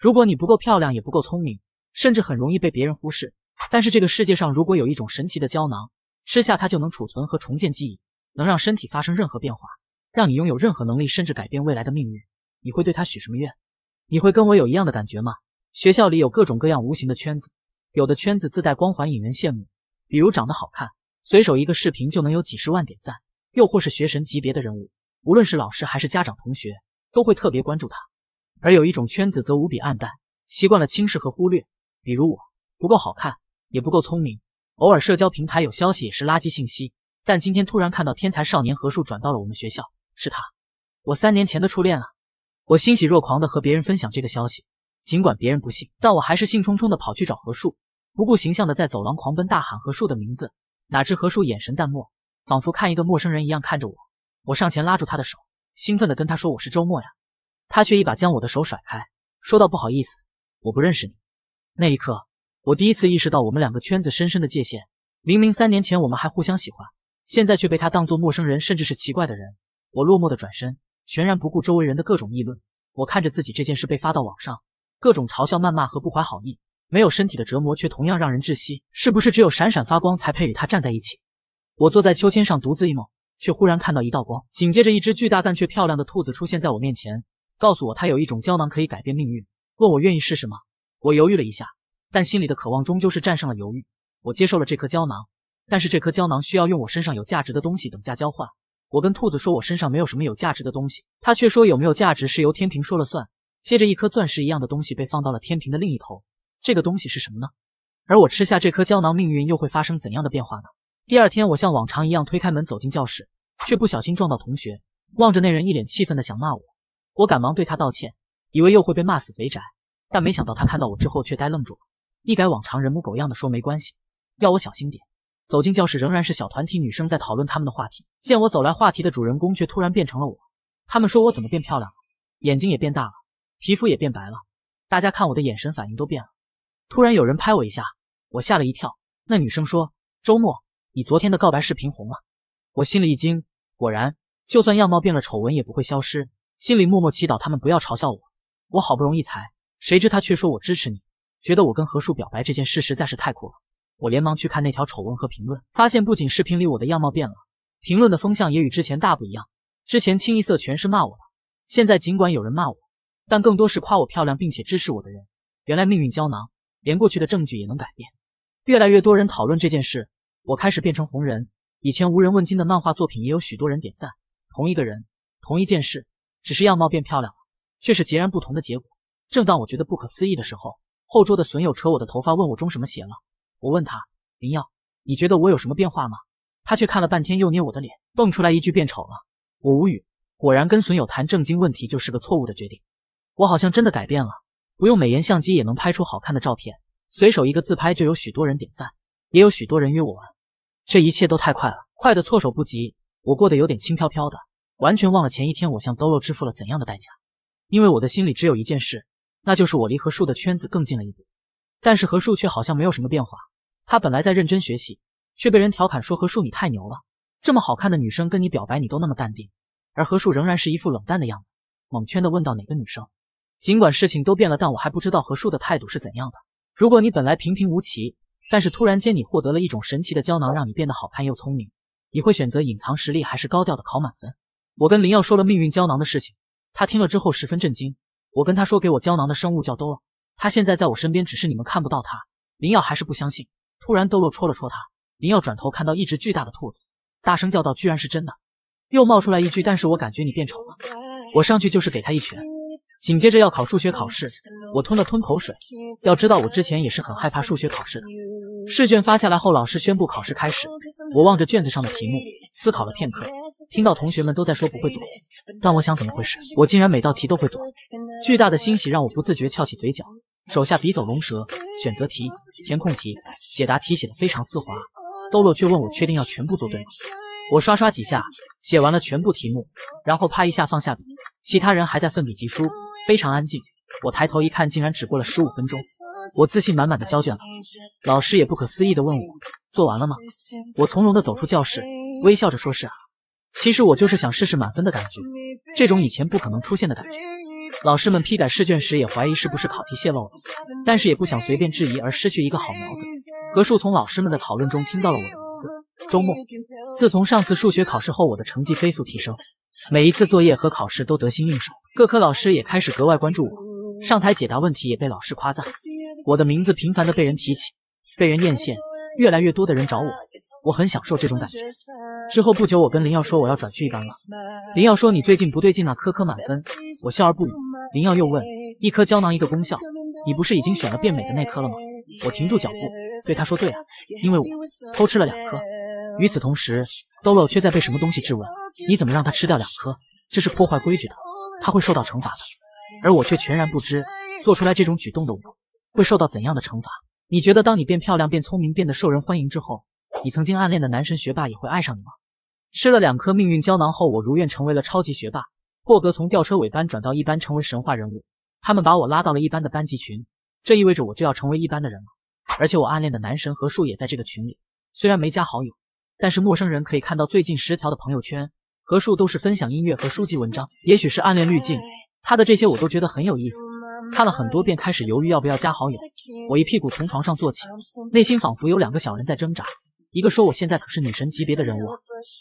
如果你不够漂亮，也不够聪明，甚至很容易被别人忽视。但是这个世界上如果有一种神奇的胶囊，吃下它就能储存和重建记忆，能让身体发生任何变化，让你拥有任何能力，甚至改变未来的命运。你会对它许什么愿？你会跟我有一样的感觉吗？学校里有各种各样无形的圈子，有的圈子自带光环，引人羡慕，比如长得好看，随手一个视频就能有几十万点赞，又或是学神级别的人物，无论是老师还是家长、同学，都会特别关注他。而有一种圈子则无比暗淡，习惯了轻视和忽略。比如我不够好看，也不够聪明，偶尔社交平台有消息也是垃圾信息。但今天突然看到天才少年何树转到了我们学校，是他，我三年前的初恋啊！我欣喜若狂地和别人分享这个消息，尽管别人不信，但我还是兴冲冲地跑去找何树，不顾形象地在走廊狂奔大喊何树的名字。哪知何树眼神淡漠，仿佛看一个陌生人一样看着我。我上前拉住他的手，兴奋地跟他说：“我是周末呀。”他却一把将我的手甩开，说道：“不好意思，我不认识你。”那一刻，我第一次意识到我们两个圈子深深的界限。明明三年前我们还互相喜欢，现在却被他当做陌生人，甚至是奇怪的人。我落寞的转身，全然不顾周围人的各种议论。我看着自己这件事被发到网上，各种嘲笑、谩骂和不怀好意。没有身体的折磨，却同样让人窒息。是不是只有闪闪发光才配与他站在一起？我坐在秋千上独自一梦，却忽然看到一道光，紧接着一只巨大但却漂亮的兔子出现在我面前。告诉我他有一种胶囊可以改变命运，问我愿意试试吗？我犹豫了一下，但心里的渴望终究是战胜了犹豫，我接受了这颗胶囊。但是这颗胶囊需要用我身上有价值的东西等价交换。我跟兔子说我身上没有什么有价值的东西，他却说有没有价值是由天平说了算。接着一颗钻石一样的东西被放到了天平的另一头，这个东西是什么呢？而我吃下这颗胶囊，命运又会发生怎样的变化呢？第二天我像往常一样推开门走进教室，却不小心撞到同学，望着那人一脸气愤的想骂我。我赶忙对他道歉，以为又会被骂死肥宅，但没想到他看到我之后却呆愣住了，一改往常人模狗样的说：“没关系，要我小心点。”走进教室，仍然是小团体女生在讨论他们的话题。见我走来，话题的主人公却突然变成了我。他们说我怎么变漂亮了，眼睛也变大了，皮肤也变白了，大家看我的眼神反应都变了。突然有人拍我一下，我吓了一跳。那女生说：“周末，你昨天的告白视频红了。”我心里一惊，果然，就算样貌变了，丑闻也不会消失。心里默默祈祷他们不要嘲笑我，我好不容易才，谁知他却说我支持你，觉得我跟何树表白这件事实在是太酷了。我连忙去看那条丑闻和评论，发现不仅视频里我的样貌变了，评论的风向也与之前大不一样。之前清一色全是骂我的，现在尽管有人骂我，但更多是夸我漂亮并且支持我的人。原来命运胶囊连过去的证据也能改变。越来越多人讨论这件事，我开始变成红人，以前无人问津的漫画作品也有许多人点赞。同一个人，同一件事。只是样貌变漂亮了，却是截然不同的结果。正当我觉得不可思议的时候，后桌的损友扯我的头发，问我中什么邪了。我问他：“林耀，你觉得我有什么变化吗？”他却看了半天，又捏我的脸，蹦出来一句“变丑了”。我无语，果然跟损友谈正经问题就是个错误的决定。我好像真的改变了，不用美颜相机也能拍出好看的照片，随手一个自拍就有许多人点赞，也有许多人约我玩。这一切都太快了，快得措手不及。我过得有点轻飘飘的。完全忘了前一天我向 Dolo 支付了怎样的代价，因为我的心里只有一件事，那就是我离何树的圈子更近了一步。但是何树却好像没有什么变化，他本来在认真学习，却被人调侃说何树你太牛了，这么好看的女生跟你表白你都那么淡定。而何树仍然是一副冷淡的样子，懵圈的问到哪个女生。尽管事情都变了，但我还不知道何树的态度是怎样的。如果你本来平平无奇，但是突然间你获得了一种神奇的胶囊，让你变得好看又聪明，你会选择隐藏实力还是高调的考满分？我跟林耀说了命运胶囊的事情，他听了之后十分震惊。我跟他说给我胶囊的生物叫兜漏，他现在在我身边，只是你们看不到他。林耀还是不相信，突然兜落戳了戳他，林耀转头看到一只巨大的兔子，大声叫道：“居然是真的！”又冒出来一句：“但是我感觉你变丑了。”我上去就是给他一拳。紧接着要考数学考试，我吞了吞口水。要知道我之前也是很害怕数学考试的。试卷发下来后，老师宣布考试开始。我望着卷子上的题目，思考了片刻。听到同学们都在说不会做，但我想怎么回事？我竟然每道题都会做！巨大的欣喜让我不自觉翘起嘴角。手下笔走龙蛇，选择题、填空题、解答题写得非常丝滑。豆豆却问我确定要全部做对吗？我刷刷几下写完了全部题目，然后啪一下放下笔。其他人还在奋笔疾书。非常安静，我抬头一看，竟然只过了十五分钟。我自信满满的交卷了，老师也不可思议的问我，做完了吗？我从容的走出教室，微笑着说是啊。其实我就是想试试满分的感觉，这种以前不可能出现的感觉。老师们批改试卷时也怀疑是不是考题泄露了，但是也不想随便质疑而失去一个好苗子。何树从老师们的讨论中听到了我的名字。周末，自从上次数学考试后，我的成绩飞速提升。每一次作业和考试都得心应手，各科老师也开始格外关注我。上台解答问题也被老师夸赞，我的名字频繁的被人提起，被人艳羡。越来越多的人找我，我很享受这种感觉。之后不久，我跟林耀说我要转去一班了。林耀说你最近不对劲呐，科科满分。我笑而不语。林耀又问，一颗胶囊一个功效，你不是已经选了变美的那颗了吗？我停住脚步，对他说，对啊，因为我偷吃了两颗。与此同时，l o 却在被什么东西质问，你怎么让他吃掉两颗？这是破坏规矩的，他会受到惩罚的。而我却全然不知，做出来这种举动的我会受到怎样的惩罚。你觉得当你变漂亮、变聪明、变得受人欢迎之后，你曾经暗恋的男神学霸也会爱上你吗？吃了两颗命运胶囊后，我如愿成为了超级学霸，破格从吊车尾班转到一班，成为神话人物。他们把我拉到了一班的班级群，这意味着我就要成为一班的人了。而且我暗恋的男神何树也在这个群里，虽然没加好友，但是陌生人可以看到最近十条的朋友圈，何树都是分享音乐和书籍文章，也许是暗恋滤镜，他的这些我都觉得很有意思。看了很多遍，开始犹豫要不要加好友。我一屁股从床上坐起，内心仿佛有两个小人在挣扎，一个说我现在可是女神级别的人物，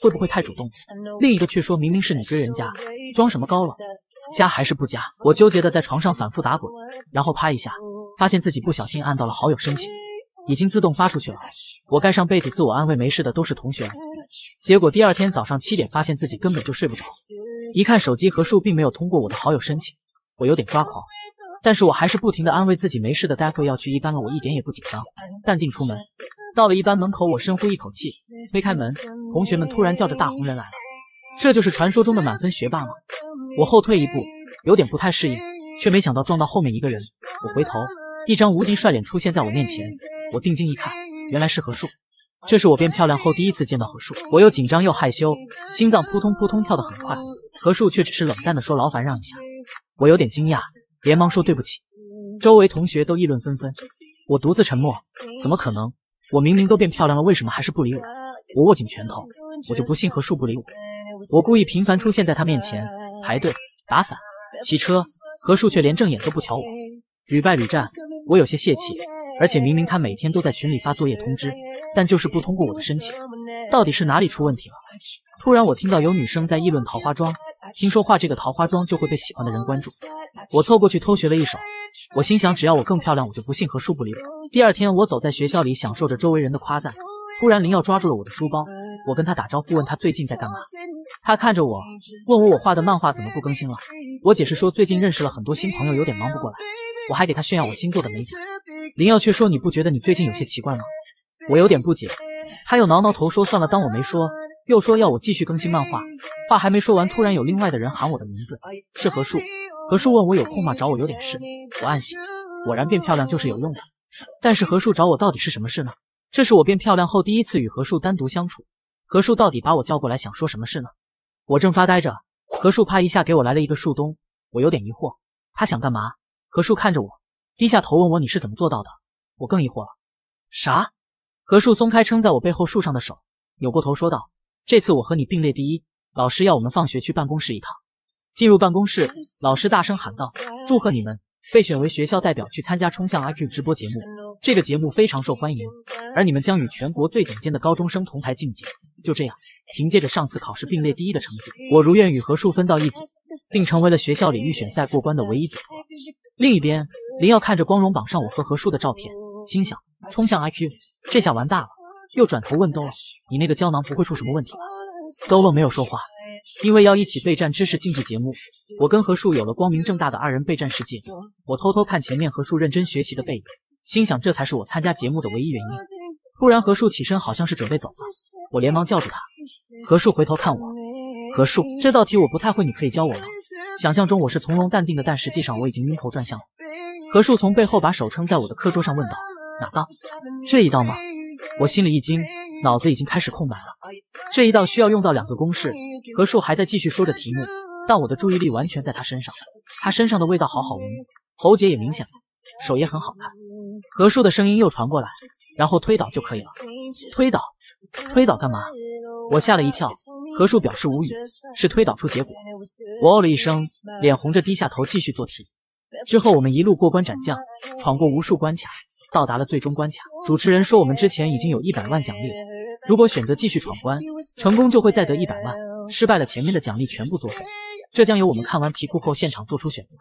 会不会太主动了？另一个却说明明是你追人家，装什么高冷？加还是不加？我纠结的在床上反复打滚，然后啪一下，发现自己不小心按到了好友申请，已经自动发出去了。我盖上被子自我安慰，没事的，都是同学。结果第二天早上七点，发现自己根本就睡不着，一看手机，何树并没有通过我的好友申请，我有点抓狂。但是我还是不停的安慰自己，没事的，待会要去一班了，我一点也不紧张，淡定出门。到了一班门口，我深呼一口气，推开门，同学们突然叫着“大红人来了”，这就是传说中的满分学霸吗？我后退一步，有点不太适应，却没想到撞到后面一个人。我回头，一张无敌帅脸出现在我面前。我定睛一看，原来是何树。这是我变漂亮后第一次见到何树，我又紧张又害羞，心脏扑通扑通跳得很快。何树却只是冷淡地说：“劳烦让一下。”我有点惊讶。连忙说对不起，周围同学都议论纷纷，我独自沉默。怎么可能？我明明都变漂亮了，为什么还是不理我？我握紧拳头，我就不信何树不理我。我故意频繁出现在他面前，排队、打伞、骑车，何树却连正眼都不瞧我。屡败屡战，我有些泄气。而且明明他每天都在群里发作业通知，但就是不通过我的申请，到底是哪里出问题了？突然，我听到有女生在议论桃花妆。听说画这个桃花妆就会被喜欢的人关注，我凑过去偷学了一手。我心想，只要我更漂亮，我就不信何叔不理我。第二天，我走在学校里，享受着周围人的夸赞。突然，林耀抓住了我的书包，我跟他打招呼，问他最近在干嘛。他看着我，问我我画的漫画怎么不更新了。我解释说最近认识了很多新朋友，有点忙不过来。我还给他炫耀我新做的美甲，林耀却说你不觉得你最近有些奇怪吗？我有点不解，他又挠挠头说算了，当我没说。又说要我继续更新漫画，话还没说完，突然有另外的人喊我的名字，是何树。何树问我有空吗，找我有点事。我暗喜，果然变漂亮就是有用的。但是何树找我到底是什么事呢？这是我变漂亮后第一次与何树单独相处，何树到底把我叫过来想说什么事呢？我正发呆着，何树啪一下给我来了一个树洞，我有点疑惑，他想干嘛？何树看着我，低下头问我你是怎么做到的？我更疑惑了。啥？何树松开撑在我背后树上的手，扭过头说道。这次我和你并列第一，老师要我们放学去办公室一趟。进入办公室，老师大声喊道：“祝贺你们，被选为学校代表去参加冲向 IQ 直播节目。这个节目非常受欢迎，而你们将与全国最顶尖的高中生同台竞技。”就这样，凭借着上次考试并列第一的成绩，我如愿与何树分到一组，并成为了学校里预选赛过关的唯一组合。另一边，林耀看着光荣榜上我和何树的照片，心想：冲向 IQ，这下玩大了。又转头问 Dolo：你那个胶囊不会出什么问题吧？l o 没有说话，因为要一起备战知识竞技节目，我跟何树有了光明正大的二人备战世界。我偷偷看前面何树认真学习的背影，心想这才是我参加节目的唯一原因。突然何树起身，好像是准备走了，我连忙叫住他。何树回头看我，何树这道题我不太会，你可以教我吗？想象中我是从容淡定的，但实际上我已经晕头转向了。何树从背后把手撑在我的课桌上，问道：哪道？这一道吗？我心里一惊，脑子已经开始空白了。这一道需要用到两个公式。何树还在继续说着题目，但我的注意力完全在他身上。他身上的味道好好闻，喉结也明显了，手也很好看。何树的声音又传过来，然后推倒就可以了。推倒？推倒干嘛？我吓了一跳。何树表示无语，是推导出结果。我哦了一声，脸红着低下头继续做题。之后我们一路过关斩将，闯过无数关卡，到达了最终关卡。主持人说我们之前已经有一百万奖励了，如果选择继续闯关，成功就会再得一百万，失败了前面的奖励全部作废。这将由我们看完题库后现场做出选择。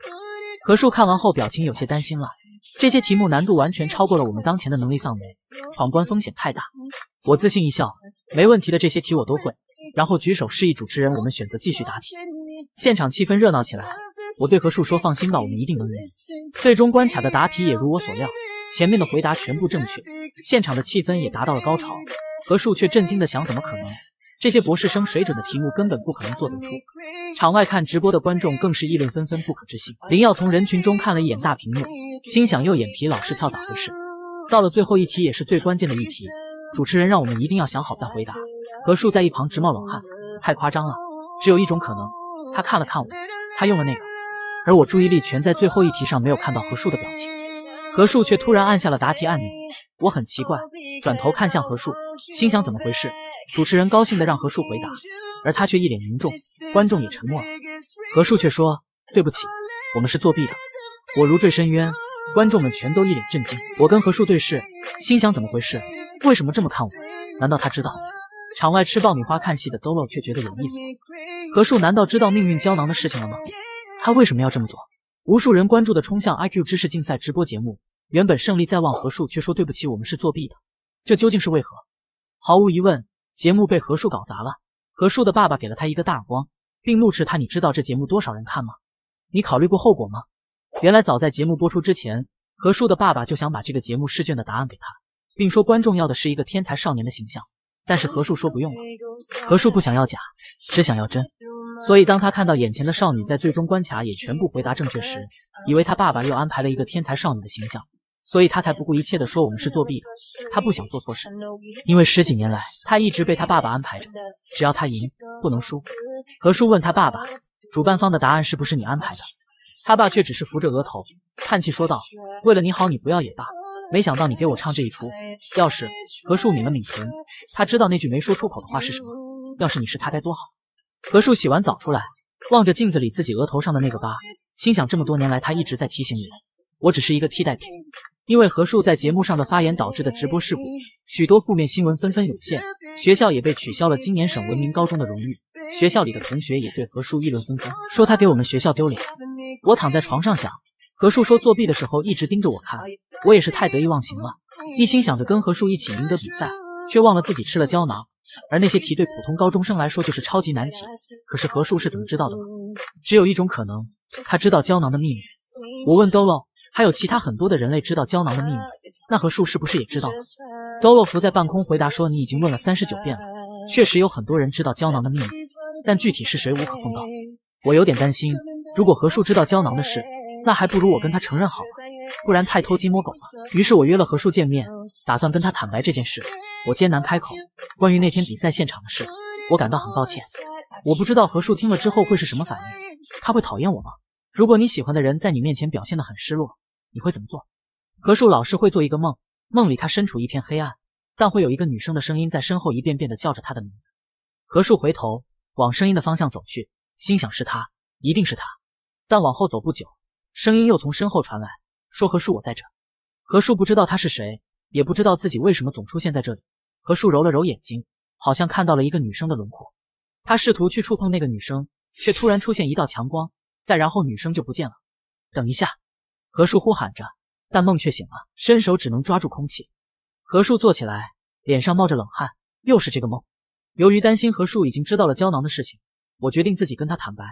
何树看完后表情有些担心了，这些题目难度完全超过了我们当前的能力范围，闯关风险太大。我自信一笑，没问题的，这些题我都会。然后举手示意主持人，我们选择继续答题。现场气氛热闹起来，我对何树说：“放心吧，我们一定能赢。”最终关卡的答题也如我所料，前面的回答全部正确，现场的气氛也达到了高潮。何树却震惊的想：“怎么可能？这些博士生水准的题目根本不可能做得出。”场外看直播的观众更是议论纷纷，不可置信。林耀从人群中看了一眼大屏幕，心想：右眼皮老是跳，咋回事？到了最后一题，也是最关键的议题，主持人让我们一定要想好再回答。何树在一旁直冒冷汗，太夸张了，只有一种可能。他看了看我，他用了那个，而我注意力全在最后一题上，没有看到何树的表情。何树却突然按下了答题按钮，我很奇怪，转头看向何树，心想怎么回事？主持人高兴的让何树回答，而他却一脸凝重，观众也沉默了。何树却说：“对不起，我们是作弊的。”我如坠深渊，观众们全都一脸震惊。我跟何树对视，心想怎么回事？为什么这么看我？难道他知道？场外吃爆米花看戏的 Dolo 却觉得有意思。何树难道知道命运胶囊的事情了吗？他为什么要这么做？无数人关注的冲向 IQ 知识竞赛直播节目，原本胜利在望，何树却说对不起，我们是作弊的。这究竟是为何？毫无疑问，节目被何树搞砸了。何树的爸爸给了他一个大耳光，并怒斥他：“你知道这节目多少人看吗？你考虑过后果吗？”原来早在节目播出之前，何树的爸爸就想把这个节目试卷的答案给他，并说观众要的是一个天才少年的形象。但是何树说不用了，何树不想要假，只想要真。所以当他看到眼前的少女在最终关卡也全部回答正确时，以为他爸爸又安排了一个天才少女的形象，所以他才不顾一切的说我们是作弊的。他不想做错事，因为十几年来他一直被他爸爸安排着，只要他赢，不能输。何树问他爸爸，主办方的答案是不是你安排的？他爸却只是扶着额头，叹气说道：“为了你好，你不要也罢。”没想到你给我唱这一出。要是何树抿了抿唇，他知道那句没说出口的话是什么。要是你是他该多好。何树洗完澡出来，望着镜子里自己额头上的那个疤，心想这么多年来他一直在提醒我，我只是一个替代品。因为何树在节目上的发言导致的直播事故，许多负面新闻纷纷涌现，学校也被取消了今年省文明高中的荣誉，学校里的同学也对何树议论纷纷，说他给我们学校丢脸。我躺在床上想。何树说作弊的时候一直盯着我看，我也是太得意忘形了，一心想着跟何树一起赢得比赛，却忘了自己吃了胶囊。而那些题对普通高中生来说就是超级难题，可是何树是怎么知道的呢？只有一种可能，他知道胶囊的秘密。我问 l 洛，还有其他很多的人类知道胶囊的秘密，那何树是不是也知道了？l 洛浮在半空回答说：“你已经问了三十九遍了，确实有很多人知道胶囊的秘密，但具体是谁无可奉告。”我有点担心。如果何树知道胶囊的事，那还不如我跟他承认好了，不然太偷鸡摸狗了。于是我约了何树见面，打算跟他坦白这件事。我艰难开口，关于那天比赛现场的事，我感到很抱歉。我不知道何树听了之后会是什么反应，他会讨厌我吗？如果你喜欢的人在你面前表现得很失落，你会怎么做？何树老是会做一个梦，梦里他身处一片黑暗，但会有一个女生的声音在身后一遍遍地叫着他的名字。何树回头往声音的方向走去，心想是他，一定是他。但往后走不久，声音又从身后传来，说：“何树，我在这。”何树不知道他是谁，也不知道自己为什么总出现在这里。何树揉了揉眼睛，好像看到了一个女生的轮廓。他试图去触碰那个女生，却突然出现一道强光，再然后女生就不见了。等一下！何树呼喊着，但梦却醒了，伸手只能抓住空气。何树坐起来，脸上冒着冷汗，又是这个梦。由于担心何树已经知道了胶囊的事情，我决定自己跟他坦白。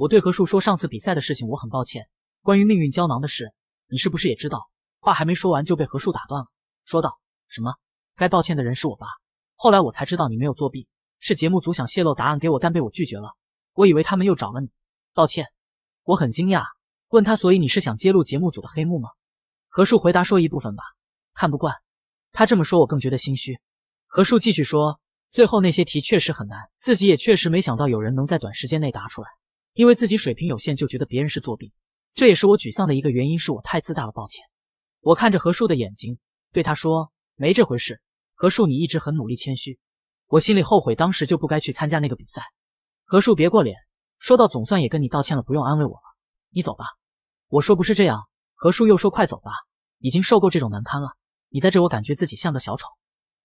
我对何树说：“上次比赛的事情，我很抱歉。关于命运胶囊的事，你是不是也知道？”话还没说完就被何树打断了，说道：“什么？该抱歉的人是我吧？后来我才知道你没有作弊，是节目组想泄露答案给我，但被我拒绝了。我以为他们又找了你。抱歉。”我很惊讶，问他：“所以你是想揭露节目组的黑幕吗？”何树回答说：“一部分吧，看不惯。”他这么说，我更觉得心虚。何树继续说：“最后那些题确实很难，自己也确实没想到有人能在短时间内答出来。”因为自己水平有限，就觉得别人是作弊，这也是我沮丧的一个原因，是我太自大了。抱歉，我看着何树的眼睛，对他说：“没这回事，何树，你一直很努力，谦虚。”我心里后悔，当时就不该去参加那个比赛。何树别过脸，说道：“总算也跟你道歉了，不用安慰我了，你走吧。”我说：“不是这样。”何树又说：“快走吧，已经受够这种难堪了。你在这，我感觉自己像个小丑。”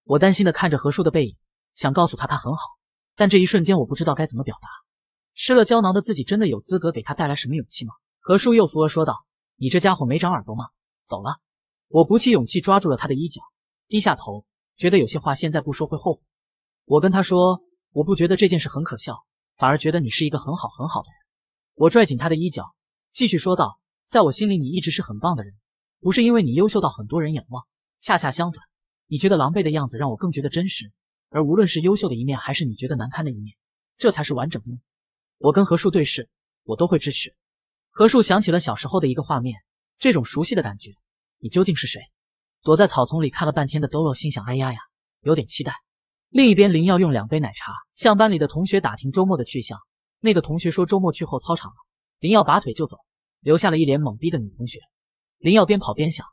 我担心的看着何树的背影，想告诉他他很好，但这一瞬间，我不知道该怎么表达。吃了胶囊的自己，真的有资格给他带来什么勇气吗？何叔又扶额说道：“你这家伙没长耳朵吗？”走了。我鼓起勇气抓住了他的衣角，低下头，觉得有些话现在不说会后悔。我跟他说：“我不觉得这件事很可笑，反而觉得你是一个很好很好的人。”我拽紧他的衣角，继续说道：“在我心里，你一直是很棒的人。不是因为你优秀到很多人仰望，恰恰相反，你觉得狼狈的样子让我更觉得真实。而无论是优秀的一面，还是你觉得难堪的一面，这才是完整的。我跟何树对视，我都会支持。何树想起了小时候的一个画面，这种熟悉的感觉。你究竟是谁？躲在草丛里看了半天的 Dolo 心想：哎呀呀，有点期待。另一边，林耀用两杯奶茶向班里的同学打听周末的去向。那个同学说周末去后操场了。林耀拔腿就走，留下了一脸懵逼的女同学。林耀边跑边想：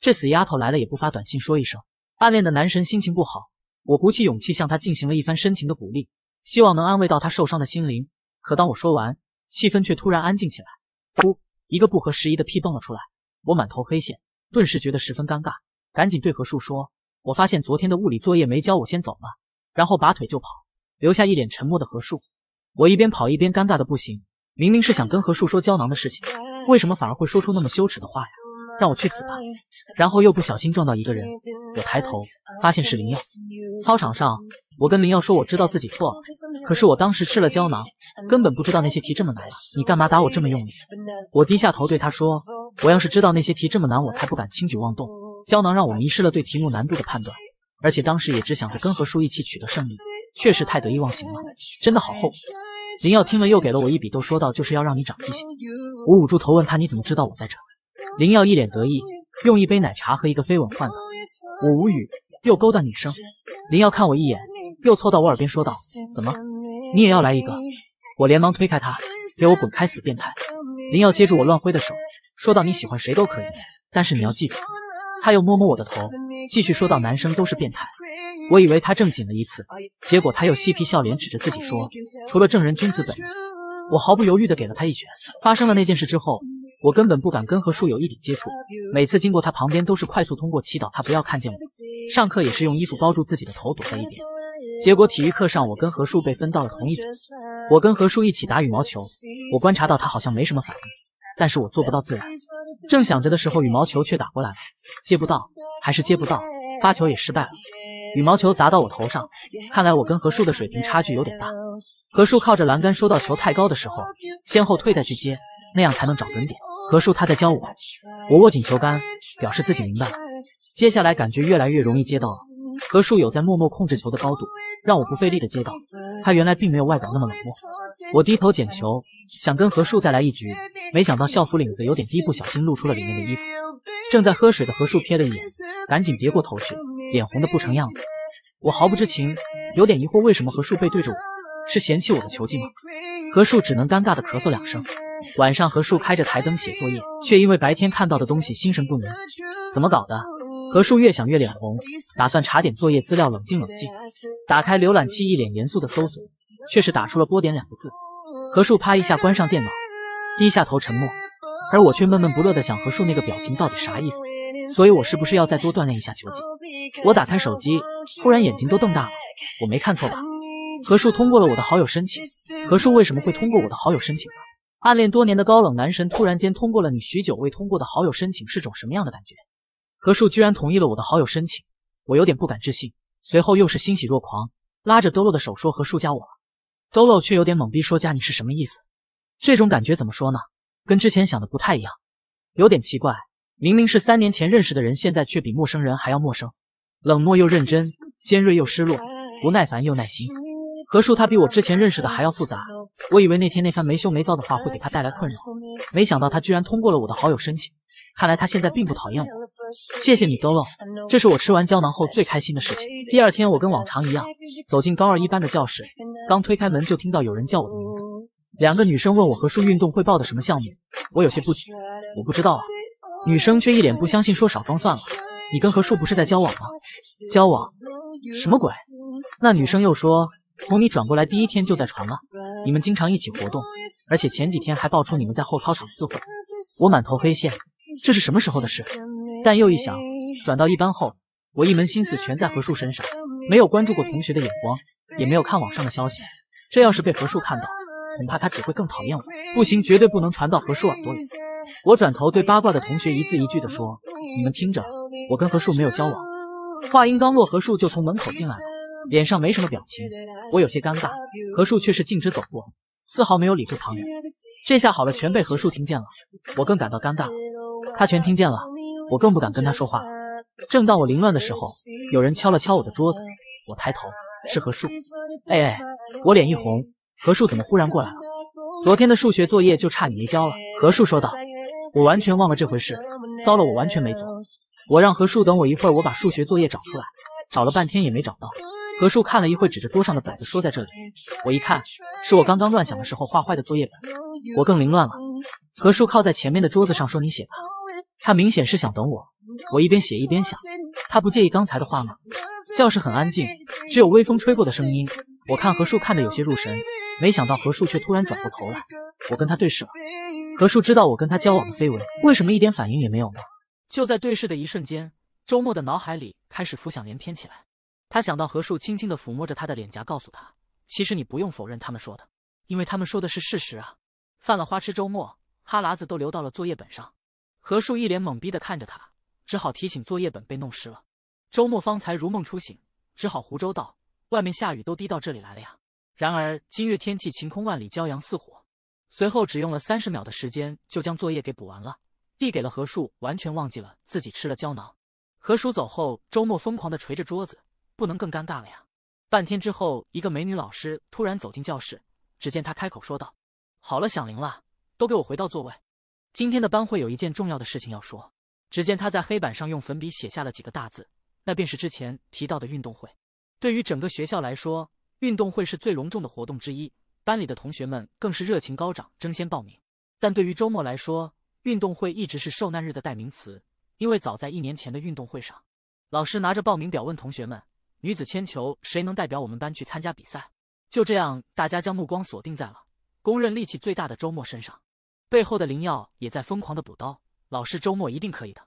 这死丫头来了也不发短信说一声。暗恋的男神心情不好，我鼓起勇气向他进行了一番深情的鼓励，希望能安慰到他受伤的心灵。可当我说完，气氛却突然安静起来，噗，一个不合时宜的屁蹦了出来，我满头黑线，顿时觉得十分尴尬，赶紧对何树说：“我发现昨天的物理作业没交，我先走了。”然后拔腿就跑，留下一脸沉默的何树。我一边跑一边尴尬的不行，明明是想跟何树说胶囊的事情，为什么反而会说出那么羞耻的话呀？让我去死吧！然后又不小心撞到一个人，我抬头发现是林耀。操场上，我跟林耀说我知道自己错了，可是我当时吃了胶囊，根本不知道那些题这么难呀！你干嘛打我这么用力？我低下头对他说，我要是知道那些题这么难，我才不敢轻举妄动。胶囊让我迷失了对题目难度的判断，而且当时也只想着跟何叔一起取得胜利，确实太得意忘形了，真的好后悔。林耀听了又给了我一笔，都说道：“就是要让你长记性。我捂住头问他你怎么知道我在这？林耀一脸得意，用一杯奶茶和一个飞吻换的。我无语，又勾搭女生。林耀看我一眼，又凑到我耳边说道：“怎么，你也要来一个？”我连忙推开他，给我滚开，死变态！林耀接住我乱挥的手，说道：“你喜欢谁都可以，但是你要记住。”他又摸摸我的头，继续说道：“男生都是变态。”我以为他正经了一次，结果他又嬉皮笑脸指着自己说：“除了正人君子本人。”我毫不犹豫地给了他一拳。发生了那件事之后。我根本不敢跟何树有一点接触，每次经过他旁边都是快速通过，祈祷他不要看见我。上课也是用衣服包住自己的头，躲在一边。结果体育课上，我跟何树被分到了同一组，我跟何树一起打羽毛球。我观察到他好像没什么反应，但是我做不到自然。正想着的时候，羽毛球却打过来了，接不到，还是接不到，发球也失败了。羽毛球砸到我头上，看来我跟何树的水平差距有点大。何树靠着栏杆说到：“球太高的时候，先后退再去接，那样才能找准点。”何树他在教我，我握紧球杆，表示自己明白了。接下来感觉越来越容易接到了。何树有在默默控制球的高度，让我不费力的接到。他原来并没有外表那么冷漠。我低头捡球，想跟何树再来一局，没想到校服领子有点低，不小心露出了里面的衣服。正在喝水的何树瞥了一眼，赶紧别过头去，脸红的不成样子。我毫不知情，有点疑惑为什么何树背对着我，是嫌弃我的球技吗？何树只能尴尬的咳嗽两声。晚上何树开着台灯写作业，却因为白天看到的东西心神不宁，怎么搞的？何树越想越脸红，打算查点作业资料冷静冷静。打开浏览器，一脸严肃的搜索，却是打出了“波点”两个字。何树啪一下关上电脑，低下头沉默。而我却闷闷不乐的想：何树那个表情到底啥意思？所以，我是不是要再多锻炼一下球技？我打开手机，忽然眼睛都瞪大了，我没看错吧？何树通过了我的好友申请，何树为什么会通过我的好友申请呢？暗恋多年的高冷男神突然间通过了你许久未通过的好友申请，是种什么样的感觉？何树居然同意了我的好友申请，我有点不敢置信，随后又是欣喜若狂，拉着兜 o 的手说：“何树加我了。”兜 o 却有点懵逼，说：“加你是什么意思？”这种感觉怎么说呢？跟之前想的不太一样，有点奇怪。明明是三年前认识的人，现在却比陌生人还要陌生，冷漠又认真，尖锐又失落，不耐烦又耐心。何树，他比我之前认识的还要复杂。我以为那天那番没羞没臊的话会给他带来困扰，没想到他居然通过了我的好友申请。看来他现在并不讨厌我。谢谢你，Dolo。这是我吃完胶囊后最开心的事情。第二天，我跟往常一样走进高二一班的教室，刚推开门就听到有人叫我的名字。两个女生问我何树运动会报的什么项目，我有些不解，我不知道啊。女生却一脸不相信，说少装算了，你跟何树不是在交往吗？交往？什么鬼？那女生又说。从你转过来第一天就在传了，你们经常一起活动，而且前几天还爆出你们在后操场私会，我满头黑线，这是什么时候的事？但又一想，转到一班后，我一门心思全在何树身上，没有关注过同学的眼光，也没有看网上的消息，这要是被何树看到，恐怕他只会更讨厌我。不行，绝对不能传到何树耳朵里。我转头对八卦的同学一字一句的说：“你们听着，我跟何树没有交往。”话音刚落，何树就从门口进来了。脸上没什么表情，我有些尴尬。何树却是径直走过，丝毫没有理会旁人。这下好了，全被何树听见了。我更感到尴尬他全听见了，我更不敢跟他说话了。正当我凌乱的时候，有人敲了敲我的桌子。我抬头，是何树。哎哎，我脸一红。何树怎么忽然过来了？昨天的数学作业就差你没交了。何树说道。我完全忘了这回事。糟了，我完全没做。我让何树等我一会儿，我把数学作业找出来。找了半天也没找到。何叔看了一会，指着桌上的本子说：“在这里。”我一看，是我刚刚乱想的时候画坏的作业本，我更凌乱了。何叔靠在前面的桌子上说：“你写吧。”他明显是想等我。我一边写一边想，他不介意刚才的话吗？教室很安静，只有微风吹过的声音。我看何叔看得有些入神，没想到何叔却突然转过头来。我跟他对视了。何叔知道我跟他交往的绯闻，为什么一点反应也没有呢？就在对视的一瞬间，周末的脑海里开始浮想联翩起来。他想到何树轻轻的抚摸着他的脸颊，告诉他：“其实你不用否认他们说的，因为他们说的是事实啊。”犯了花痴，周末哈喇子都流到了作业本上。何树一脸懵逼的看着他，只好提醒：“作业本被弄湿了。”周末方才如梦初醒，只好胡诌道：“外面下雨都滴到这里来了呀。”然而今日天气晴空万里，骄阳似火。随后只用了三十秒的时间就将作业给补完了，递给了何树，完全忘记了自己吃了胶囊。何叔走后，周末疯狂的捶着桌子。不能更尴尬了呀！半天之后，一个美女老师突然走进教室，只见她开口说道：“好了，响铃了，都给我回到座位。今天的班会有一件重要的事情要说。”只见她在黑板上用粉笔写下了几个大字，那便是之前提到的运动会。对于整个学校来说，运动会是最隆重的活动之一，班里的同学们更是热情高涨，争先报名。但对于周末来说，运动会一直是受难日的代名词，因为早在一年前的运动会上，老师拿着报名表问同学们。女子铅球，谁能代表我们班去参加比赛？就这样，大家将目光锁定在了公认力气最大的周末身上。背后的灵药也在疯狂的补刀。老师，周末一定可以的。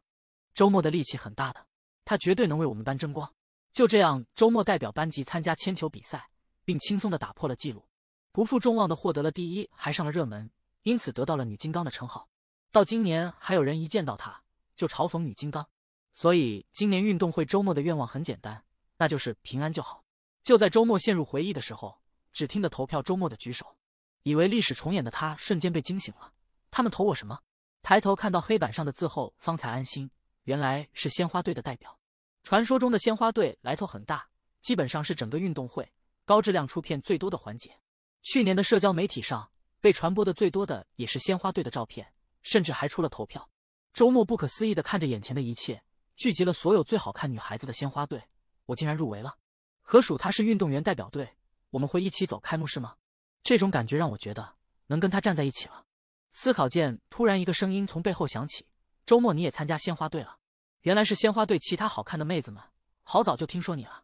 周末的力气很大的，他绝对能为我们班争光。就这样，周末代表班级参加铅球比赛，并轻松的打破了记录，不负众望的获得了第一，还上了热门，因此得到了“女金刚”的称号。到今年，还有人一见到他就嘲讽“女金刚”。所以，今年运动会，周末的愿望很简单。那就是平安就好。就在周末陷入回忆的时候，只听得投票周末的举手，以为历史重演的他瞬间被惊醒了。他们投我什么？抬头看到黑板上的字后方才安心，原来是鲜花队的代表。传说中的鲜花队来头很大，基本上是整个运动会高质量出片最多的环节。去年的社交媒体上被传播的最多的也是鲜花队的照片，甚至还出了投票。周末不可思议的看着眼前的一切，聚集了所有最好看女孩子的鲜花队。我竟然入围了，何蜀他是运动员代表队，我们会一起走开幕式吗？这种感觉让我觉得能跟他站在一起了。思考间，突然一个声音从背后响起：“周末你也参加鲜花队了？”原来是鲜花队其他好看的妹子们，好早就听说你了，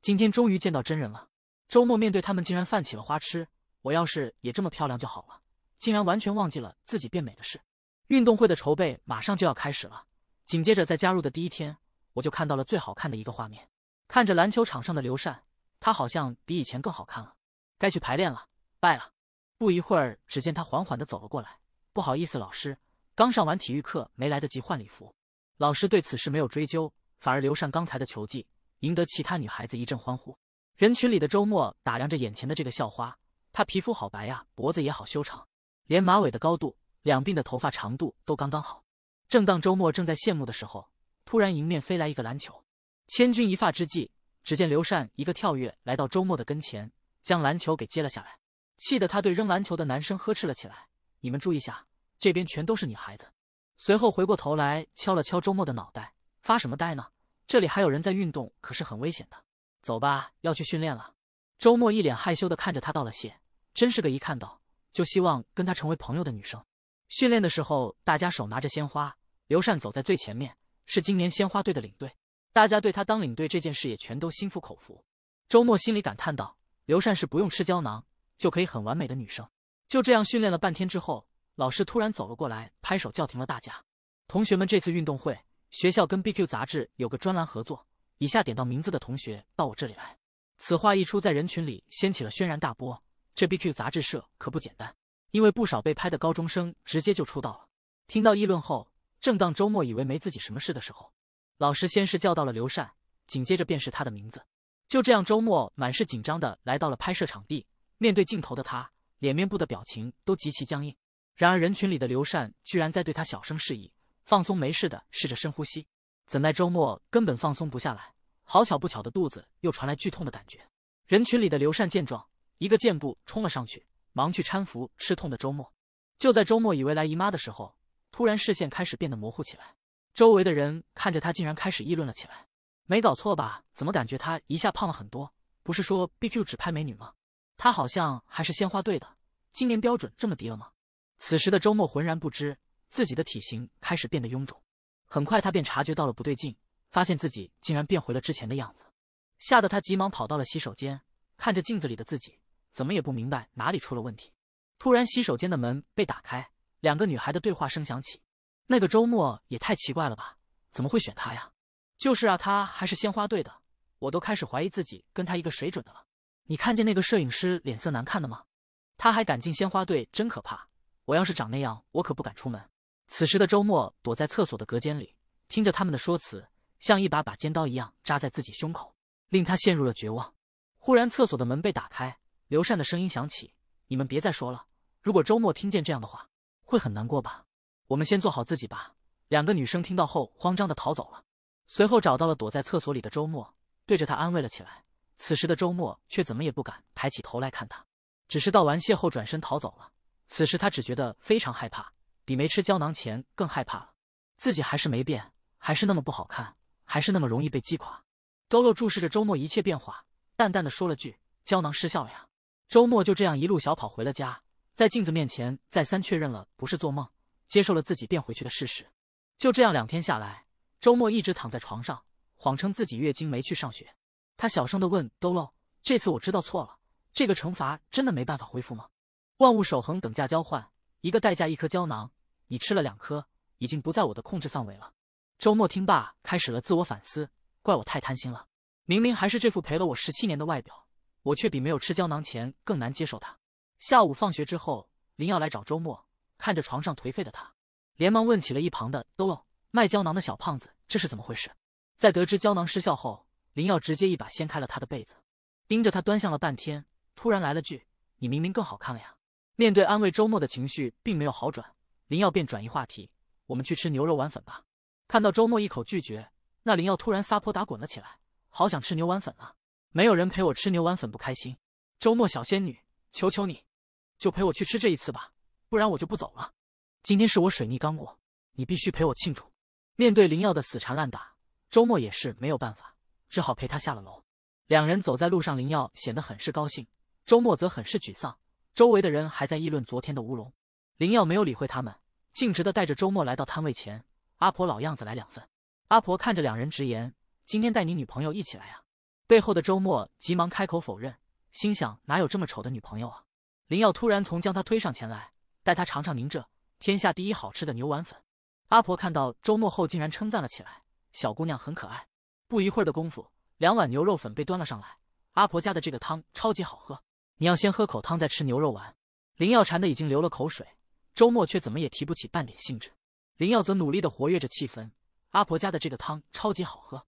今天终于见到真人了。周末面对他们竟然泛起了花痴，我要是也这么漂亮就好了，竟然完全忘记了自己变美的事。运动会的筹备马上就要开始了，紧接着在加入的第一天，我就看到了最好看的一个画面。看着篮球场上的刘禅，他好像比以前更好看了。该去排练了，拜了。不一会儿，只见他缓缓地走了过来。不好意思，老师，刚上完体育课，没来得及换礼服。老师对此事没有追究，反而刘禅刚才的球技赢得其他女孩子一阵欢呼。人群里的周末打量着眼前的这个校花，她皮肤好白呀，脖子也好修长，连马尾的高度、两鬓的头发长度都刚刚好。正当周末正在羡慕的时候，突然迎面飞来一个篮球。千钧一发之际，只见刘禅一个跳跃，来到周末的跟前，将篮球给接了下来，气得他对扔篮球的男生呵斥了起来：“你们注意下，这边全都是女孩子。”随后回过头来敲了敲周末的脑袋：“发什么呆呢？这里还有人在运动，可是很危险的。走吧，要去训练了。”周末一脸害羞的看着他，道了谢：“真是个一看到就希望跟他成为朋友的女生。”训练的时候，大家手拿着鲜花，刘禅走在最前面，是今年鲜花队的领队。大家对他当领队这件事也全都心服口服。周末心里感叹道：“刘善是不用吃胶囊就可以很完美的女生。”就这样训练了半天之后，老师突然走了过来，拍手叫停了大家。同学们，这次运动会学校跟 BQ 杂志有个专栏合作，以下点到名字的同学到我这里来。此话一出，在人群里掀起了轩然大波。这 BQ 杂志社可不简单，因为不少被拍的高中生直接就出道了。听到议论后，正当周末以为没自己什么事的时候。老师先是叫到了刘善，紧接着便是他的名字。就这样，周末满是紧张的来到了拍摄场地。面对镜头的他，脸面部的表情都极其僵硬。然而，人群里的刘善居然在对他小声示意，放松没事的，试着深呼吸。怎奈周末根本放松不下来，好巧不巧的肚子又传来剧痛的感觉。人群里的刘善见状，一个箭步冲了上去，忙去搀扶吃痛的周末。就在周末以为来姨妈的时候，突然视线开始变得模糊起来。周围的人看着他，竟然开始议论了起来。没搞错吧？怎么感觉他一下胖了很多？不是说 BQ 只拍美女吗？他好像还是鲜花队的。今年标准这么低了吗？此时的周末浑然不知，自己的体型开始变得臃肿。很快，他便察觉到了不对劲，发现自己竟然变回了之前的样子，吓得他急忙跑到了洗手间，看着镜子里的自己，怎么也不明白哪里出了问题。突然，洗手间的门被打开，两个女孩的对话声响起。那个周末也太奇怪了吧？怎么会选他呀？就是啊，他还是鲜花队的，我都开始怀疑自己跟他一个水准的了。你看见那个摄影师脸色难看的吗？他还敢进鲜花队，真可怕！我要是长那样，我可不敢出门。此时的周末躲在厕所的隔间里，听着他们的说辞，像一把把尖刀一样扎在自己胸口，令他陷入了绝望。忽然，厕所的门被打开，刘善的声音响起：“你们别再说了，如果周末听见这样的话，会很难过吧？”我们先做好自己吧。两个女生听到后慌张的逃走了，随后找到了躲在厕所里的周末，对着他安慰了起来。此时的周末却怎么也不敢抬起头来看他，只是道完谢后转身逃走了。此时他只觉得非常害怕，比没吃胶囊前更害怕，了。自己还是没变，还是那么不好看，还是那么容易被击垮。兜 o 注视着周末一切变化，淡淡的说了句：“胶囊失效了呀。”周末就这样一路小跑回了家，在镜子面前再三确认了不是做梦。接受了自己变回去的事实，就这样两天下来，周末一直躺在床上，谎称自己月经没去上学。他小声地问：“兜漏，这次我知道错了，这个惩罚真的没办法恢复吗？”万物守恒，等价交换，一个代价一颗胶囊，你吃了两颗，已经不在我的控制范围了。周末听罢，开始了自我反思，怪我太贪心了。明明还是这副陪了我十七年的外表，我却比没有吃胶囊前更难接受它。下午放学之后，林耀来找周末。看着床上颓废的他，连忙问起了一旁的兜卖胶囊的小胖子：“这是怎么回事？”在得知胶囊失效后，林耀直接一把掀开了他的被子，盯着他端详了半天，突然来了句：“你明明更好看了呀！”面对安慰，周末的情绪并没有好转，林耀便转移话题：“我们去吃牛肉丸粉吧。”看到周末一口拒绝，那林耀突然撒泼打滚了起来：“好想吃牛丸粉啊！没有人陪我吃牛丸粉不开心，周末小仙女，求求你，就陪我去吃这一次吧。”不然我就不走了。今天是我水逆刚过，你必须陪我庆祝。面对林耀的死缠烂打，周末也是没有办法，只好陪他下了楼。两人走在路上，林耀显得很是高兴，周末则很是沮丧。周围的人还在议论昨天的乌龙，林耀没有理会他们，径直的带着周末来到摊位前。阿婆老样子，来两份。阿婆看着两人，直言：“今天带你女朋友一起来啊。”背后的周末急忙开口否认，心想哪有这么丑的女朋友啊？林耀突然从将他推上前来。带他尝尝您这天下第一好吃的牛丸粉。阿婆看到周末后，竟然称赞了起来：“小姑娘很可爱。”不一会儿的功夫，两碗牛肉粉被端了上来。阿婆家的这个汤超级好喝，你要先喝口汤再吃牛肉丸。林耀馋的已经流了口水，周末却怎么也提不起半点兴致。林耀则努力的活跃着气氛：“阿婆家的这个汤超级好喝，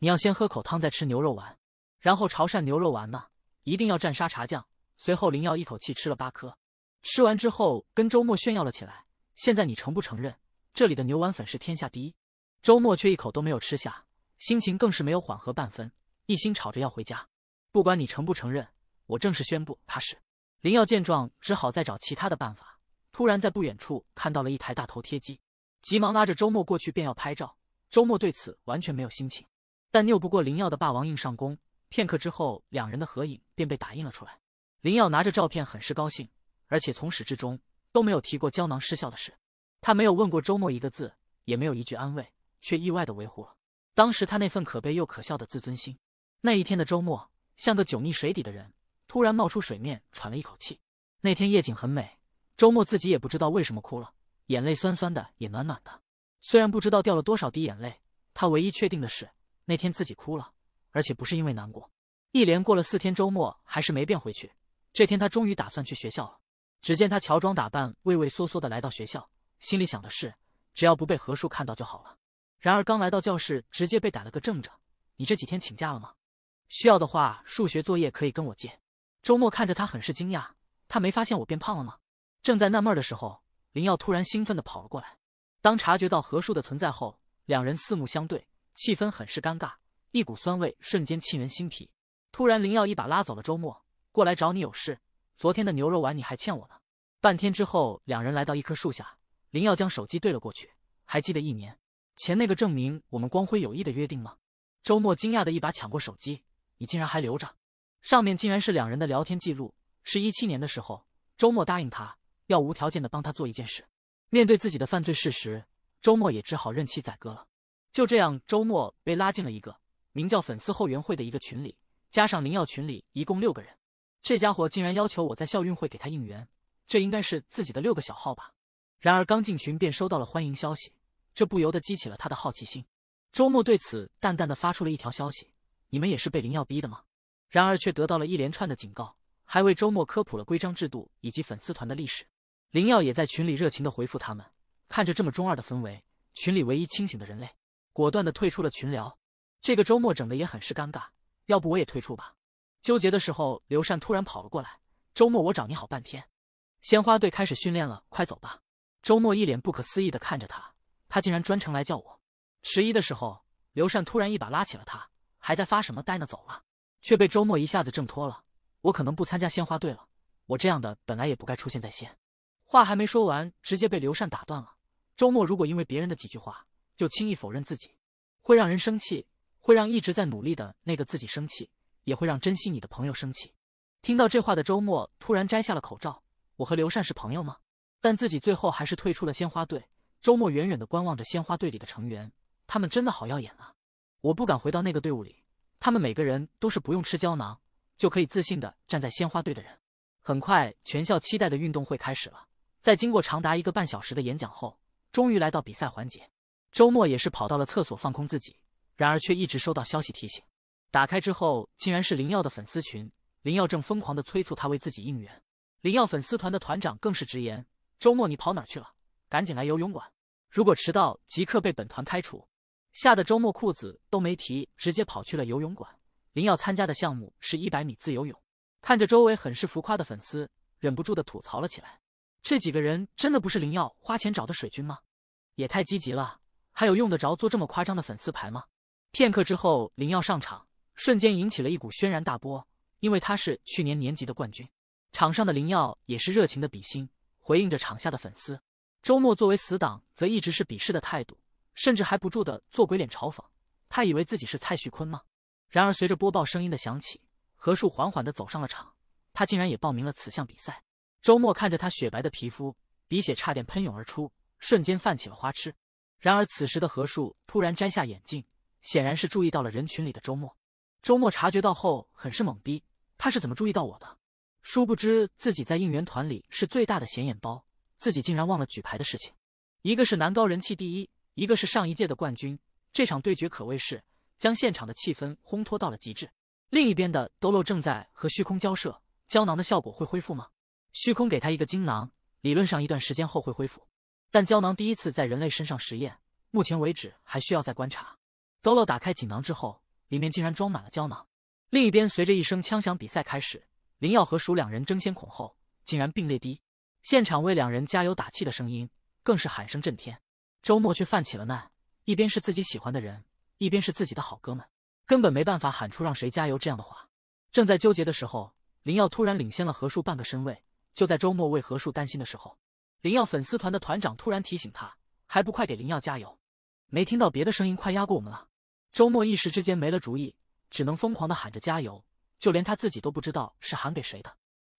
你要先喝口汤再吃牛肉丸。然后潮汕牛肉丸呢，一定要蘸沙茶酱。”随后，林耀一口气吃了八颗。吃完之后，跟周末炫耀了起来。现在你承不承认这里的牛丸粉是天下第一？周末却一口都没有吃下，心情更是没有缓和半分，一心吵着要回家。不管你承不承认，我正式宣布他是林耀。见状，只好再找其他的办法。突然在不远处看到了一台大头贴机，急忙拉着周末过去，便要拍照。周末对此完全没有心情，但拗不过林耀的霸王硬上弓。片刻之后，两人的合影便被打印了出来。林耀拿着照片，很是高兴。而且从始至终都没有提过胶囊失效的事，他没有问过周末一个字，也没有一句安慰，却意外的维护了当时他那份可悲又可笑的自尊心。那一天的周末像个久溺水底的人，突然冒出水面，喘了一口气。那天夜景很美，周末自己也不知道为什么哭了，眼泪酸酸的，也暖暖的。虽然不知道掉了多少滴眼泪，他唯一确定的是那天自己哭了，而且不是因为难过。一连过了四天，周末还是没变回去。这天他终于打算去学校了。只见他乔装打扮，畏畏缩缩的来到学校，心里想的是，只要不被何叔看到就好了。然而刚来到教室，直接被逮了个正着。你这几天请假了吗？需要的话，数学作业可以跟我借。周末看着他很是惊讶，他没发现我变胖了吗？正在纳闷的时候，林耀突然兴奋的跑了过来。当察觉到何叔的存在后，两人四目相对，气氛很是尴尬，一股酸味瞬间沁人心脾。突然，林耀一把拉走了周末，过来找你有事。昨天的牛肉丸你还欠我呢。半天之后，两人来到一棵树下，林耀将手机对了过去。还记得一年前那个证明我们光辉友谊的约定吗？周末惊讶的一把抢过手机，你竟然还留着？上面竟然是两人的聊天记录，是一七年的时候，周末答应他要无条件的帮他做一件事。面对自己的犯罪事实，周末也只好任其宰割了。就这样，周末被拉进了一个名叫“粉丝后援会”的一个群里，加上林耀，群里一共六个人。这家伙竟然要求我在校运会给他应援，这应该是自己的六个小号吧？然而刚进群便收到了欢迎消息，这不由得激起了他的好奇心。周末对此淡淡的发出了一条消息：“你们也是被灵药逼的吗？”然而却得到了一连串的警告，还为周末科普了规章制度以及粉丝团的历史。灵药也在群里热情的回复他们。看着这么中二的氛围，群里唯一清醒的人类果断的退出了群聊。这个周末整的也很是尴尬，要不我也退出吧。纠结的时候，刘禅突然跑了过来。周末，我找你好半天，鲜花队开始训练了，快走吧。周末一脸不可思议的看着他，他竟然专程来叫我。迟疑的时候，刘禅突然一把拉起了他，还在发什么呆呢？走了，却被周末一下子挣脱了。我可能不参加鲜花队了，我这样的本来也不该出现在先。话还没说完，直接被刘禅打断了。周末，如果因为别人的几句话就轻易否认自己，会让人生气，会让一直在努力的那个自己生气。也会让珍惜你的朋友生气。听到这话的周末突然摘下了口罩。我和刘善是朋友吗？但自己最后还是退出了鲜花队。周末远远的观望着鲜花队里的成员，他们真的好耀眼啊！我不敢回到那个队伍里，他们每个人都是不用吃胶囊就可以自信的站在鲜花队的人。很快，全校期待的运动会开始了。在经过长达一个半小时的演讲后，终于来到比赛环节。周末也是跑到了厕所放空自己，然而却一直收到消息提醒。打开之后，竟然是林耀的粉丝群。林耀正疯狂的催促他为自己应援。林耀粉丝团的团长更是直言：“周末你跑哪去了？赶紧来游泳馆！如果迟到，即刻被本团开除！”吓得周末裤子都没提，直接跑去了游泳馆。林耀参加的项目是一百米自由泳。看着周围很是浮夸的粉丝，忍不住的吐槽了起来：“这几个人真的不是林耀花钱找的水军吗？也太积极了！还有用得着做这么夸张的粉丝牌吗？”片刻之后，林耀上场。瞬间引起了一股轩然大波，因为他是去年年级的冠军。场上的林耀也是热情的比心，回应着场下的粉丝。周末作为死党，则一直是鄙视的态度，甚至还不住的做鬼脸嘲讽。他以为自己是蔡徐坤吗？然而随着播报声音的响起，何树缓缓的走上了场，他竟然也报名了此项比赛。周末看着他雪白的皮肤，鼻血差点喷涌而出，瞬间泛起了花痴。然而此时的何树突然摘下眼镜，显然是注意到了人群里的周末。周末察觉到后，很是懵逼。他是怎么注意到我的？殊不知自己在应援团里是最大的显眼包，自己竟然忘了举牌的事情。一个是男高人气第一，一个是上一届的冠军，这场对决可谓是将现场的气氛烘托到了极致。另一边的 Dolo 正在和虚空交涉：“胶囊的效果会恢复吗？”虚空给他一个金囊，理论上一段时间后会恢复，但胶囊第一次在人类身上实验，目前为止还需要再观察。l 漏打开锦囊之后。里面竟然装满了胶囊。另一边，随着一声枪响，比赛开始。林耀和鼠两人争先恐后，竟然并列第一。现场为两人加油打气的声音更是喊声震天。周末却犯起了难：一边是自己喜欢的人，一边是自己的好哥们，根本没办法喊出让谁加油这样的话。正在纠结的时候，林耀突然领先了何树半个身位。就在周末为何树担心的时候，林耀粉丝团的团长突然提醒他：“还不快给林耀加油！没听到别的声音，快压过我们了。”周末一时之间没了主意，只能疯狂的喊着加油，就连他自己都不知道是喊给谁的。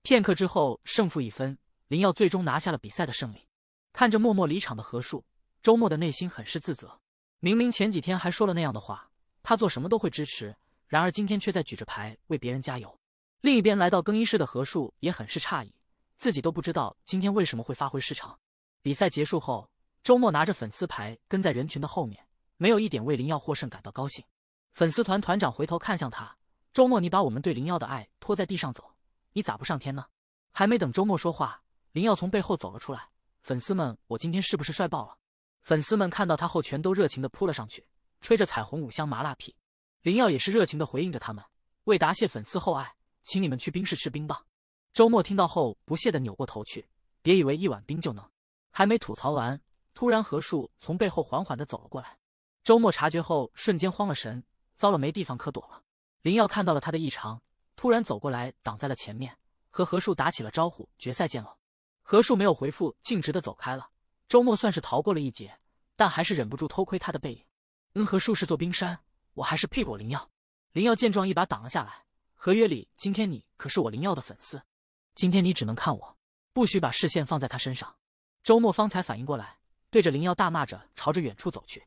片刻之后，胜负已分，林耀最终拿下了比赛的胜利。看着默默离场的何树，周末的内心很是自责。明明前几天还说了那样的话，他做什么都会支持，然而今天却在举着牌为别人加油。另一边来到更衣室的何树也很是诧异，自己都不知道今天为什么会发挥失常。比赛结束后，周末拿着粉丝牌跟在人群的后面。没有一点为林耀获胜感到高兴。粉丝团团长回头看向他：“周末，你把我们对林耀的爱拖在地上走，你咋不上天呢？”还没等周末说话，林耀从背后走了出来。粉丝们，我今天是不是帅爆了？粉丝们看到他后全都热情的扑了上去，吹着彩虹五香麻辣屁。林耀也是热情的回应着他们。为答谢粉丝厚爱，请你们去冰室吃冰棒。周末听到后不屑的扭过头去：“别以为一碗冰就能……”还没吐槽完，突然何树从背后缓缓的走了过来。周末察觉后，瞬间慌了神，糟了，没地方可躲了。林耀看到了他的异常，突然走过来挡在了前面，和何树打起了招呼。决赛见了。”何树没有回复，径直的走开了。周末算是逃过了一劫，但还是忍不住偷窥他的背影。嗯，何树是座冰山，我还是屁股。林耀，林耀见状一把挡了下来。合约里今天你可是我林耀的粉丝，今天你只能看我，不许把视线放在他身上。周末方才反应过来，对着林耀大骂着，朝着远处走去。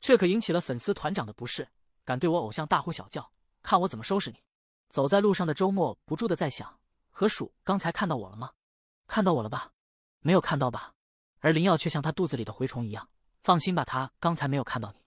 这可引起了粉丝团长的不适，敢对我偶像大呼小叫，看我怎么收拾你！走在路上的周末不住的在想，何鼠刚才看到我了吗？看到我了吧？没有看到吧？而林耀却像他肚子里的蛔虫一样，放心吧，他刚才没有看到你。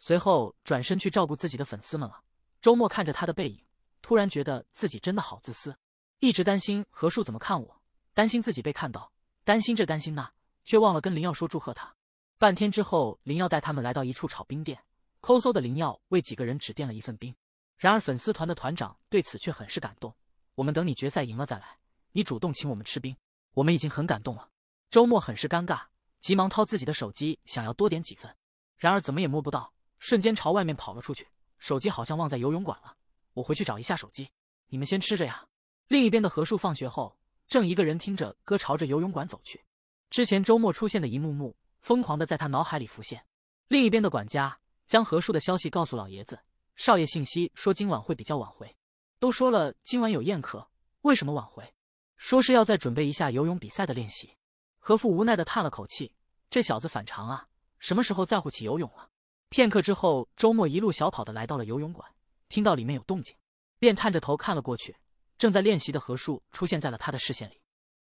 随后转身去照顾自己的粉丝们了。周末看着他的背影，突然觉得自己真的好自私，一直担心何叔怎么看我，担心自己被看到，担心这担心那，却忘了跟林耀说祝贺他。半天之后，林耀带他们来到一处炒冰店，抠搜的林耀为几个人只点了一份冰。然而粉丝团的团长对此却很是感动：“我们等你决赛赢了再来，你主动请我们吃冰，我们已经很感动了。”周末很是尴尬，急忙掏自己的手机想要多点几份，然而怎么也摸不到，瞬间朝外面跑了出去，手机好像忘在游泳馆了。我回去找一下手机，你们先吃着呀。另一边的何树放学后正一个人听着歌朝着游泳馆走去，之前周末出现的一幕幕。疯狂的在他脑海里浮现。另一边的管家将何叔的消息告诉老爷子。少爷信息说今晚会比较晚回。都说了今晚有宴客，为什么晚回？说是要再准备一下游泳比赛的练习。何父无奈的叹了口气，这小子反常啊，什么时候在乎起游泳了？片刻之后，周末一路小跑的来到了游泳馆，听到里面有动静，便探着头看了过去。正在练习的何树出现在了他的视线里，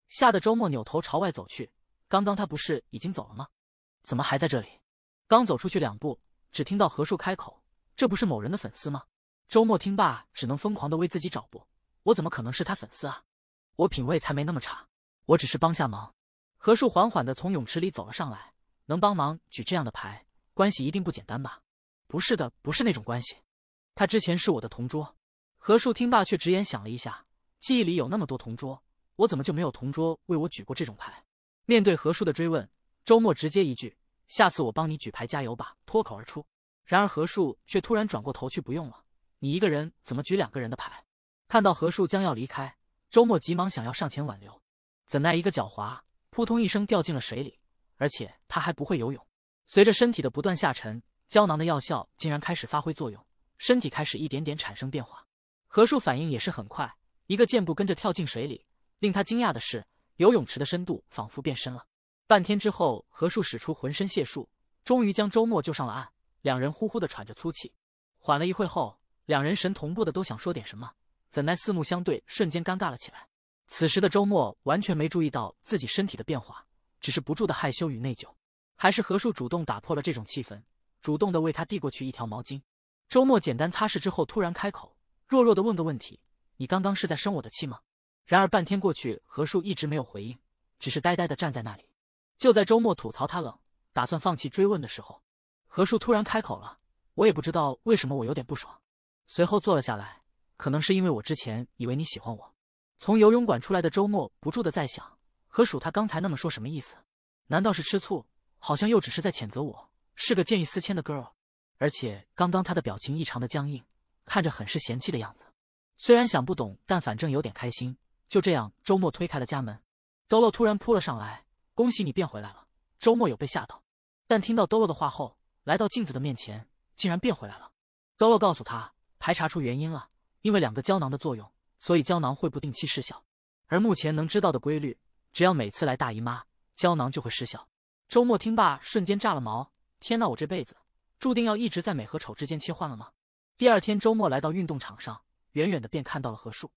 吓得周末扭头朝外走去。刚刚他不是已经走了吗？怎么还在这里？刚走出去两步，只听到何树开口：“这不是某人的粉丝吗？”周末听罢，只能疯狂的为自己找不，我怎么可能是他粉丝啊？我品味才没那么差，我只是帮下忙。何树缓缓的从泳池里走了上来，能帮忙举这样的牌，关系一定不简单吧？不是的，不是那种关系。他之前是我的同桌。何树听罢却直言，想了一下，记忆里有那么多同桌，我怎么就没有同桌为我举过这种牌？面对何树的追问。周末直接一句：“下次我帮你举牌，加油吧！”脱口而出。然而何树却突然转过头去：“不用了，你一个人怎么举两个人的牌？”看到何树将要离开，周末急忙想要上前挽留，怎奈一个脚滑，扑通一声掉进了水里，而且他还不会游泳。随着身体的不断下沉，胶囊的药效竟然开始发挥作用，身体开始一点点产生变化。何树反应也是很快，一个箭步跟着跳进水里。令他惊讶的是，游泳池的深度仿佛变深了。半天之后，何树使出浑身解数，终于将周末救上了岸。两人呼呼的喘着粗气，缓了一会后，两人神同步的都想说点什么，怎奈四目相对，瞬间尴尬了起来。此时的周末完全没注意到自己身体的变化，只是不住的害羞与内疚。还是何树主动打破了这种气氛，主动的为他递过去一条毛巾。周末简单擦拭之后，突然开口，弱弱的问个问题：“你刚刚是在生我的气吗？”然而半天过去，何树一直没有回应，只是呆呆的站在那里。就在周末吐槽他冷，打算放弃追问的时候，何树突然开口了。我也不知道为什么，我有点不爽。随后坐了下来，可能是因为我之前以为你喜欢我。从游泳馆出来的周末不住的在想，何树他刚才那么说什么意思？难道是吃醋？好像又只是在谴责我是个见异思迁的 girl。而且刚刚他的表情异常的僵硬，看着很是嫌弃的样子。虽然想不懂，但反正有点开心。就这样，周末推开了家门，豆豆突然扑了上来。恭喜你变回来了。周末有被吓到，但听到兜 o 的话后，来到镜子的面前，竟然变回来了。兜 o 告诉他，排查出原因了，因为两个胶囊的作用，所以胶囊会不定期失效。而目前能知道的规律，只要每次来大姨妈，胶囊就会失效。周末听罢，瞬间炸了毛。天呐，我这辈子注定要一直在美和丑之间切换了吗？第二天，周末来到运动场上，远远的便看到了何树。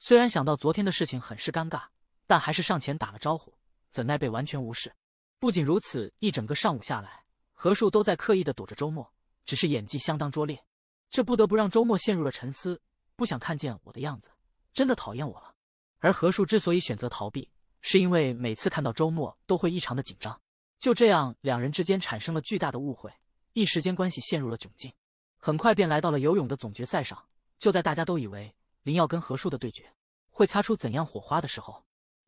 虽然想到昨天的事情很是尴尬，但还是上前打了招呼。怎奈被完全无视。不仅如此，一整个上午下来，何树都在刻意的躲着周末，只是演技相当拙劣，这不得不让周末陷入了沉思，不想看见我的样子，真的讨厌我了。而何树之所以选择逃避，是因为每次看到周末都会异常的紧张。就这样，两人之间产生了巨大的误会，一时间关系陷入了窘境。很快便来到了游泳的总决赛上，就在大家都以为林耀跟何树的对决会擦出怎样火花的时候。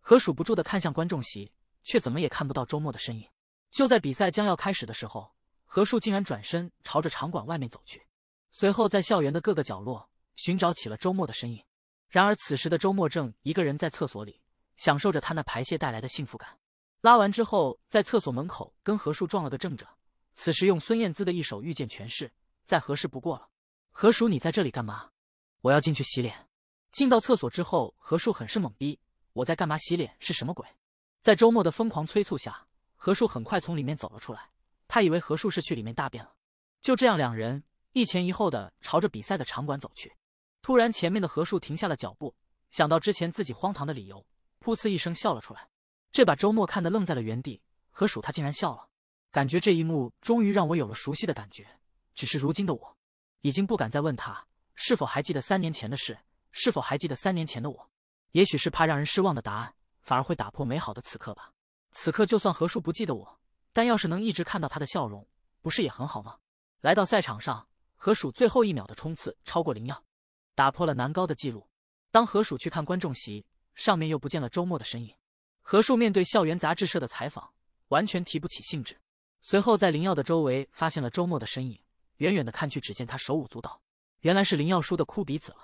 何树不住的看向观众席，却怎么也看不到周末的身影。就在比赛将要开始的时候，何树竟然转身朝着场馆外面走去，随后在校园的各个角落寻找起了周末的身影。然而此时的周末正一个人在厕所里，享受着他那排泄带来的幸福感。拉完之后，在厕所门口跟何树撞了个正着。此时用孙燕姿的一首《遇见》诠释，再合适不过了。何叔，你在这里干嘛？我要进去洗脸。进到厕所之后，何树很是懵逼。我在干嘛？洗脸是什么鬼？在周末的疯狂催促下，何树很快从里面走了出来。他以为何树是去里面大便了。就这样，两人一前一后的朝着比赛的场馆走去。突然，前面的何树停下了脚步，想到之前自己荒唐的理由，噗呲一声笑了出来。这把周末看的愣在了原地。何树他竟然笑了，感觉这一幕终于让我有了熟悉的感觉。只是如今的我，已经不敢再问他是否还记得三年前的事，是否还记得三年前的我。也许是怕让人失望的答案，反而会打破美好的此刻吧。此刻，就算何叔不记得我，但要是能一直看到他的笑容，不是也很好吗？来到赛场上，何叔最后一秒的冲刺超过林耀，打破了男高的记录。当何叔去看观众席，上面又不见了周末的身影。何叔面对校园杂志社的采访，完全提不起兴致。随后，在林耀的周围发现了周末的身影，远远的看去，只见他手舞足蹈。原来是林耀输的哭鼻子了，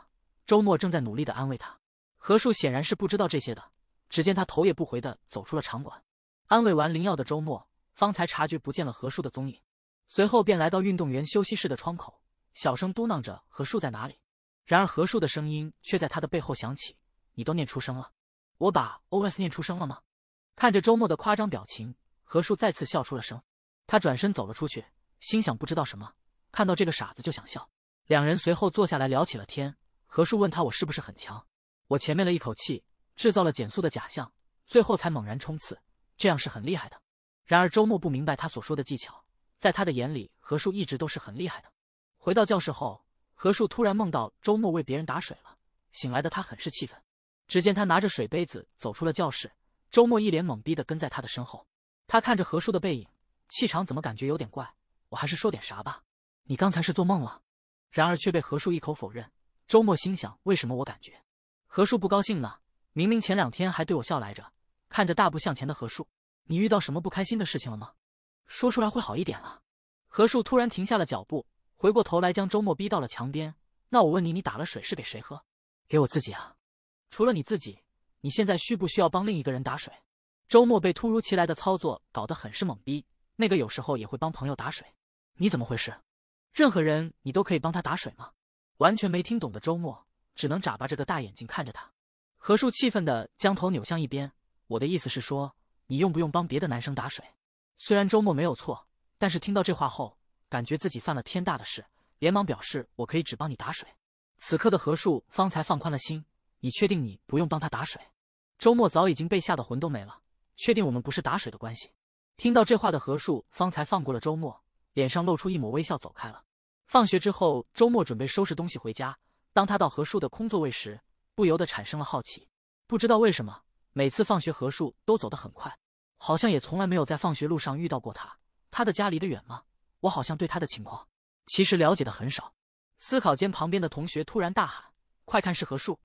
周末正在努力的安慰他。何树显然是不知道这些的。只见他头也不回的走出了场馆，安慰完林耀的周末，方才察觉不见了何树的踪影，随后便来到运动员休息室的窗口，小声嘟囔着：“何树在哪里？”然而何树的声音却在他的背后响起：“你都念出声了，我把 OS 念出声了吗？”看着周末的夸张表情，何树再次笑出了声。他转身走了出去，心想：不知道什么，看到这个傻子就想笑。两人随后坐下来聊起了天。何树问他：“我是不是很强？”我前面的一口气，制造了减速的假象，最后才猛然冲刺，这样是很厉害的。然而周末不明白他所说的技巧，在他的眼里，何树一直都是很厉害的。回到教室后，何树突然梦到周末为别人打水了，醒来的他很是气愤。只见他拿着水杯子走出了教室，周末一脸懵逼的跟在他的身后。他看着何树的背影，气场怎么感觉有点怪？我还是说点啥吧。你刚才是做梦了？然而却被何树一口否认。周末心想：为什么我感觉？何树不高兴了，明明前两天还对我笑来着。看着大步向前的何树，你遇到什么不开心的事情了吗？说出来会好一点啊。何树突然停下了脚步，回过头来将周末逼到了墙边。那我问你，你打了水是给谁喝？给我自己啊。除了你自己，你现在需不需要帮另一个人打水？周末被突如其来的操作搞得很是懵逼。那个有时候也会帮朋友打水，你怎么回事？任何人你都可以帮他打水吗？完全没听懂的周末。只能眨巴着个大眼睛看着他，何树气愤的将头扭向一边。我的意思是说，你用不用帮别的男生打水？虽然周末没有错，但是听到这话后，感觉自己犯了天大的事，连忙表示我可以只帮你打水。此刻的何树方才放宽了心。你确定你不用帮他打水？周末早已经被吓得魂都没了。确定我们不是打水的关系？听到这话的何树方才放过了周末，脸上露出一抹微笑，走开了。放学之后，周末准备收拾东西回家。当他到何树的空座位时，不由得产生了好奇。不知道为什么，每次放学何树都走得很快，好像也从来没有在放学路上遇到过他。他的家离得远吗？我好像对他的情况其实了解的很少。思考间，旁边的同学突然大喊：“快看，是何树！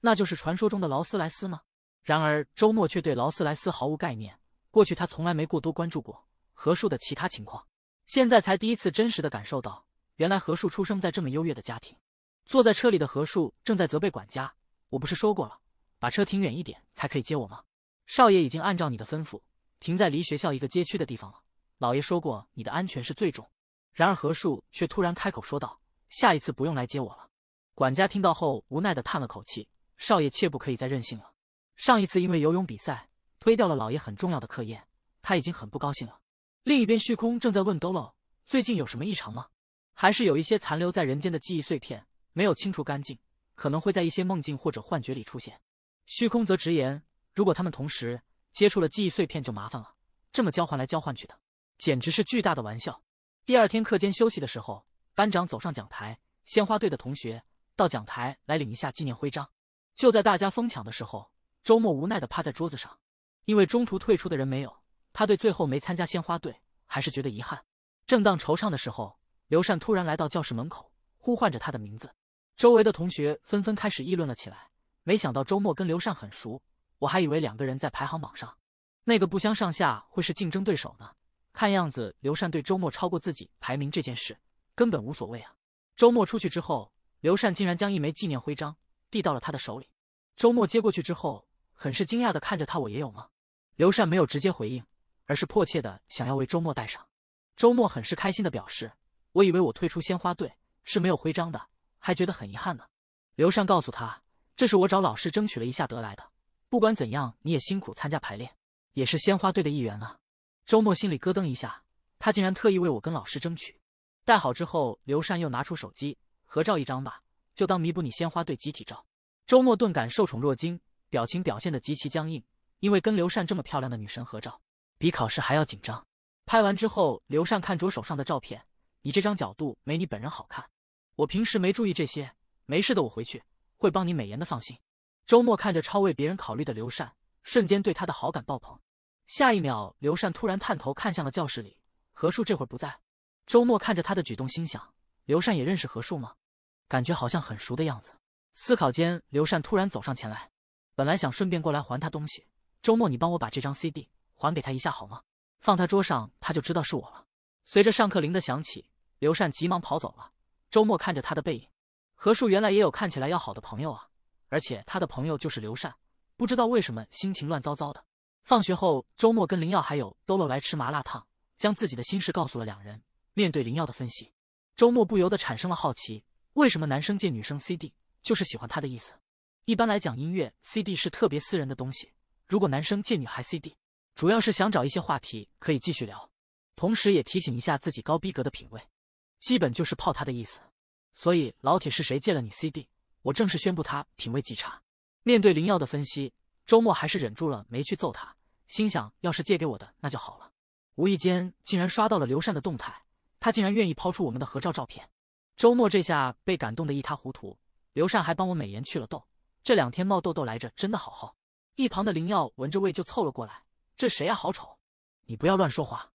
那就是传说中的劳斯莱斯吗？”然而，周末却对劳斯莱斯毫无概念。过去他从来没过多关注过何树的其他情况，现在才第一次真实的感受到，原来何树出生在这么优越的家庭。坐在车里的何树正在责备管家：“我不是说过了，把车停远一点才可以接我吗？”少爷已经按照你的吩咐，停在离学校一个街区的地方了。老爷说过，你的安全是最重。然而何树却突然开口说道：“下一次不用来接我了。”管家听到后无奈地叹了口气：“少爷切不可以再任性了。上一次因为游泳比赛推掉了老爷很重要的课宴，他已经很不高兴了。”另一边，虚空正在问 Dolo：“ 最近有什么异常吗？还是有一些残留在人间的记忆碎片？”没有清除干净，可能会在一些梦境或者幻觉里出现。虚空则直言：如果他们同时接触了记忆碎片，就麻烦了。这么交换来交换去的，简直是巨大的玩笑。第二天课间休息的时候，班长走上讲台，鲜花队的同学到讲台来领一下纪念徽章。就在大家疯抢的时候，周末无奈地趴在桌子上，因为中途退出的人没有，他对最后没参加鲜花队还是觉得遗憾。正当惆怅的时候，刘善突然来到教室门口，呼唤着他的名字。周围的同学纷纷开始议论了起来。没想到周末跟刘禅很熟，我还以为两个人在排行榜上那个不相上下会是竞争对手呢。看样子刘禅对周末超过自己排名这件事根本无所谓啊。周末出去之后，刘禅竟然将一枚纪念徽章递到了他的手里。周末接过去之后，很是惊讶的看着他：“我也有吗？”刘禅没有直接回应，而是迫切的想要为周末戴上。周末很是开心的表示：“我以为我退出鲜花队是没有徽章的。”还觉得很遗憾呢。刘禅告诉他：“这是我找老师争取了一下得来的，不管怎样，你也辛苦参加排练，也是鲜花队的一员了。”周末心里咯噔一下，他竟然特意为我跟老师争取。戴好之后，刘禅又拿出手机，合照一张吧，就当弥补你鲜花队集体照。周末顿感受宠若惊，表情表现得极其僵硬，因为跟刘禅这么漂亮的女神合照，比考试还要紧张。拍完之后，刘禅看着手上的照片：“你这张角度没你本人好看。”我平时没注意这些，没事的。我回去会帮你美颜的，放心。周末看着超为别人考虑的刘禅，瞬间对他的好感爆棚。下一秒，刘禅突然探头看向了教室里，何树这会儿不在。周末看着他的举动，心想：刘禅也认识何树吗？感觉好像很熟的样子。思考间，刘禅突然走上前来，本来想顺便过来还他东西。周末，你帮我把这张 CD 还给他一下好吗？放他桌上，他就知道是我了。随着上课铃的响起，刘禅急忙跑走了。周末看着他的背影，何树原来也有看起来要好的朋友啊，而且他的朋友就是刘善，不知道为什么心情乱糟糟的。放学后，周末跟林耀还有兜兜来吃麻辣烫，将自己的心事告诉了两人。面对林耀的分析，周末不由得产生了好奇，为什么男生借女生 CD 就是喜欢他的意思？一般来讲，音乐 CD 是特别私人的东西，如果男生借女孩 CD，主要是想找一些话题可以继续聊，同时也提醒一下自己高逼格的品味。基本就是泡他的意思，所以老铁是谁借了你 CD？我正式宣布他品味极差。面对灵药的分析，周末还是忍住了没去揍他，心想要是借给我的那就好了。无意间竟然刷到了刘善的动态，他竟然愿意抛出我们的合照照片。周末这下被感动的一塌糊涂，刘善还帮我美颜去了痘。这两天冒痘痘来着，真的好厚。一旁的灵药闻着味就凑了过来，这谁啊？好丑！你不要乱说话，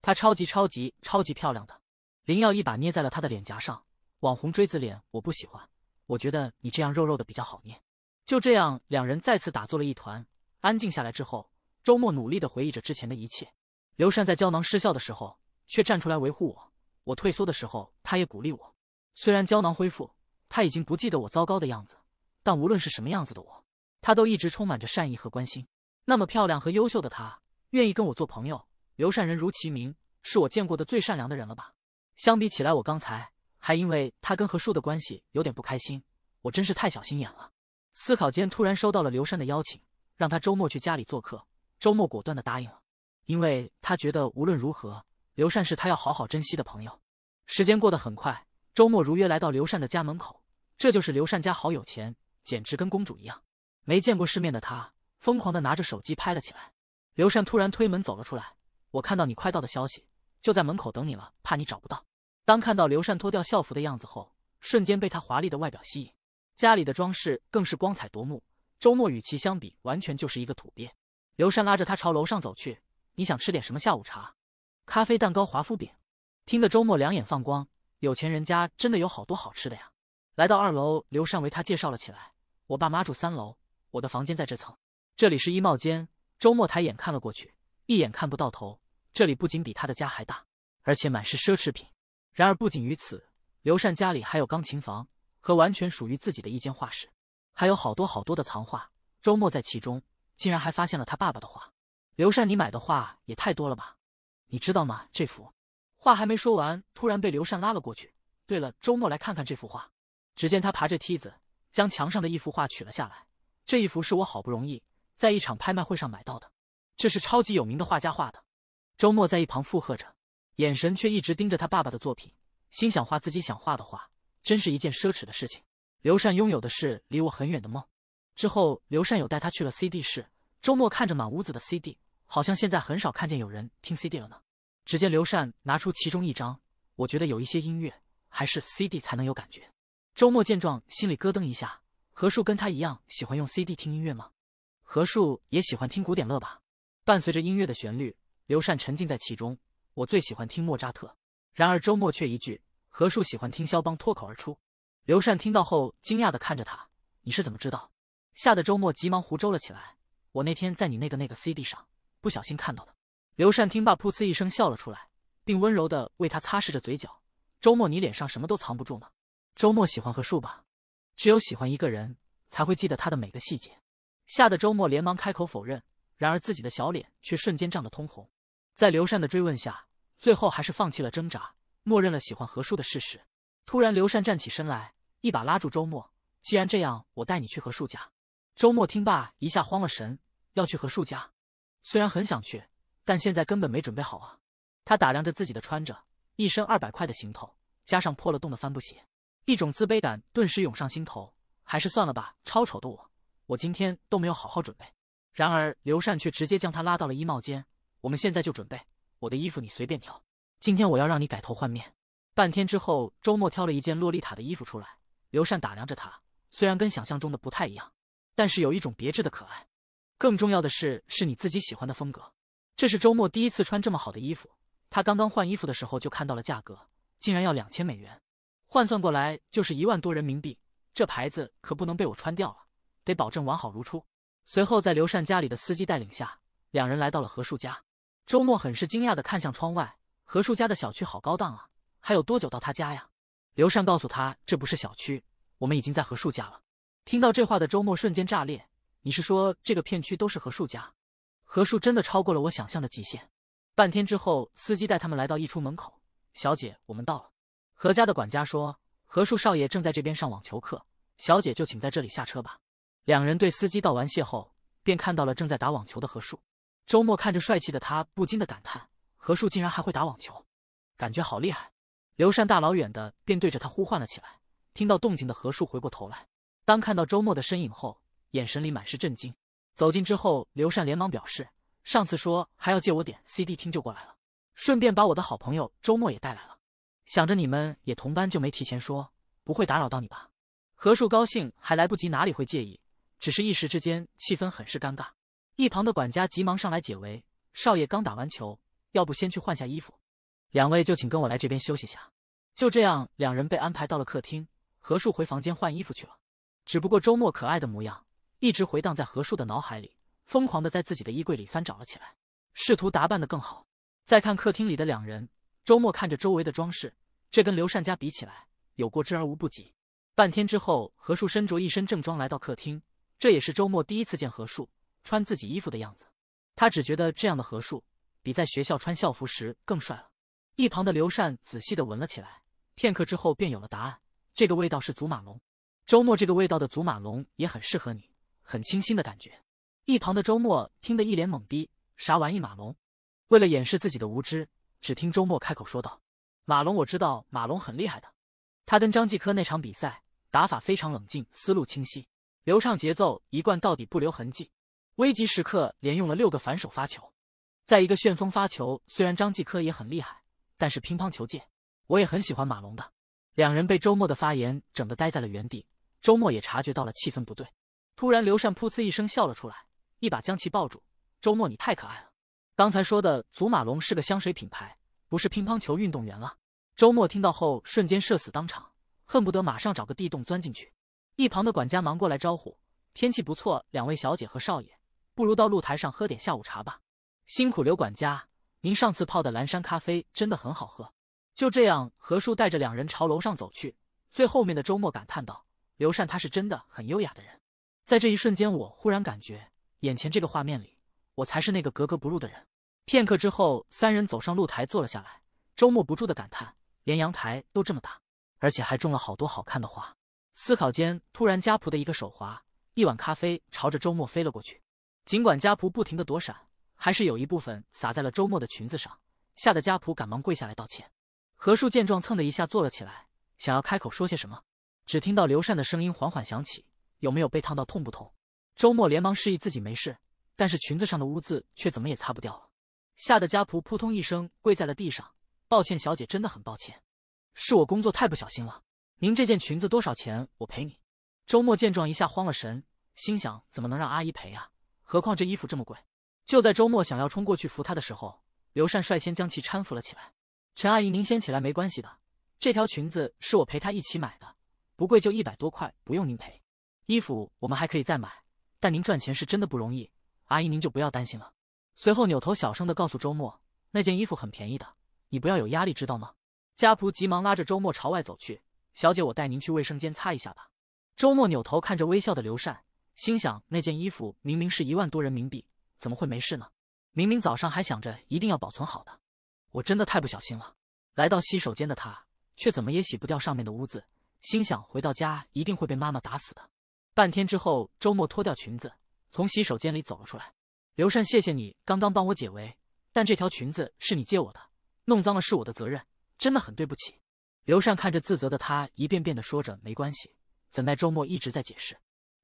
她超级超级超级漂亮的。林耀一把捏在了他的脸颊上，网红锥子脸我不喜欢，我觉得你这样肉肉的比较好捏。就这样，两人再次打作了一团。安静下来之后，周末努力的回忆着之前的一切。刘禅在胶囊失效的时候，却站出来维护我；我退缩的时候，他也鼓励我。虽然胶囊恢复，他已经不记得我糟糕的样子，但无论是什么样子的我，他都一直充满着善意和关心。那么漂亮和优秀的他，愿意跟我做朋友。刘禅人如其名，是我见过的最善良的人了吧？相比起来，我刚才还因为他跟何叔的关系有点不开心，我真是太小心眼了。思考间，突然收到了刘善的邀请，让他周末去家里做客。周末果断的答应了，因为他觉得无论如何，刘善是他要好好珍惜的朋友。时间过得很快，周末如约来到刘善的家门口。这就是刘善家，好有钱，简直跟公主一样。没见过世面的他，疯狂的拿着手机拍了起来。刘善突然推门走了出来，我看到你快到的消息。就在门口等你了，怕你找不到。当看到刘善脱掉校服的样子后，瞬间被他华丽的外表吸引。家里的装饰更是光彩夺目。周末与其相比，完全就是一个土鳖。刘善拉着他朝楼上走去。你想吃点什么下午茶？咖啡、蛋糕、华夫饼。听得周末两眼放光。有钱人家真的有好多好吃的呀。来到二楼，刘善为他介绍了起来。我爸妈住三楼，我的房间在这层。这里是衣帽间。周末抬眼看了过去，一眼看不到头。这里不仅比他的家还大，而且满是奢侈品。然而，不仅于此，刘禅家里还有钢琴房和完全属于自己的一间画室，还有好多好多的藏画。周末在其中竟然还发现了他爸爸的画。刘禅，你买的画也太多了吧？你知道吗？这幅……画还没说完，突然被刘禅拉了过去。对了，周末来看看这幅画。只见他爬着梯子，将墙上的一幅画取了下来。这一幅是我好不容易在一场拍卖会上买到的，这是超级有名的画家画的。周末在一旁附和着，眼神却一直盯着他爸爸的作品，心想画自己想画的画，真是一件奢侈的事情。刘善拥有的是离我很远的梦。之后，刘善又带他去了 CD 室。周末看着满屋子的 CD，好像现在很少看见有人听 CD 了呢。只见刘善拿出其中一张，我觉得有一些音乐还是 CD 才能有感觉。周末见状，心里咯噔一下：何树跟他一样喜欢用 CD 听音乐吗？何树也喜欢听古典乐吧？伴随着音乐的旋律。刘禅沉浸在其中，我最喜欢听莫扎特。然而周末却一句何树喜欢听肖邦脱口而出。刘禅听到后惊讶的看着他，你是怎么知道？吓得周末急忙胡诌了起来。我那天在你那个那个 CD 上不小心看到的。刘禅听罢噗呲一声笑了出来，并温柔的为他擦拭着嘴角。周末，你脸上什么都藏不住呢。周末喜欢何树吧？只有喜欢一个人，才会记得他的每个细节。吓得周末连忙开口否认，然而自己的小脸却瞬间涨得通红。在刘禅的追问下，最后还是放弃了挣扎，默认了喜欢何树的事实。突然，刘禅站起身来，一把拉住周末：“既然这样，我带你去何树家。”周末听罢，一下慌了神，要去何树家，虽然很想去，但现在根本没准备好啊！他打量着自己的穿着，一身二百块的行头，加上破了洞的帆布鞋，一种自卑感顿时涌上心头。还是算了吧，超丑的我，我今天都没有好好准备。然而，刘禅却直接将他拉到了衣帽间。我们现在就准备，我的衣服你随便挑。今天我要让你改头换面。半天之后，周末挑了一件洛丽塔的衣服出来。刘善打量着她，虽然跟想象中的不太一样，但是有一种别致的可爱。更重要的是，是你自己喜欢的风格。这是周末第一次穿这么好的衣服。他刚刚换衣服的时候就看到了价格，竟然要两千美元，换算过来就是一万多人民币。这牌子可不能被我穿掉了，得保证完好如初。随后，在刘善家里的司机带领下，两人来到了何树家。周末很是惊讶的看向窗外，何树家的小区好高档啊！还有多久到他家呀？刘禅告诉他，这不是小区，我们已经在何树家了。听到这话的周末瞬间炸裂，你是说这个片区都是何树家？何树真的超过了我想象的极限。半天之后，司机带他们来到一出门口，小姐，我们到了。何家的管家说，何树少爷正在这边上网球课，小姐就请在这里下车吧。两人对司机道完谢后，便看到了正在打网球的何树。周末看着帅气的他，不禁的感叹：“何树竟然还会打网球，感觉好厉害！”刘善大老远的便对着他呼唤了起来。听到动静的何树回过头来，当看到周末的身影后，眼神里满是震惊。走近之后，刘善连忙表示：“上次说还要借我点 CD 听就过来了，顺便把我的好朋友周末也带来了。想着你们也同班，就没提前说，不会打扰到你吧？”何树高兴还来不及，哪里会介意？只是一时之间，气氛很是尴尬。一旁的管家急忙上来解围。少爷刚打完球，要不先去换下衣服？两位就请跟我来这边休息下。就这样，两人被安排到了客厅。何树回房间换衣服去了。只不过周末可爱的模样一直回荡在何树的脑海里，疯狂的在自己的衣柜里翻找了起来，试图打扮的更好。再看客厅里的两人，周末看着周围的装饰，这跟刘善家比起来，有过之而无不及。半天之后，何树身着一身正装来到客厅，这也是周末第一次见何树。穿自己衣服的样子，他只觉得这样的何树比在学校穿校服时更帅了。一旁的刘禅仔细的闻了起来，片刻之后便有了答案。这个味道是祖马龙。周末，这个味道的祖马龙也很适合你，很清新的感觉。一旁的周末听得一脸懵逼，啥玩意马龙？为了掩饰自己的无知，只听周末开口说道：“马龙，我知道马龙很厉害的。他跟张继科那场比赛，打法非常冷静，思路清晰，流畅节奏一贯到底，不留痕迹。”危急时刻，连用了六个反手发球，在一个旋风发球。虽然张继科也很厉害，但是乒乓球界，我也很喜欢马龙的。两人被周末的发言整得呆在了原地。周末也察觉到了气氛不对，突然刘禅噗呲一声笑了出来，一把将其抱住。周末，你太可爱了！刚才说的祖马龙是个香水品牌，不是乒乓球运动员了。周末听到后，瞬间社死当场，恨不得马上找个地洞钻进去。一旁的管家忙过来招呼：“天气不错，两位小姐和少爷。”不如到露台上喝点下午茶吧。辛苦刘管家，您上次泡的蓝山咖啡真的很好喝。就这样，何树带着两人朝楼上走去。最后面的周末感叹道：“刘善他是真的很优雅的人。”在这一瞬间，我忽然感觉眼前这个画面里，我才是那个格格不入的人。片刻之后，三人走上露台，坐了下来。周末不住的感叹：“连阳台都这么大，而且还种了好多好看的花。”思考间，突然家仆的一个手滑，一碗咖啡朝着周末飞了过去。尽管家仆不停的躲闪，还是有一部分洒在了周末的裙子上，吓得家仆赶忙跪下来道歉。何树见状，蹭的一下坐了起来，想要开口说些什么，只听到刘禅的声音缓缓响起：“有没有被烫到？痛不痛？”周末连忙示意自己没事，但是裙子上的污渍却怎么也擦不掉了，吓得家仆扑通一声跪在了地上：“抱歉，小姐，真的很抱歉，是我工作太不小心了。您这件裙子多少钱？我赔你。”周末见状一下慌了神，心想：怎么能让阿姨赔啊？何况这衣服这么贵，就在周末想要冲过去扶她的时候，刘善率先将其搀扶了起来。陈阿姨，您先起来没关系的，这条裙子是我陪她一起买的，不贵就一百多块，不用您赔。衣服我们还可以再买，但您赚钱是真的不容易，阿姨您就不要担心了。随后扭头小声的告诉周末，那件衣服很便宜的，你不要有压力，知道吗？家仆急忙拉着周末朝外走去，小姐我带您去卫生间擦一下吧。周末扭头看着微笑的刘善。心想那件衣服明明是一万多人民币，怎么会没事呢？明明早上还想着一定要保存好的，我真的太不小心了。来到洗手间的他，却怎么也洗不掉上面的污渍。心想回到家一定会被妈妈打死的。半天之后，周末脱掉裙子，从洗手间里走了出来。刘禅，谢谢你刚刚帮我解围，但这条裙子是你借我的，弄脏了是我的责任，真的很对不起。刘禅看着自责的他，一遍遍的说着没关系。怎奈周末一直在解释。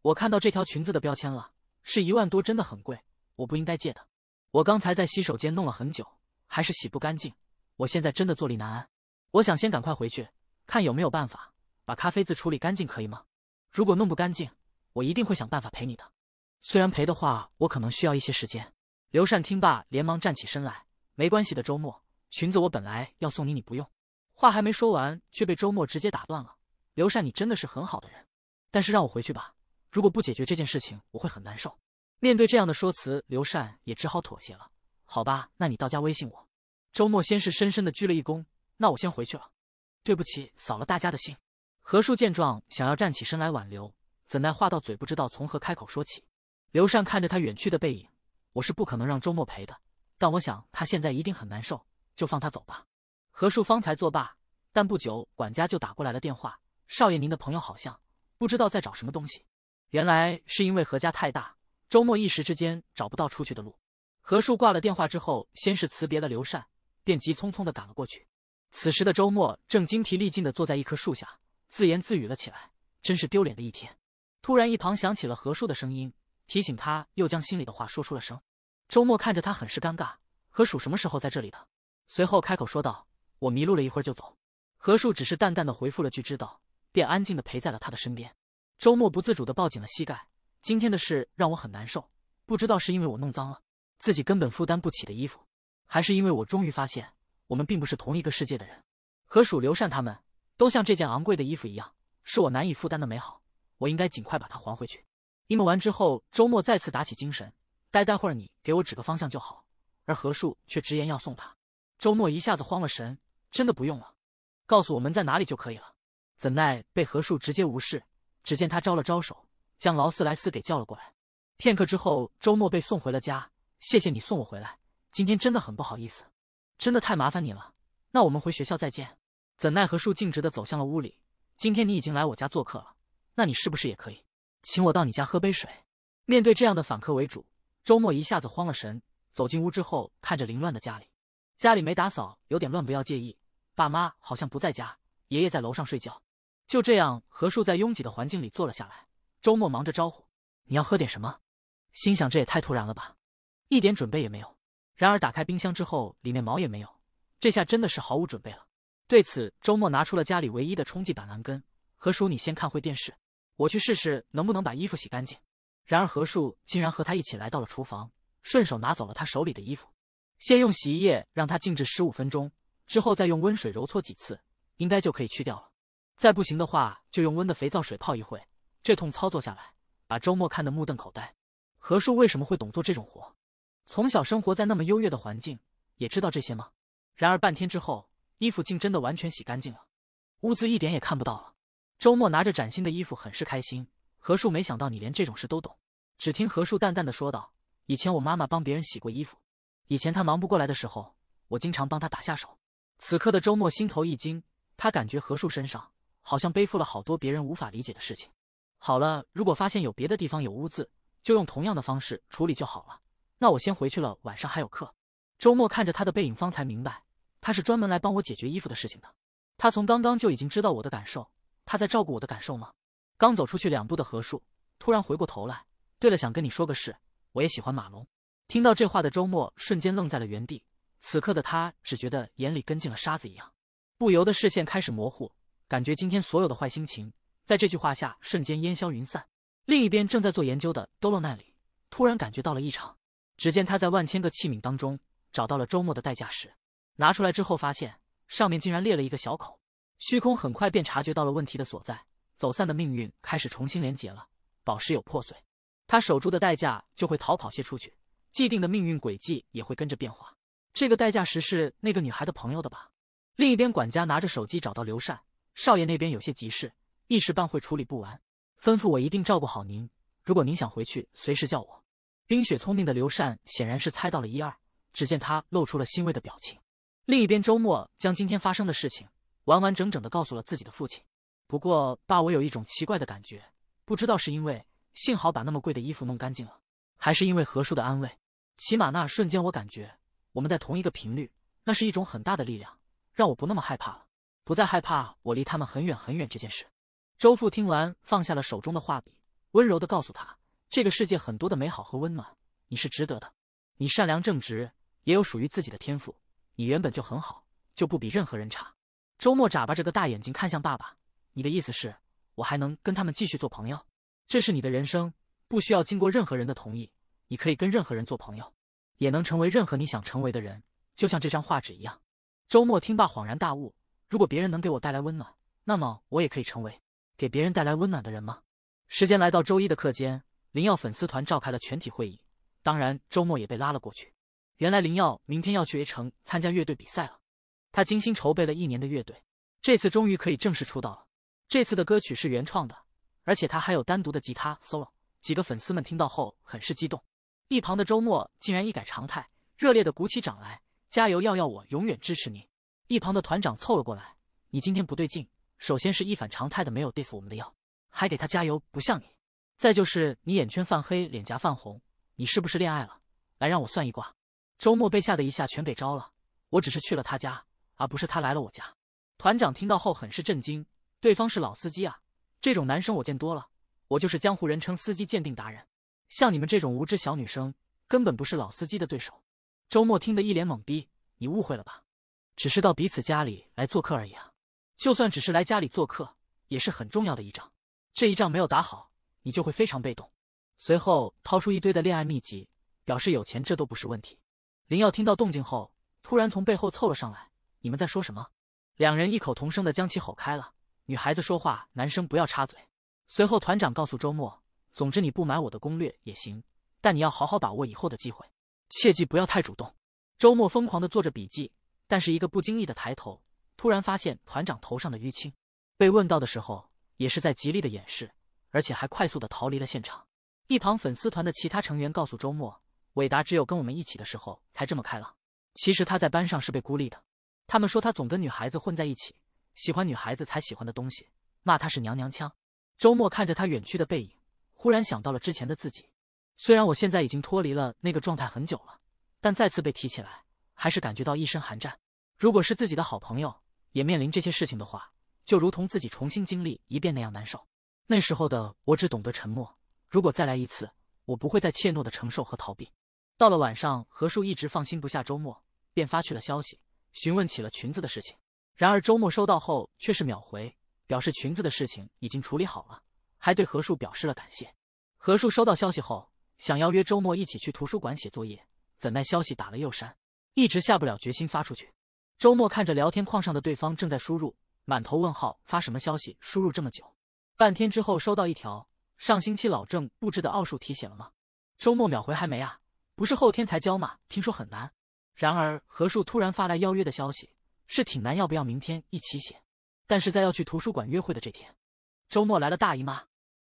我看到这条裙子的标签了，是一万多，真的很贵，我不应该借的。我刚才在洗手间弄了很久，还是洗不干净。我现在真的坐立难安，我想先赶快回去，看有没有办法把咖啡渍处理干净，可以吗？如果弄不干净，我一定会想办法赔你的。虽然赔的话，我可能需要一些时间。刘禅听罢，连忙站起身来。没关系的，周末裙子我本来要送你，你不用。话还没说完，却被周末直接打断了。刘禅，你真的是很好的人，但是让我回去吧。如果不解决这件事情，我会很难受。面对这样的说辞，刘禅也只好妥协了。好吧，那你到家微信我。周末先是深深的鞠了一躬，那我先回去了。对不起，扫了大家的兴。何树见状，想要站起身来挽留，怎奈话到嘴，不知道从何开口说起。刘禅看着他远去的背影，我是不可能让周末陪的，但我想他现在一定很难受，就放他走吧。何树方才作罢，但不久，管家就打过来了电话，少爷，您的朋友好像不知道在找什么东西。原来是因为何家太大，周末一时之间找不到出去的路。何树挂了电话之后，先是辞别了刘善，便急匆匆的赶了过去。此时的周末正精疲力尽的坐在一棵树下，自言自语了起来，真是丢脸的一天。突然，一旁响起了何树的声音，提醒他又将心里的话说出了声。周末看着他，很是尴尬。何树什么时候在这里的？随后开口说道：“我迷路了一会儿就走。”何树只是淡淡的回复了句“知道”，便安静的陪在了他的身边。周末不自主地抱紧了膝盖。今天的事让我很难受，不知道是因为我弄脏了自己根本负担不起的衣服，还是因为我终于发现我们并不是同一个世界的人。何叔、刘禅他们都像这件昂贵的衣服一样，是我难以负担的美好。我应该尽快把它还回去。emo 完之后，周末再次打起精神。待待会儿你给我指个方向就好。而何树却直言要送他。周末一下子慌了神，真的不用了，告诉我们在哪里就可以了。怎奈被何树直接无视。只见他招了招手，将劳斯莱斯给叫了过来。片刻之后，周末被送回了家。谢谢你送我回来，今天真的很不好意思，真的太麻烦你了。那我们回学校再见。怎奈何树径直的走向了屋里。今天你已经来我家做客了，那你是不是也可以请我到你家喝杯水？面对这样的反客为主，周末一下子慌了神。走进屋之后，看着凌乱的家里，家里没打扫，有点乱，不要介意。爸妈好像不在家，爷爷在楼上睡觉。就这样，何树在拥挤的环境里坐了下来。周末忙着招呼，你要喝点什么？心想这也太突然了吧，一点准备也没有。然而打开冰箱之后，里面毛也没有，这下真的是毫无准备了。对此，周末拿出了家里唯一的冲剂板蓝根。何树，你先看会电视，我去试试能不能把衣服洗干净。然而何树竟然和他一起来到了厨房，顺手拿走了他手里的衣服，先用洗衣液让它静置十五分钟，之后再用温水揉搓几次，应该就可以去掉了。再不行的话，就用温的肥皂水泡一会。这通操作下来，把周末看得目瞪口呆。何树为什么会懂做这种活？从小生活在那么优越的环境，也知道这些吗？然而半天之后，衣服竟真的完全洗干净了，污渍一点也看不到了。周末拿着崭新的衣服，很是开心。何树没想到你连这种事都懂。只听何树淡淡的说道：“以前我妈妈帮别人洗过衣服，以前她忙不过来的时候，我经常帮她打下手。”此刻的周末心头一惊，他感觉何树身上。好像背负了好多别人无法理解的事情。好了，如果发现有别的地方有污渍，就用同样的方式处理就好了。那我先回去了，晚上还有课。周末看着他的背影，方才明白他是专门来帮我解决衣服的事情的。他从刚刚就已经知道我的感受，他在照顾我的感受吗？刚走出去两步的何树突然回过头来，对了，想跟你说个事，我也喜欢马龙。听到这话的周末瞬间愣在了原地，此刻的他只觉得眼里跟进了沙子一样，不由得视线开始模糊。感觉今天所有的坏心情，在这句话下瞬间烟消云散。另一边正在做研究的多洛那里，突然感觉到了异常。只见他在万千个器皿当中找到了周末的代价石，拿出来之后发现上面竟然裂了一个小口。虚空很快便察觉到了问题的所在，走散的命运开始重新连结了。宝石有破碎，他守住的代价就会逃跑些出去，既定的命运轨迹也会跟着变化。这个代价石是那个女孩的朋友的吧？另一边管家拿着手机找到刘禅。少爷那边有些急事，一时半会处理不完，吩咐我一定照顾好您。如果您想回去，随时叫我。冰雪聪明的刘禅显然是猜到了一二，只见他露出了欣慰的表情。另一边，周末将今天发生的事情完完整整的告诉了自己的父亲。不过，爸，我有一种奇怪的感觉，不知道是因为幸好把那么贵的衣服弄干净了，还是因为何叔的安慰。起码那瞬间，我感觉我们在同一个频率，那是一种很大的力量，让我不那么害怕了。不再害怕我离他们很远很远这件事。周父听完，放下了手中的画笔，温柔地告诉他：“这个世界很多的美好和温暖，你是值得的。你善良正直，也有属于自己的天赋。你原本就很好，就不比任何人差。”周末眨巴着个大眼睛看向爸爸：“你的意思是，我还能跟他们继续做朋友？”这是你的人生，不需要经过任何人的同意，你可以跟任何人做朋友，也能成为任何你想成为的人。就像这张画纸一样。周末听罢恍然大悟。如果别人能给我带来温暖，那么我也可以成为给别人带来温暖的人吗？时间来到周一的课间，林耀粉丝团召开了全体会议，当然周末也被拉了过去。原来林耀明天要去 A 城参加乐队比赛了，他精心筹备了一年的乐队，这次终于可以正式出道了。这次的歌曲是原创的，而且他还有单独的吉他 solo。几个粉丝们听到后很是激动，一旁的周末竟然一改常态，热烈的鼓起掌来：“加油，耀耀，我永远支持你。”一旁的团长凑了过来：“你今天不对劲，首先是一反常态的没有对付我们的药，还给他加油，不像你。再就是你眼圈泛黑，脸颊泛红，你是不是恋爱了？来让我算一卦。”周末被吓得一下全给招了。我只是去了他家，而不是他来了我家。团长听到后很是震惊：“对方是老司机啊！这种男生我见多了，我就是江湖人称司机鉴定达人。像你们这种无知小女生，根本不是老司机的对手。”周末听得一脸懵逼：“你误会了吧？”只是到彼此家里来做客而已啊！就算只是来家里做客，也是很重要的一仗。这一仗没有打好，你就会非常被动。随后掏出一堆的恋爱秘籍，表示有钱这都不是问题。林耀听到动静后，突然从背后凑了上来：“你们在说什么？”两人异口同声的将其吼开了：“女孩子说话，男生不要插嘴。”随后团长告诉周末：“总之你不买我的攻略也行，但你要好好把握以后的机会，切记不要太主动。”周末疯狂的做着笔记。但是一个不经意的抬头，突然发现团长头上的淤青。被问到的时候，也是在极力的掩饰，而且还快速的逃离了现场。一旁粉丝团的其他成员告诉周末，伟达只有跟我们一起的时候才这么开朗。其实他在班上是被孤立的，他们说他总跟女孩子混在一起，喜欢女孩子才喜欢的东西，骂他是娘娘腔。周末看着他远去的背影，忽然想到了之前的自己。虽然我现在已经脱离了那个状态很久了，但再次被提起来，还是感觉到一身寒战。如果是自己的好朋友也面临这些事情的话，就如同自己重新经历一遍那样难受。那时候的我只懂得沉默。如果再来一次，我不会再怯懦的承受和逃避。到了晚上，何树一直放心不下周末，便发去了消息询问起了裙子的事情。然而周末收到后却是秒回，表示裙子的事情已经处理好了，还对何树表示了感谢。何树收到消息后，想邀约周末一起去图书馆写作业，怎奈消息打了又删，一直下不了决心发出去。周末看着聊天框上的对方正在输入，满头问号，发什么消息？输入这么久，半天之后收到一条：上星期老郑布置的奥数题写了吗？周末秒回：还没啊，不是后天才交吗？听说很难。然而何树突然发来邀约的消息，是挺难，要不要明天一起写？但是在要去图书馆约会的这天，周末来了大姨妈，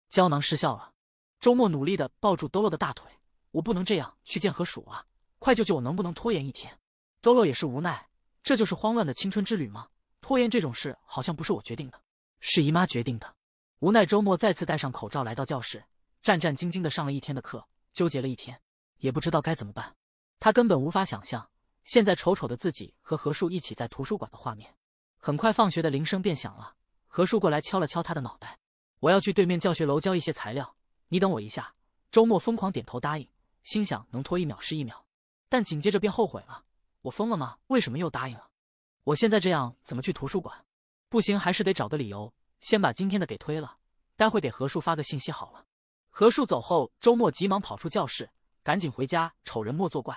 胶囊失效了。周末努力的抱住兜洛的大腿，我不能这样去见何鼠啊！快救救我，能不能拖延一天？兜洛也是无奈。这就是慌乱的青春之旅吗？拖延这种事好像不是我决定的，是姨妈决定的。无奈，周末再次戴上口罩来到教室，战战兢兢的上了一天的课，纠结了一天，也不知道该怎么办。他根本无法想象现在丑丑的自己和何树一起在图书馆的画面。很快，放学的铃声便响了。何树过来敲了敲他的脑袋：“我要去对面教学楼交一些材料，你等我一下。”周末疯狂点头答应，心想能拖一秒是一秒，但紧接着便后悔了。我疯了吗？为什么又答应了？我现在这样怎么去图书馆？不行，还是得找个理由，先把今天的给推了。待会给何树发个信息好了。何树走后，周末急忙跑出教室，赶紧回家，丑人莫作怪。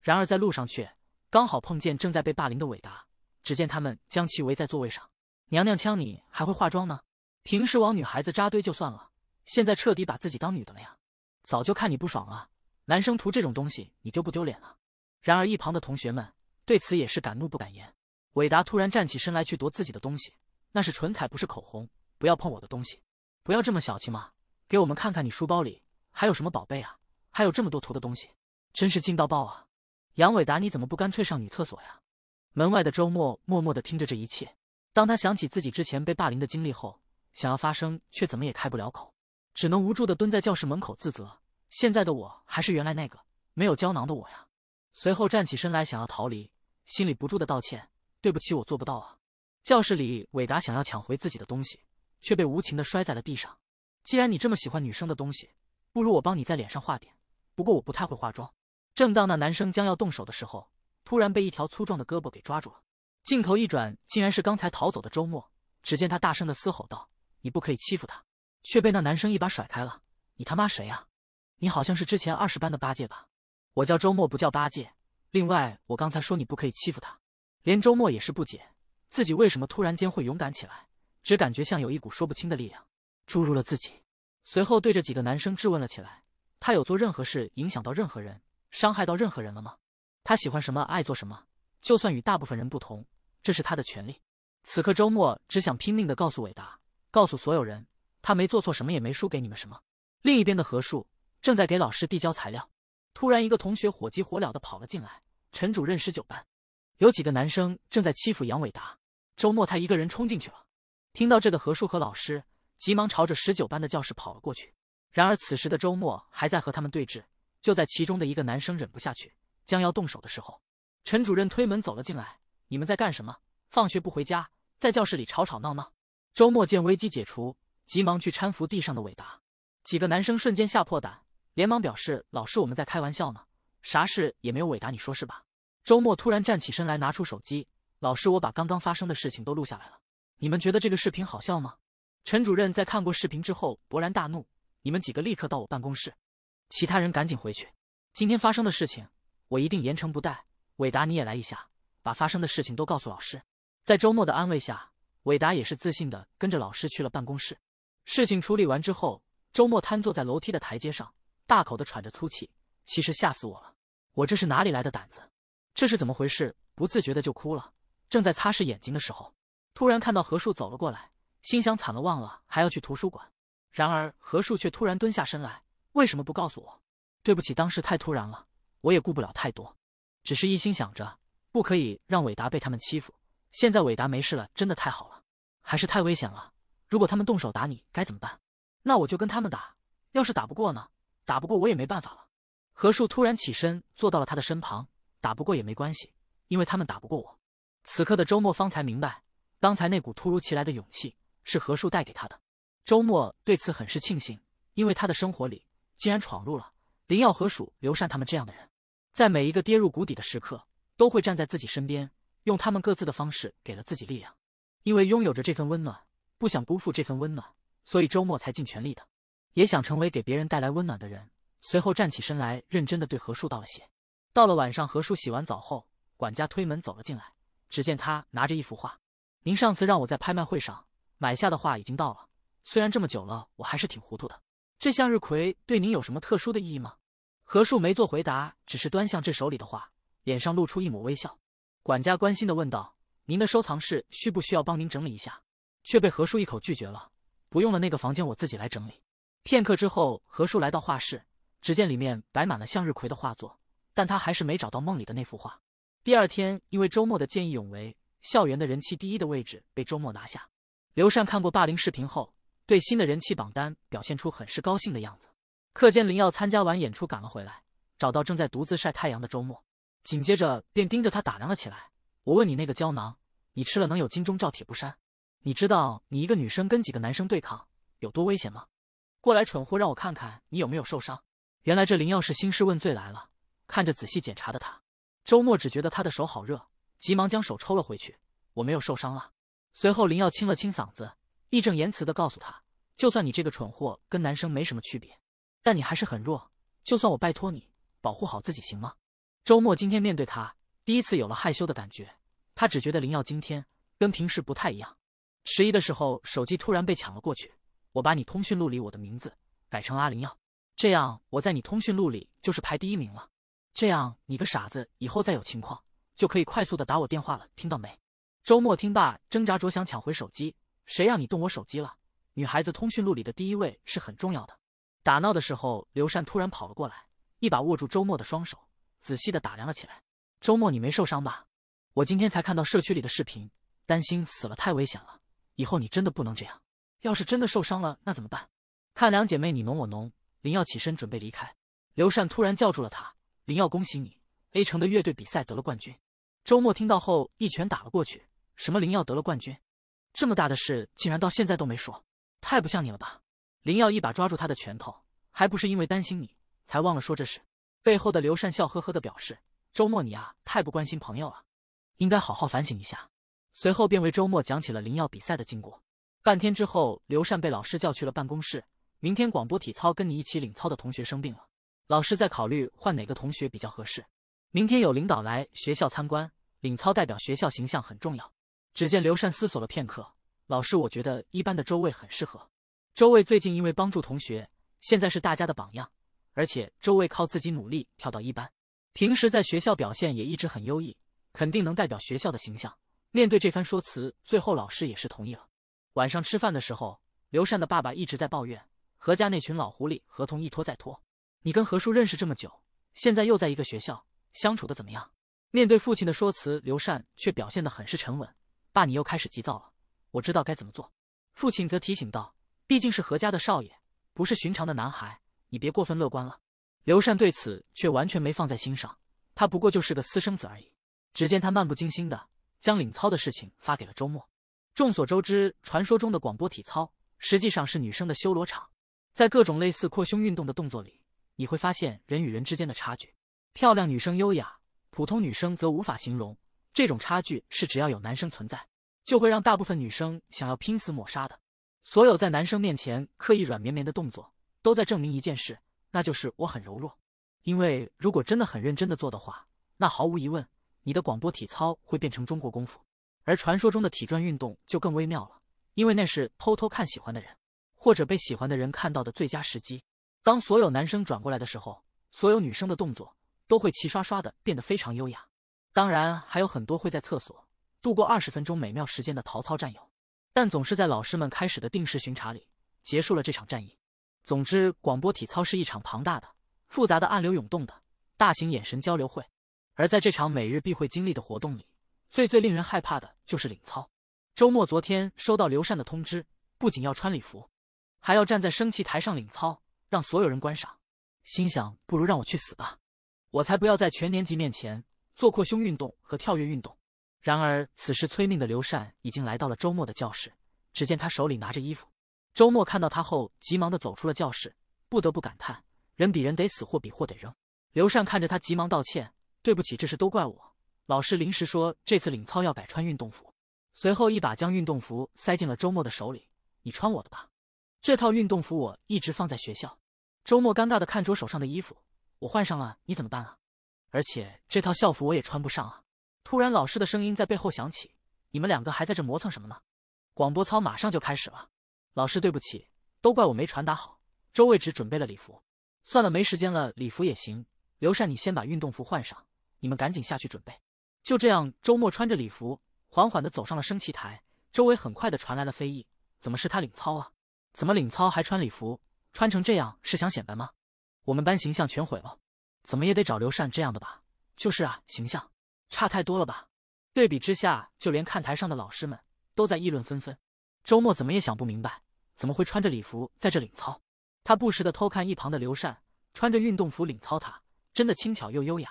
然而在路上却刚好碰见正在被霸凌的伟达，只见他们将其围在座位上。娘娘腔，你还会化妆呢？平时往女孩子扎堆就算了，现在彻底把自己当女的了呀！早就看你不爽了，男生涂这种东西，你丢不丢脸啊？然而，一旁的同学们对此也是敢怒不敢言。伟达突然站起身来，去夺自己的东西，那是唇彩，不是口红。不要碰我的东西，不要这么小气嘛！给我们看看你书包里还有什么宝贝啊？还有这么多涂的东西，真是劲到爆啊！杨伟达，你怎么不干脆上女厕所呀？门外的周末默默的听着这一切。当他想起自己之前被霸凌的经历后，想要发声，却怎么也开不了口，只能无助的蹲在教室门口自责。现在的我还是原来那个没有胶囊的我呀。随后站起身来，想要逃离，心里不住的道歉：“对不起，我做不到啊！”教室里，伟达想要抢回自己的东西，却被无情的摔在了地上。既然你这么喜欢女生的东西，不如我帮你在脸上画点。不过我不太会化妆。正当那男生将要动手的时候，突然被一条粗壮的胳膊给抓住了。镜头一转，竟然是刚才逃走的周末。只见他大声的嘶吼道：“你不可以欺负他！”却被那男生一把甩开了。“你他妈谁啊？你好像是之前二十班的八戒吧？”我叫周末，不叫八戒。另外，我刚才说你不可以欺负他。连周末也是不解，自己为什么突然间会勇敢起来，只感觉像有一股说不清的力量注入了自己。随后，对着几个男生质问了起来：“他有做任何事影响到任何人，伤害到任何人了吗？他喜欢什么，爱做什么，就算与大部分人不同，这是他的权利。”此刻，周末只想拼命的告诉伟达，告诉所有人，他没做错什么，也没输给你们什么。另一边的何树正在给老师递交材料。突然，一个同学火急火燎的跑了进来。陈主任，十九班，有几个男生正在欺负杨伟达。周末，他一个人冲进去了。听到这个，何树和老师急忙朝着十九班的教室跑了过去。然而，此时的周末还在和他们对峙。就在其中的一个男生忍不下去，将要动手的时候，陈主任推门走了进来。你们在干什么？放学不回家，在教室里吵吵闹闹。周末见危机解除，急忙去搀扶地上的伟达。几个男生瞬间吓破胆。连忙表示：“老师，我们在开玩笑呢，啥事也没有。”伟达，你说是吧？周末突然站起身来，拿出手机：“老师，我把刚刚发生的事情都录下来了。你们觉得这个视频好笑吗？”陈主任在看过视频之后勃然大怒：“你们几个立刻到我办公室，其他人赶紧回去。今天发生的事情，我一定严惩不贷。”伟达，你也来一下，把发生的事情都告诉老师。在周末的安慰下，伟达也是自信的跟着老师去了办公室。事情处理完之后，周末瘫坐在楼梯的台阶上。大口的喘着粗气，其实吓死我了！我这是哪里来的胆子？这是怎么回事？不自觉的就哭了。正在擦拭眼睛的时候，突然看到何树走了过来，心想：惨了，忘了还要去图书馆。然而何树却突然蹲下身来，为什么不告诉我？对不起，当时太突然了，我也顾不了太多，只是一心想着不可以让伟达被他们欺负。现在伟达没事了，真的太好了，还是太危险了。如果他们动手打你，该怎么办？那我就跟他们打。要是打不过呢？打不过我也没办法了。何树突然起身，坐到了他的身旁。打不过也没关系，因为他们打不过我。此刻的周末方才明白，刚才那股突如其来的勇气是何树带给他的。周末对此很是庆幸，因为他的生活里竟然闯入了林耀、何鼠、刘善他们这样的人，在每一个跌入谷底的时刻，都会站在自己身边，用他们各自的方式给了自己力量。因为拥有着这份温暖，不想辜负这份温暖，所以周末才尽全力的。也想成为给别人带来温暖的人。随后站起身来，认真的对何叔道了谢。到了晚上，何叔洗完澡后，管家推门走了进来。只见他拿着一幅画：“您上次让我在拍卖会上买下的画已经到了。虽然这么久了，我还是挺糊涂的。这向日葵对您有什么特殊的意义吗？”何叔没做回答，只是端详这手里的话，脸上露出一抹微笑。管家关心的问道：“您的收藏室需不需要帮您整理一下？”却被何叔一口拒绝了：“不用了，那个房间我自己来整理。”片刻之后，何叔来到画室，只见里面摆满了向日葵的画作，但他还是没找到梦里的那幅画。第二天，因为周末的见义勇为，校园的人气第一的位置被周末拿下。刘善看过霸凌视频后，对新的人气榜单表现出很是高兴的样子。课间，林耀参加完演出赶了回来，找到正在独自晒太阳的周末，紧接着便盯着他打量了起来。我问你，那个胶囊，你吃了能有金钟罩铁布衫？你知道你一个女生跟几个男生对抗有多危险吗？过来，蠢货，让我看看你有没有受伤。原来这林耀是兴师问罪来了。看着仔细检查的他，周末只觉得他的手好热，急忙将手抽了回去。我没有受伤了。随后林耀清了清嗓子，义正言辞地告诉他：“就算你这个蠢货跟男生没什么区别，但你还是很弱。就算我拜托你保护好自己，行吗？”周末今天面对他，第一次有了害羞的感觉。他只觉得林耀今天跟平时不太一样。迟疑的时候，手机突然被抢了过去。我把你通讯录里我的名字改成阿林药，这样我在你通讯录里就是排第一名了。这样你个傻子以后再有情况就可以快速的打我电话了，听到没？周末听罢挣扎着想抢回手机，谁让你动我手机了？女孩子通讯录里的第一位是很重要的。打闹的时候，刘禅突然跑了过来，一把握住周末的双手，仔细的打量了起来。周末，你没受伤吧？我今天才看到社区里的视频，担心死了，太危险了。以后你真的不能这样。要是真的受伤了，那怎么办？看两姐妹你侬我侬，林耀起身准备离开，刘禅突然叫住了他。林耀，恭喜你，A 城的乐队比赛得了冠军。周末听到后一拳打了过去，什么林耀得了冠军？这么大的事竟然到现在都没说，太不像你了吧？林耀一把抓住他的拳头，还不是因为担心你才忘了说这事。背后的刘禅笑呵呵的表示，周末你啊，太不关心朋友了，应该好好反省一下。随后便为周末讲起了林耀比赛的经过。半天之后，刘善被老师叫去了办公室。明天广播体操跟你一起领操的同学生病了，老师在考虑换哪个同学比较合适。明天有领导来学校参观，领操代表学校形象很重要。只见刘善思索了片刻，老师，我觉得一班的周卫很适合。周卫最近因为帮助同学，现在是大家的榜样，而且周卫靠自己努力跳到一班，平时在学校表现也一直很优异，肯定能代表学校的形象。面对这番说辞，最后老师也是同意了。晚上吃饭的时候，刘禅的爸爸一直在抱怨何家那群老狐狸合同一拖再拖。你跟何叔认识这么久，现在又在一个学校，相处的怎么样？面对父亲的说辞，刘禅却表现得很是沉稳。爸，你又开始急躁了。我知道该怎么做。父亲则提醒道：“毕竟是何家的少爷，不是寻常的男孩，你别过分乐观了。”刘禅对此却完全没放在心上，他不过就是个私生子而已。只见他漫不经心的将领操的事情发给了周末。众所周知，传说中的广播体操实际上是女生的修罗场。在各种类似扩胸运动的动作里，你会发现人与人之间的差距。漂亮女生优雅，普通女生则无法形容。这种差距是只要有男生存在，就会让大部分女生想要拼死抹杀的。所有在男生面前刻意软绵绵的动作，都在证明一件事，那就是我很柔弱。因为如果真的很认真的做的话，那毫无疑问，你的广播体操会变成中国功夫。而传说中的体转运动就更微妙了，因为那是偷偷看喜欢的人，或者被喜欢的人看到的最佳时机。当所有男生转过来的时候，所有女生的动作都会齐刷刷的变得非常优雅。当然，还有很多会在厕所度过二十分钟美妙时间的“曹操战友”，但总是在老师们开始的定时巡查里结束了这场战役。总之，广播体操是一场庞大的、复杂的、暗流涌动的大型眼神交流会。而在这场每日必会经历的活动里，最最令人害怕的就是领操。周末昨天收到刘禅的通知，不仅要穿礼服，还要站在升旗台上领操，让所有人观赏。心想，不如让我去死吧，我才不要在全年级面前做扩胸运动和跳跃运动。然而，此时催命的刘禅已经来到了周末的教室。只见他手里拿着衣服，周末看到他后，急忙的走出了教室，不得不感叹：人比人得死，货比货得扔。刘禅看着他，急忙道歉：“对不起，这事都怪我。”老师临时说这次领操要改穿运动服，随后一把将运动服塞进了周末的手里。你穿我的吧，这套运动服我一直放在学校。周末尴尬的看着手上的衣服，我换上了，你怎么办啊？而且这套校服我也穿不上啊。突然，老师的声音在背后响起：“你们两个还在这磨蹭什么呢？广播操马上就开始了。”老师，对不起，都怪我没传达好。周卫只准备了礼服，算了，没时间了，礼服也行。刘善，你先把运动服换上，你们赶紧下去准备。就这样，周末穿着礼服，缓缓地走上了升旗台。周围很快地传来了非议：怎么是他领操啊？怎么领操还穿礼服？穿成这样是想显摆吗？我们班形象全毁了！怎么也得找刘禅这样的吧？就是啊，形象差太多了吧？对比之下，就连看台上的老师们都在议论纷纷。周末怎么也想不明白，怎么会穿着礼服在这领操？他不时地偷看一旁的刘禅，穿着运动服领操，他真的轻巧又优雅。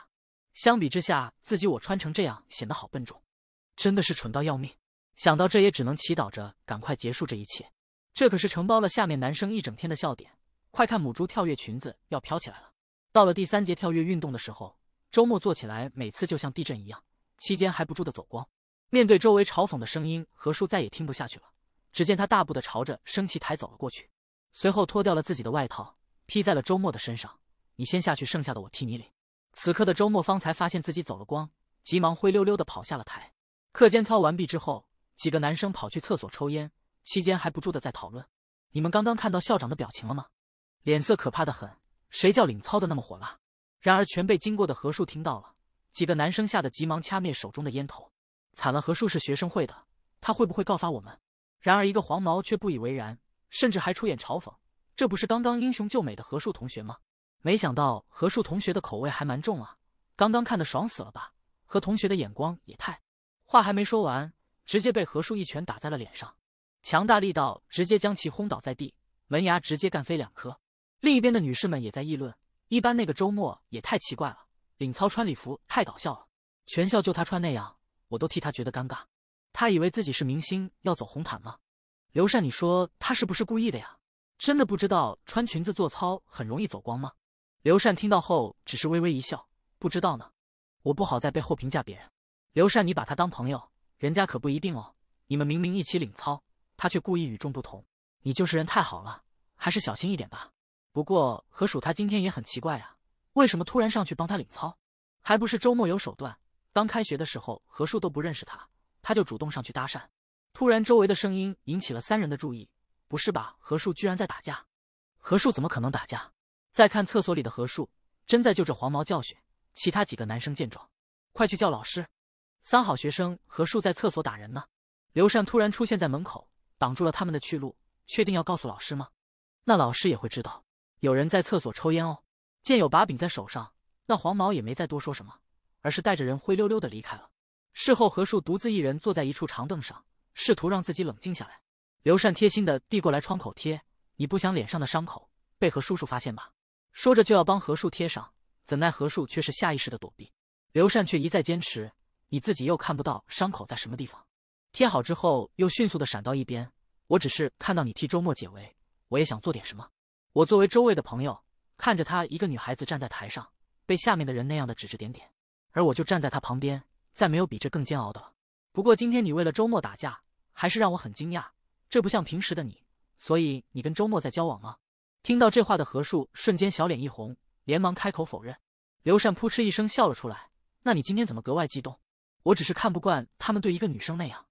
相比之下，自己我穿成这样显得好笨重，真的是蠢到要命。想到这也只能祈祷着赶快结束这一切。这可是承包了下面男生一整天的笑点。快看，母猪跳跃，裙子要飘起来了。到了第三节跳跃运动的时候，周末做起来每次就像地震一样，期间还不住的走光。面对周围嘲讽的声音，何叔再也听不下去了。只见他大步的朝着升旗台走了过去，随后脱掉了自己的外套，披在了周末的身上。你先下去，剩下的我替你领。此刻的周末方才发现自己走了光，急忙灰溜溜的跑下了台。课间操完毕之后，几个男生跑去厕所抽烟，期间还不住的在讨论：“你们刚刚看到校长的表情了吗？脸色可怕的很，谁叫领操的那么火辣？”然而全被经过的何树听到了，几个男生吓得急忙掐灭手中的烟头。惨了，何树是学生会的，他会不会告发我们？然而一个黄毛却不以为然，甚至还出言嘲讽：“这不是刚刚英雄救美的何树同学吗？”没想到何树同学的口味还蛮重啊！刚刚看的爽死了吧？何同学的眼光也太……话还没说完，直接被何树一拳打在了脸上，强大力道直接将其轰倒在地，门牙直接干飞两颗。另一边的女士们也在议论：一般那个周末也太奇怪了，领操穿礼服太搞笑了，全校就他穿那样，我都替他觉得尴尬。他以为自己是明星要走红毯吗？刘善，你说他是不是故意的呀？真的不知道穿裙子做操很容易走光吗？刘禅听到后，只是微微一笑，不知道呢。我不好在背后评价别人。刘禅，你把他当朋友，人家可不一定哦。你们明明一起领操，他却故意与众不同。你就是人太好了，还是小心一点吧。不过何叔他今天也很奇怪啊，为什么突然上去帮他领操？还不是周末有手段。刚开学的时候，何叔都不认识他，他就主动上去搭讪。突然，周围的声音引起了三人的注意。不是吧？何叔居然在打架？何叔怎么可能打架？再看厕所里的何树，真在就着黄毛教训其他几个男生。见状，快去叫老师！三好学生何树在厕所打人呢！刘禅突然出现在门口，挡住了他们的去路。确定要告诉老师吗？那老师也会知道有人在厕所抽烟哦。见有把柄在手上，那黄毛也没再多说什么，而是带着人灰溜溜的离开了。事后，何树独自一人坐在一处长凳上，试图让自己冷静下来。刘禅贴心的递过来创口贴，你不想脸上的伤口被何叔叔发现吧？说着就要帮何树贴上，怎奈何树却是下意识的躲避。刘禅却一再坚持，你自己又看不到伤口在什么地方。贴好之后，又迅速的闪到一边。我只是看到你替周末解围，我也想做点什么。我作为周围的朋友，看着她一个女孩子站在台上，被下面的人那样的指指点点，而我就站在她旁边，再没有比这更煎熬的了。不过今天你为了周末打架，还是让我很惊讶，这不像平时的你。所以你跟周末在交往吗？听到这话的何树瞬间小脸一红，连忙开口否认。刘禅扑哧一声笑了出来：“那你今天怎么格外激动？我只是看不惯他们对一个女生那样。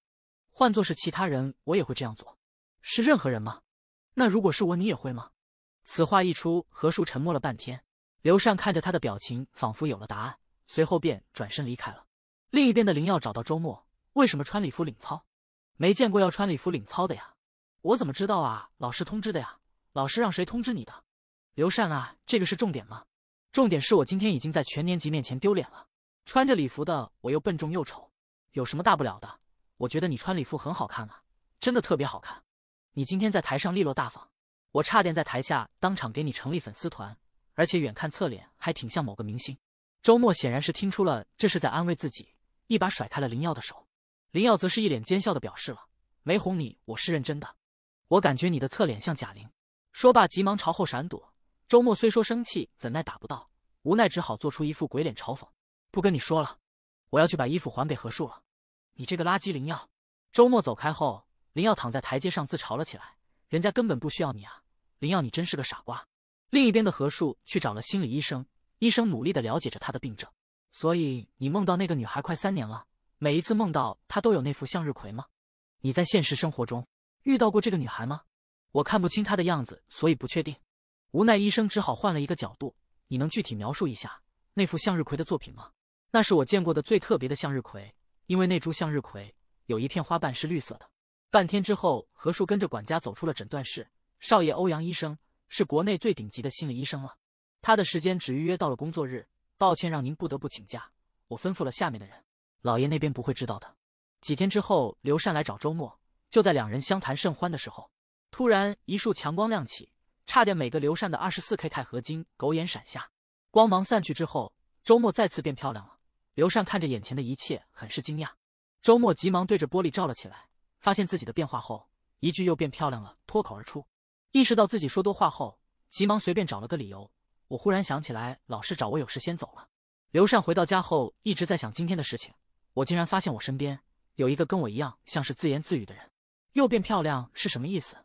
换做是其他人，我也会这样做。是任何人吗？那如果是我，你也会吗？”此话一出，何树沉默了半天。刘禅看着他的表情，仿佛有了答案，随后便转身离开了。另一边的林耀找到周末：“为什么穿礼服领操？没见过要穿礼服领操的呀？我怎么知道啊？老师通知的呀。”老师让谁通知你的？刘善啊，这个是重点吗？重点是我今天已经在全年级面前丢脸了。穿着礼服的我又笨重又丑，有什么大不了的？我觉得你穿礼服很好看啊，真的特别好看。你今天在台上利落大方，我差点在台下当场给你成立粉丝团。而且远看侧脸还挺像某个明星。周末显然是听出了这是在安慰自己，一把甩开了林耀的手。林耀则是一脸奸笑的表示了没哄你，我是认真的。我感觉你的侧脸像贾玲。说罢，急忙朝后闪躲。周末虽说生气，怎奈打不到，无奈只好做出一副鬼脸嘲讽。不跟你说了，我要去把衣服还给何树了。你这个垃圾灵药！周末走开后，林耀躺在台阶上自嘲了起来。人家根本不需要你啊，林耀，你真是个傻瓜。另一边的何树去找了心理医生，医生努力的了解着他的病症。所以你梦到那个女孩快三年了，每一次梦到她都有那副向日葵吗？你在现实生活中遇到过这个女孩吗？我看不清他的样子，所以不确定。无奈医生只好换了一个角度。你能具体描述一下那幅向日葵的作品吗？那是我见过的最特别的向日葵，因为那株向日葵有一片花瓣是绿色的。半天之后，何树跟着管家走出了诊断室。少爷，欧阳医生是国内最顶级的心理医生了，他的时间只预约到了工作日，抱歉让您不得不请假。我吩咐了下面的人，老爷那边不会知道的。几天之后，刘禅来找周末，就在两人相谈甚欢的时候。突然，一束强光亮起，差点每个刘禅的二十四 K 钛合金狗眼闪下。光芒散去之后，周末再次变漂亮了。刘禅看着眼前的一切，很是惊讶。周末急忙对着玻璃照了起来，发现自己的变化后，一句又变漂亮了，脱口而出。意识到自己说多话后，急忙随便找了个理由：“我忽然想起来，老师找我有事先走了。”刘禅回到家后，一直在想今天的事情。我竟然发现我身边有一个跟我一样像是自言自语的人，又变漂亮是什么意思？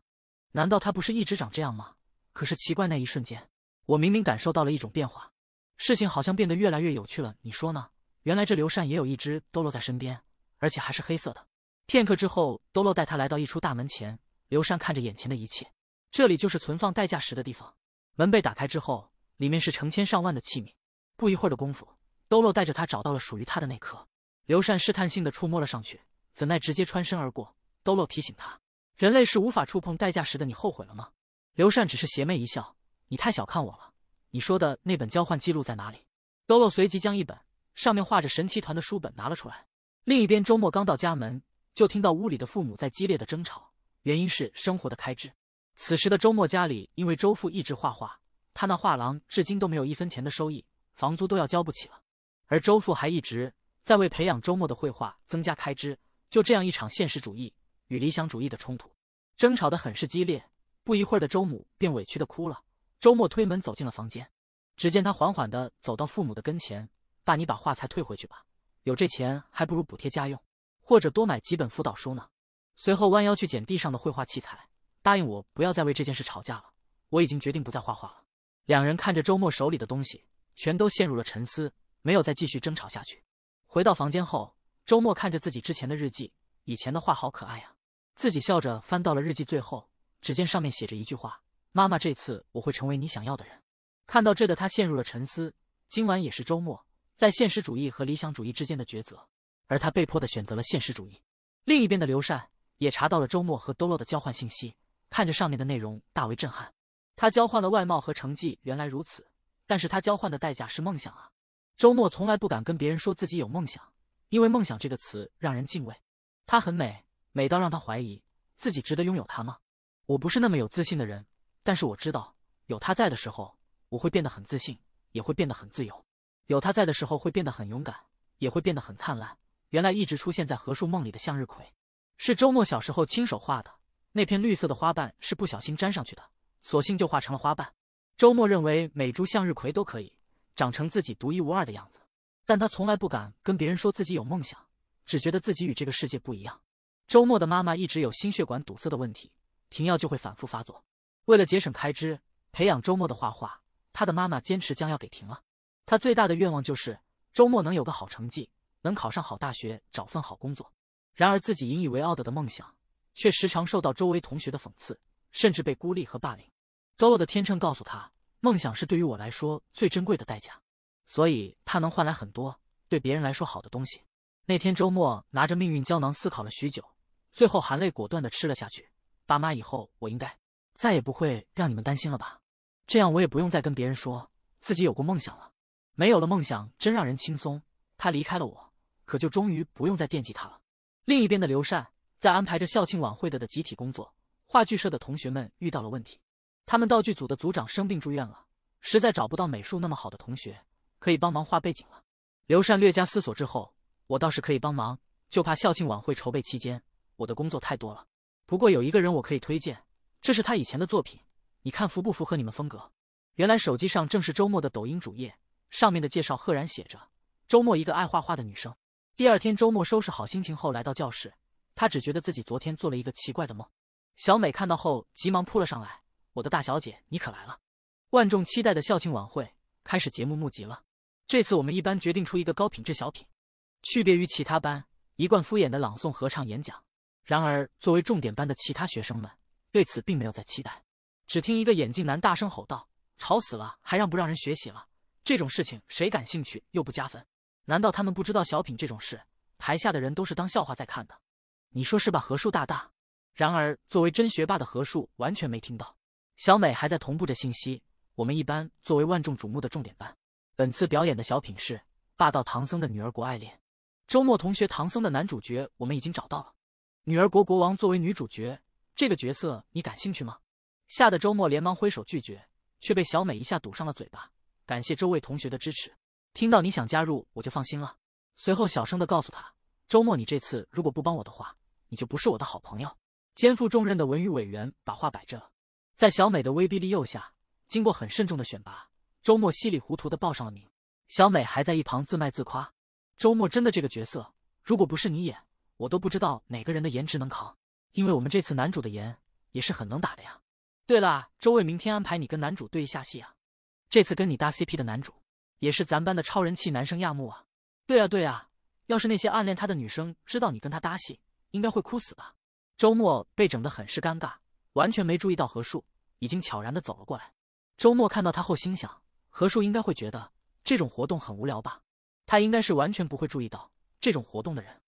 难道他不是一直长这样吗？可是奇怪，那一瞬间，我明明感受到了一种变化，事情好像变得越来越有趣了。你说呢？原来这刘禅也有一只兜落在身边，而且还是黑色的。片刻之后，兜漏带他来到一处大门前。刘禅看着眼前的一切，这里就是存放代价石的地方。门被打开之后，里面是成千上万的器皿。不一会儿的功夫，兜漏带着他找到了属于他的那颗。刘禅试探性的触摸了上去，怎奈直接穿身而过。兜漏提醒他。人类是无法触碰代价时的你后悔了吗？刘禅只是邪魅一笑：“你太小看我了。你说的那本交换记录在哪里？”兜兜随即将一本上面画着神奇团的书本拿了出来。另一边，周末刚到家门，就听到屋里的父母在激烈的争吵，原因是生活的开支。此时的周末家里因为周父一直画画，他那画廊至今都没有一分钱的收益，房租都要交不起了。而周父还一直在为培养周末的绘画增加开支。就这样一场现实主义。与理想主义的冲突，争吵得很是激烈。不一会儿的周母便委屈的哭了。周末推门走进了房间，只见他缓缓的走到父母的跟前：“爸，你把画材退回去吧，有这钱还不如补贴家用，或者多买几本辅导书呢。”随后弯腰去捡地上的绘画器材，答应我不要再为这件事吵架了。我已经决定不再画画了。两人看着周末手里的东西，全都陷入了沉思，没有再继续争吵下去。回到房间后，周末看着自己之前的日记，以前的画好可爱呀。自己笑着翻到了日记最后，只见上面写着一句话：“妈妈，这次我会成为你想要的人。”看到这的他陷入了沉思。今晚也是周末，在现实主义和理想主义之间的抉择，而他被迫的选择了现实主义。另一边的刘善也查到了周末和 Dolo 的交换信息，看着上面的内容大为震撼。他交换了外貌和成绩，原来如此，但是他交换的代价是梦想啊！周末从来不敢跟别人说自己有梦想，因为梦想这个词让人敬畏。她很美。美到让他怀疑自己值得拥有他吗？我不是那么有自信的人，但是我知道有他在的时候，我会变得很自信，也会变得很自由。有他在的时候会变得很勇敢，也会变得很灿烂。原来一直出现在何树梦里的向日葵，是周末小时候亲手画的。那片绿色的花瓣是不小心粘上去的，索性就画成了花瓣。周末认为每株向日葵都可以长成自己独一无二的样子，但他从来不敢跟别人说自己有梦想，只觉得自己与这个世界不一样。周末的妈妈一直有心血管堵塞的问题，停药就会反复发作。为了节省开支，培养周末的画画，他的妈妈坚持将药给停了。他最大的愿望就是周末能有个好成绩，能考上好大学，找份好工作。然而，自己引以为傲的梦想却时常受到周围同学的讽刺，甚至被孤立和霸凌。周洛的天秤告诉他，梦想是对于我来说最珍贵的代价，所以它能换来很多对别人来说好的东西。那天周末拿着命运胶囊思考了许久。最后含泪果断的吃了下去。爸妈，以后我应该再也不会让你们担心了吧？这样我也不用再跟别人说自己有过梦想了。没有了梦想，真让人轻松。他离开了我，可就终于不用再惦记他了。另一边的刘善在安排着校庆晚会的的集体工作，话剧社的同学们遇到了问题，他们道具组的组长生病住院了，实在找不到美术那么好的同学可以帮忙画背景了。刘善略加思索之后，我倒是可以帮忙，就怕校庆晚会筹备期间。我的工作太多了，不过有一个人我可以推荐，这是他以前的作品，你看符不符合你们风格？原来手机上正是周末的抖音主页，上面的介绍赫然写着：“周末，一个爱画画的女生。”第二天，周末收拾好心情，后来到教室，她只觉得自己昨天做了一个奇怪的梦。小美看到后，急忙扑了上来：“我的大小姐，你可来了！”万众期待的校庆晚会开始，节目募集了。这次我们一班决定出一个高品质小品，区别于其他班一贯敷衍的朗诵、合唱、演讲。然而，作为重点班的其他学生们对此并没有再期待。只听一个眼镜男大声吼道：“吵死了，还让不让人学习了？这种事情谁感兴趣又不加分？难道他们不知道小品这种事，台下的人都是当笑话在看的？你说是吧，何树大大？”然而，作为真学霸的何树完全没听到。小美还在同步着信息：“我们一班作为万众瞩目的重点班，本次表演的小品是《霸道唐僧的女儿国爱恋》。周末同学唐僧的男主角我们已经找到了。”女儿国国王作为女主角，这个角色你感兴趣吗？吓得周末连忙挥手拒绝，却被小美一下堵上了嘴巴。感谢周位同学的支持，听到你想加入，我就放心了。随后小声的告诉他，周末，你这次如果不帮我的话，你就不是我的好朋友。肩负重任的文娱委员把话摆正，在小美的威逼利诱下，经过很慎重的选拔，周末稀里糊涂的报上了名。小美还在一旁自卖自夸，周末真的这个角色，如果不是你演。我都不知道哪个人的颜值能扛，因为我们这次男主的颜也是很能打的呀。对了，周卫，明天安排你跟男主对一下戏啊。这次跟你搭 CP 的男主也是咱班的超人气男生亚木啊。对啊对啊，要是那些暗恋他的女生知道你跟他搭戏，应该会哭死吧？周末被整得很是尴尬，完全没注意到何树已经悄然的走了过来。周末看到他后心想，何树应该会觉得这种活动很无聊吧？他应该是完全不会注意到这种活动的人。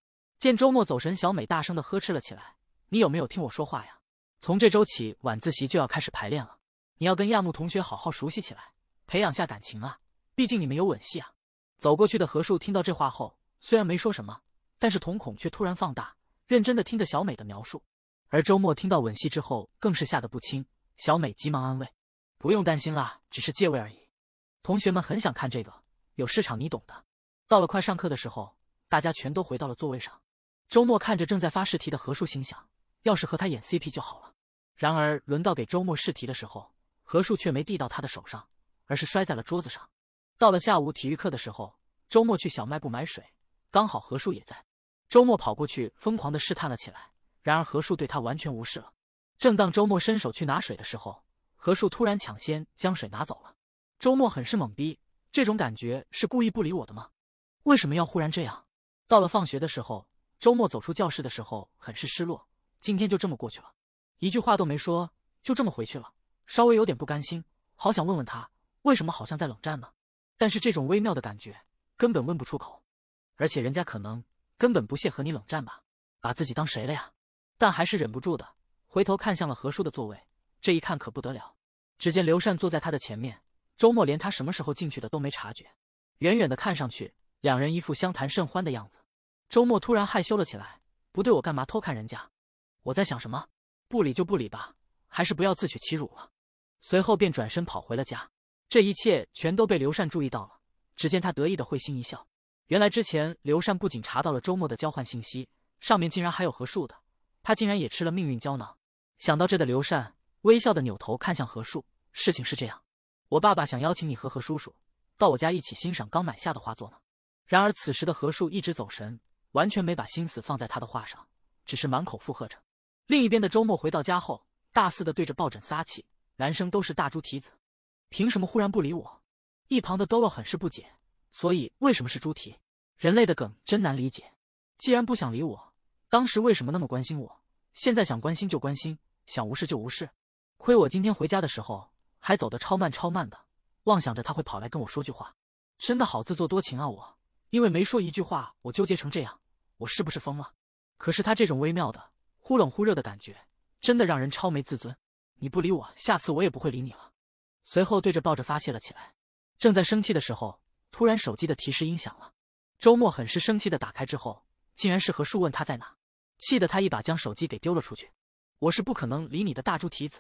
见周末走神，小美大声的呵斥了起来：“你有没有听我说话呀？从这周起，晚自习就要开始排练了，你要跟亚木同学好好熟悉起来，培养下感情啊！毕竟你们有吻戏啊！”走过去的何树听到这话后，虽然没说什么，但是瞳孔却突然放大，认真的听着小美的描述。而周末听到吻戏之后，更是吓得不轻。小美急忙安慰：“不用担心啦，只是借位而已。同学们很想看这个，有市场，你懂的。”到了快上课的时候，大家全都回到了座位上。周末看着正在发试题的何树，心想：要是和他演 CP 就好了。然而，轮到给周末试题的时候，何树却没递到他的手上，而是摔在了桌子上。到了下午体育课的时候，周末去小卖部买水，刚好何树也在。周末跑过去疯狂地试探了起来，然而何树对他完全无视了。正当周末伸手去拿水的时候，何树突然抢先将水拿走了。周末很是懵逼，这种感觉是故意不理我的吗？为什么要忽然这样？到了放学的时候。周末走出教室的时候，很是失落。今天就这么过去了，一句话都没说，就这么回去了。稍微有点不甘心，好想问问他为什么好像在冷战呢？但是这种微妙的感觉根本问不出口，而且人家可能根本不屑和你冷战吧，把自己当谁了呀？但还是忍不住的回头看向了何叔的座位，这一看可不得了，只见刘善坐在他的前面，周末连他什么时候进去的都没察觉，远远的看上去，两人一副相谈甚欢的样子。周末突然害羞了起来，不对，我干嘛偷看人家？我在想什么？不理就不理吧，还是不要自取其辱了。随后便转身跑回了家。这一切全都被刘禅注意到了。只见他得意的会心一笑。原来之前刘禅不仅查到了周末的交换信息，上面竟然还有何树的，他竟然也吃了命运胶囊。想到这的刘禅微笑的扭头看向何树。事情是这样，我爸爸想邀请你和何叔叔到我家一起欣赏刚买下的画作呢。然而此时的何树一直走神。完全没把心思放在他的话上，只是满口附和着。另一边的周末回到家后，大肆的对着抱枕撒气。男生都是大猪蹄子，凭什么忽然不理我？一旁的兜 o 很是不解。所以为什么是猪蹄？人类的梗真难理解。既然不想理我，当时为什么那么关心我？现在想关心就关心，想无视就无视。亏我今天回家的时候还走的超慢超慢的，妄想着他会跑来跟我说句话。真的好自作多情啊！我因为没说一句话，我纠结成这样。我是不是疯了？可是他这种微妙的忽冷忽热的感觉，真的让人超没自尊。你不理我，下次我也不会理你了。随后对着抱着发泄了起来。正在生气的时候，突然手机的提示音响了。周末很是生气的打开之后，竟然是何树问他在哪，气得他一把将手机给丢了出去。我是不可能理你的大猪蹄子，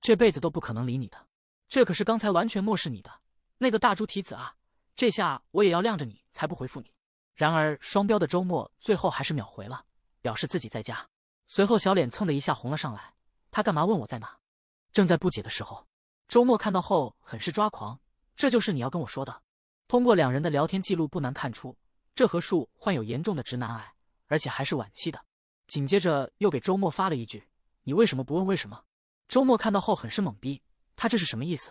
这辈子都不可能理你的。这可是刚才完全漠视你的那个大猪蹄子啊！这下我也要晾着你才不回复你。然而，双标的周末最后还是秒回了，表示自己在家。随后，小脸蹭的一下红了上来。他干嘛问我在哪？正在不解的时候，周末看到后很是抓狂。这就是你要跟我说的？通过两人的聊天记录，不难看出，这何树患有严重的直男癌，而且还是晚期的。紧接着，又给周末发了一句：“你为什么不问为什么？”周末看到后很是懵逼，他这是什么意思？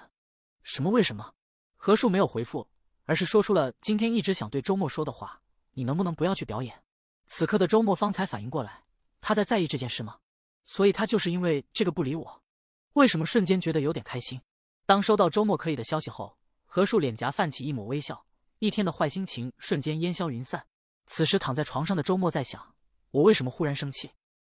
什么为什么？何树没有回复，而是说出了今天一直想对周末说的话。你能不能不要去表演？此刻的周末方才反应过来，他在在意这件事吗？所以他就是因为这个不理我？为什么瞬间觉得有点开心？当收到周末可以的消息后，何树脸颊泛起一抹微笑，一天的坏心情瞬间烟消云散。此时躺在床上的周末在想：我为什么忽然生气，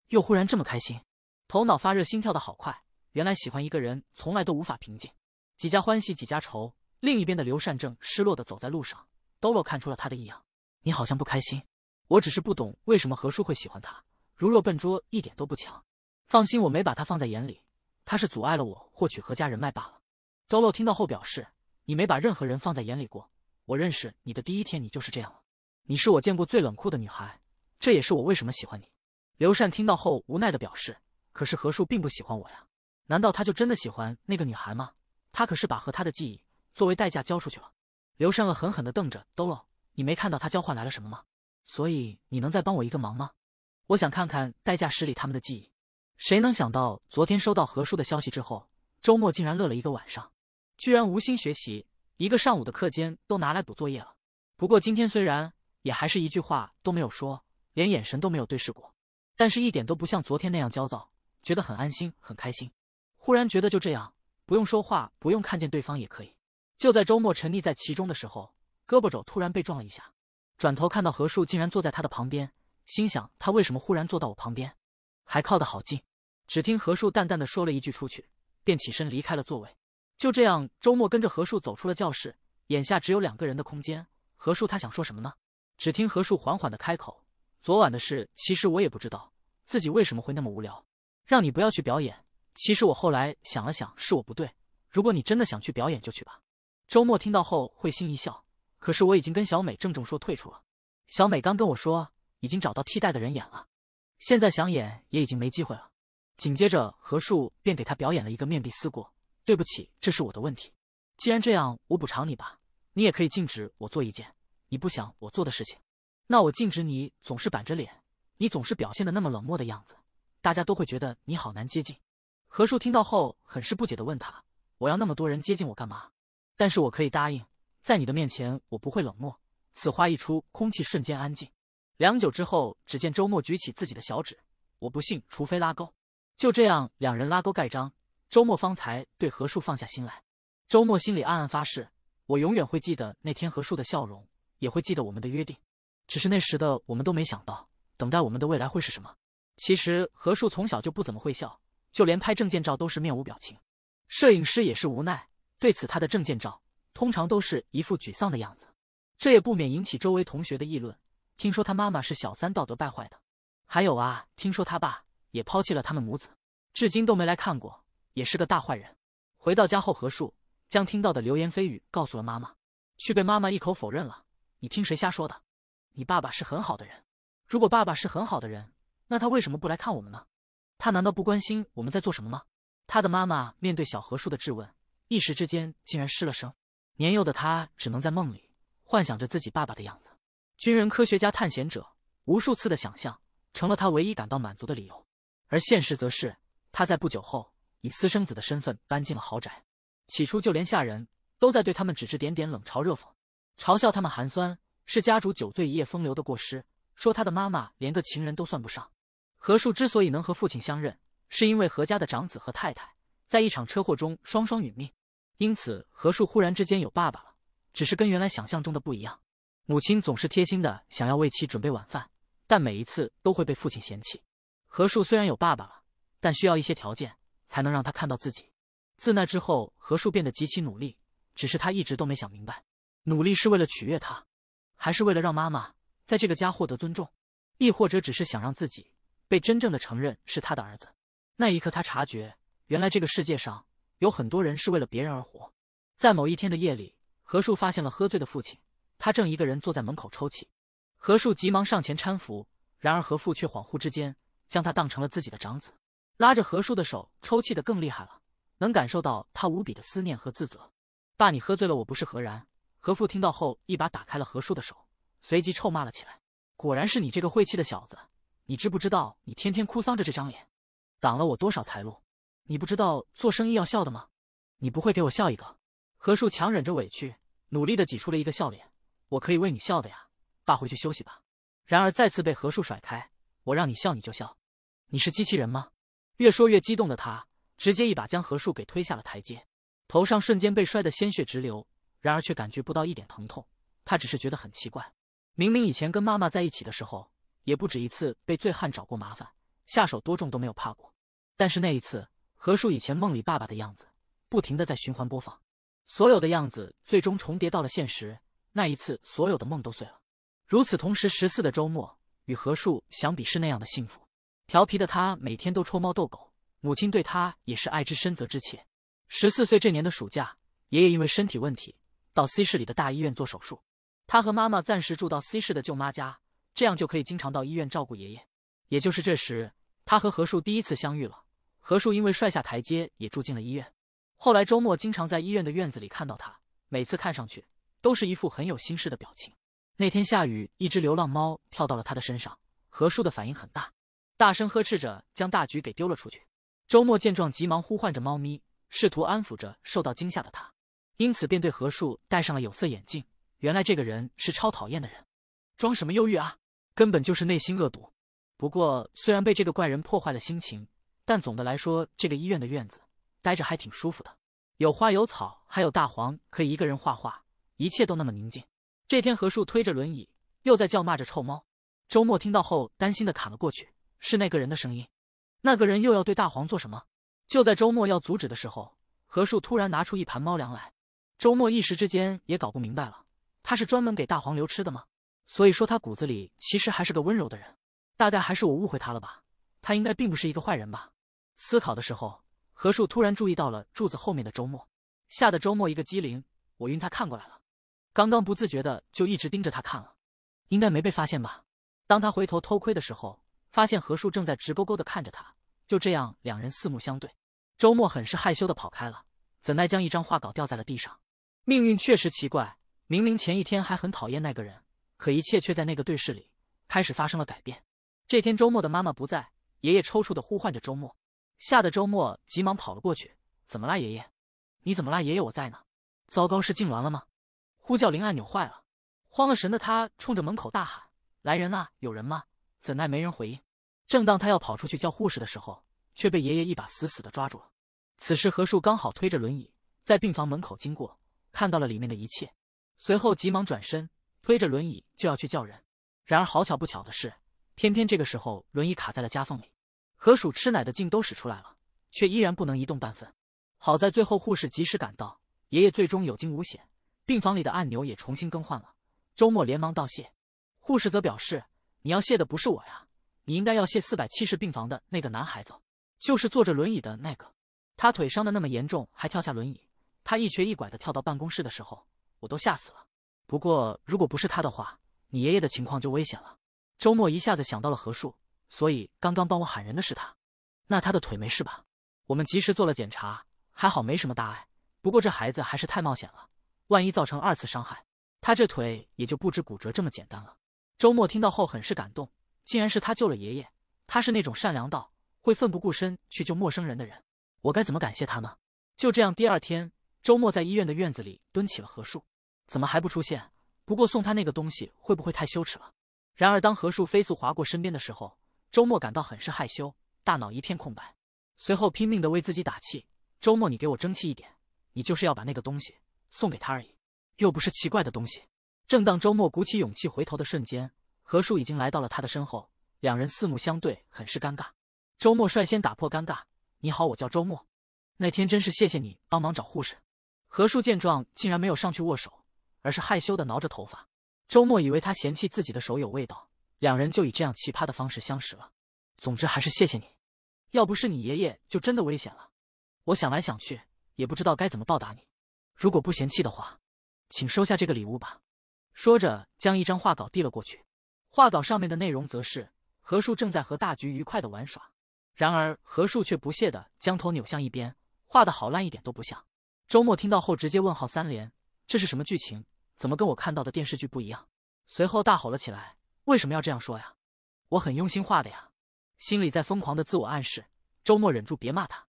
又忽然这么开心？头脑发热，心跳的好快。原来喜欢一个人，从来都无法平静。几家欢喜几家愁。另一边的刘善正失落的走在路上 d o o 看出了他的异样。你好像不开心，我只是不懂为什么何叔会喜欢他。如若笨拙一点都不强，放心，我没把他放在眼里，他是阻碍了我获取何家人脉罢了。Dolo 听到后表示，你没把任何人放在眼里过。我认识你的第一天，你就是这样了。你是我见过最冷酷的女孩，这也是我为什么喜欢你。刘禅听到后无奈的表示，可是何叔并不喜欢我呀，难道他就真的喜欢那个女孩吗？他可是把和他的记忆作为代价交出去了。刘禅恶狠狠的瞪着 Dolo。你没看到他交换来了什么吗？所以你能再帮我一个忙吗？我想看看代驾室里他们的记忆。谁能想到，昨天收到何叔的消息之后，周末竟然乐了一个晚上，居然无心学习，一个上午的课间都拿来补作业了。不过今天虽然也还是一句话都没有说，连眼神都没有对视过，但是一点都不像昨天那样焦躁，觉得很安心很开心。忽然觉得就这样，不用说话，不用看见对方也可以。就在周末沉溺在其中的时候。胳膊肘突然被撞了一下，转头看到何树竟然坐在他的旁边，心想他为什么忽然坐到我旁边，还靠得好近。只听何树淡淡的说了一句：“出去。”便起身离开了座位。就这样，周末跟着何树走出了教室。眼下只有两个人的空间，何树他想说什么呢？只听何树缓缓的开口：“昨晚的事，其实我也不知道自己为什么会那么无聊，让你不要去表演。其实我后来想了想，是我不对。如果你真的想去表演，就去吧。”周末听到后会心一笑。可是我已经跟小美郑重说退出了，小美刚跟我说已经找到替代的人演了，现在想演也已经没机会了。紧接着何树便给他表演了一个面壁思过，对不起，这是我的问题。既然这样，我补偿你吧，你也可以禁止我做一件你不想我做的事情。那我禁止你总是板着脸，你总是表现的那么冷漠的样子，大家都会觉得你好难接近。何树听到后很是不解的问他，我要那么多人接近我干嘛？但是我可以答应。在你的面前，我不会冷漠。此话一出，空气瞬间安静。良久之后，只见周末举起自己的小指：“我不信，除非拉钩。”就这样，两人拉钩盖章。周末方才对何树放下心来。周末心里暗暗发誓：我永远会记得那天何树的笑容，也会记得我们的约定。只是那时的我们都没想到，等待我们的未来会是什么。其实何树从小就不怎么会笑，就连拍证件照都是面无表情。摄影师也是无奈，对此他的证件照。通常都是一副沮丧的样子，这也不免引起周围同学的议论。听说他妈妈是小三，道德败坏的；还有啊，听说他爸也抛弃了他们母子，至今都没来看过，也是个大坏人。回到家后，何树将听到的流言蜚语告诉了妈妈，却被妈妈一口否认了：“你听谁瞎说的？你爸爸是很好的人。如果爸爸是很好的人，那他为什么不来看我们呢？他难道不关心我们在做什么吗？”他的妈妈面对小何树的质问，一时之间竟然失了声。年幼的他只能在梦里幻想着自己爸爸的样子，军人、科学家、探险者，无数次的想象成了他唯一感到满足的理由。而现实则是，他在不久后以私生子的身份搬进了豪宅。起初，就连下人都在对他们指指点点、冷嘲热讽，嘲笑他们寒酸，是家主酒醉一夜风流的过失，说他的妈妈连个情人都算不上。何树之所以能和父亲相认，是因为何家的长子和太太在一场车祸中双双殒命。因此，何树忽然之间有爸爸了，只是跟原来想象中的不一样。母亲总是贴心的想要为其准备晚饭，但每一次都会被父亲嫌弃。何树虽然有爸爸了，但需要一些条件才能让他看到自己。自那之后，何树变得极其努力，只是他一直都没想明白：努力是为了取悦他，还是为了让妈妈在这个家获得尊重，亦或者只是想让自己被真正的承认是他的儿子？那一刻，他察觉，原来这个世界上……有很多人是为了别人而活。在某一天的夜里，何树发现了喝醉的父亲，他正一个人坐在门口抽泣。何树急忙上前搀扶，然而何父却恍惚之间将他当成了自己的长子，拉着何树的手抽泣的更厉害了，能感受到他无比的思念和自责。爸，你喝醉了，我不是何然。何父听到后一把打开了何树的手，随即臭骂了起来：“果然是你这个晦气的小子！你知不知道你天天哭丧着这张脸，挡了我多少财路？”你不知道做生意要笑的吗？你不会给我笑一个？何树强忍着委屈，努力的挤出了一个笑脸。我可以为你笑的呀，爸，回去休息吧。然而再次被何树甩开，我让你笑你就笑，你是机器人吗？越说越激动的他，直接一把将何树给推下了台阶，头上瞬间被摔得鲜血直流，然而却感觉不到一点疼痛，他只是觉得很奇怪，明明以前跟妈妈在一起的时候，也不止一次被醉汉找过麻烦，下手多重都没有怕过，但是那一次。何树以前梦里爸爸的样子，不停的在循环播放，所有的样子最终重叠到了现实。那一次，所有的梦都碎了。如此同时，十四的周末与何树相比是那样的幸福。调皮的他每天都戳猫逗狗，母亲对他也是爱之深责之切。十四岁这年的暑假，爷爷因为身体问题到 C 市里的大医院做手术，他和妈妈暂时住到 C 市的舅妈家，这样就可以经常到医院照顾爷爷。也就是这时，他和何树第一次相遇了。何树因为摔下台阶，也住进了医院。后来周末经常在医院的院子里看到他，每次看上去都是一副很有心事的表情。那天下雨，一只流浪猫跳到了他的身上，何树的反应很大，大声呵斥着将大橘给丢了出去。周末见状，急忙呼唤着猫咪，试图安抚着受到惊吓的他，因此便对何树戴上了有色眼镜。原来这个人是超讨厌的人，装什么忧郁啊，根本就是内心恶毒。不过虽然被这个怪人破坏了心情。但总的来说，这个医院的院子待着还挺舒服的，有花有草，还有大黄，可以一个人画画，一切都那么宁静。这天，何树推着轮椅，又在叫骂着臭猫。周末听到后，担心的砍了过去。是那个人的声音，那个人又要对大黄做什么？就在周末要阻止的时候，何树突然拿出一盘猫粮来。周末一时之间也搞不明白了，他是专门给大黄留吃的吗？所以说他骨子里其实还是个温柔的人，大概还是我误会他了吧。他应该并不是一个坏人吧？思考的时候，何树突然注意到了柱子后面的周末，吓得周末一个机灵，我晕，他看过来了，刚刚不自觉的就一直盯着他看了，应该没被发现吧？当他回头偷窥的时候，发现何树正在直勾勾的看着他，就这样，两人四目相对，周末很是害羞的跑开了，怎奈将一张画稿掉在了地上。命运确实奇怪，明明前一天还很讨厌那个人，可一切却在那个对视里开始发生了改变。这天，周末的妈妈不在。爷爷抽搐的呼唤着周末，吓得周末急忙跑了过去。怎么啦，爷爷？你怎么啦，爷爷？我在呢。糟糕，是痉挛了吗？呼叫铃按钮坏了。慌了神的他冲着门口大喊：“来人啊！有人吗？”怎奈没人回应。正当他要跑出去叫护士的时候，却被爷爷一把死死的抓住了。此时何树刚好推着轮椅在病房门口经过，看到了里面的一切，随后急忙转身推着轮椅就要去叫人。然而好巧不巧的是。偏偏这个时候，轮椅卡在了夹缝里，河鼠吃奶的劲都使出来了，却依然不能移动半分。好在最后护士及时赶到，爷爷最终有惊无险。病房里的按钮也重新更换了。周末连忙道谢，护士则表示：“你要谢的不是我呀，你应该要谢四百七十病房的那个男孩子，就是坐着轮椅的那个。他腿伤的那么严重，还跳下轮椅。他一瘸一拐的跳到办公室的时候，我都吓死了。不过如果不是他的话，你爷爷的情况就危险了。”周末一下子想到了何树，所以刚刚帮我喊人的是他。那他的腿没事吧？我们及时做了检查，还好没什么大碍。不过这孩子还是太冒险了，万一造成二次伤害，他这腿也就不止骨折这么简单了。周末听到后很是感动，竟然是他救了爷爷。他是那种善良到会奋不顾身去救陌生人的人。我该怎么感谢他呢？就这样，第二天周末在医院的院子里蹲起了何树，怎么还不出现？不过送他那个东西会不会太羞耻了？然而，当何树飞速划过身边的时候，周末感到很是害羞，大脑一片空白。随后拼命的为自己打气：“周末，你给我争气一点！你就是要把那个东西送给他而已，又不是奇怪的东西。”正当周末鼓起勇气回头的瞬间，何树已经来到了他的身后，两人四目相对，很是尴尬。周末率先打破尴尬：“你好，我叫周末。那天真是谢谢你帮忙找护士。”何树见状，竟然没有上去握手，而是害羞的挠着头发。周末以为他嫌弃自己的手有味道，两人就以这样奇葩的方式相识了。总之还是谢谢你，要不是你爷爷就真的危险了。我想来想去也不知道该怎么报答你，如果不嫌弃的话，请收下这个礼物吧。说着将一张画稿递了过去，画稿上面的内容则是何树正在和大菊愉快的玩耍，然而何树却不屑的将头扭向一边，画的好烂，一点都不像。周末听到后直接问号三连，这是什么剧情？怎么跟我看到的电视剧不一样？随后大吼了起来：“为什么要这样说呀？我很用心画的呀！”心里在疯狂的自我暗示：“周末忍住别骂他，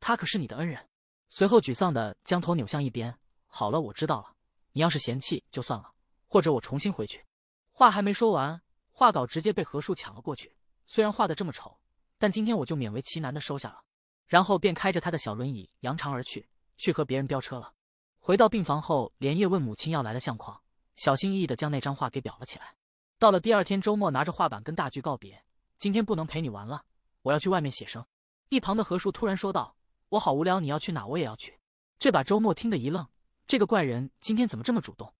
他可是你的恩人。”随后沮丧的将头扭向一边。好了，我知道了。你要是嫌弃就算了，或者我重新回去。话还没说完，画稿直接被何树抢了过去。虽然画的这么丑，但今天我就勉为其难的收下了。然后便开着他的小轮椅扬长而去，去和别人飙车了。回到病房后，连夜问母亲要来了相框，小心翼翼的将那张画给裱了起来。到了第二天周末，拿着画板跟大橘告别：“今天不能陪你玩了，我要去外面写生。”一旁的何树突然说道：“我好无聊，你要去哪，我也要去。”这把周末听得一愣：“这个怪人今天怎么这么主动？”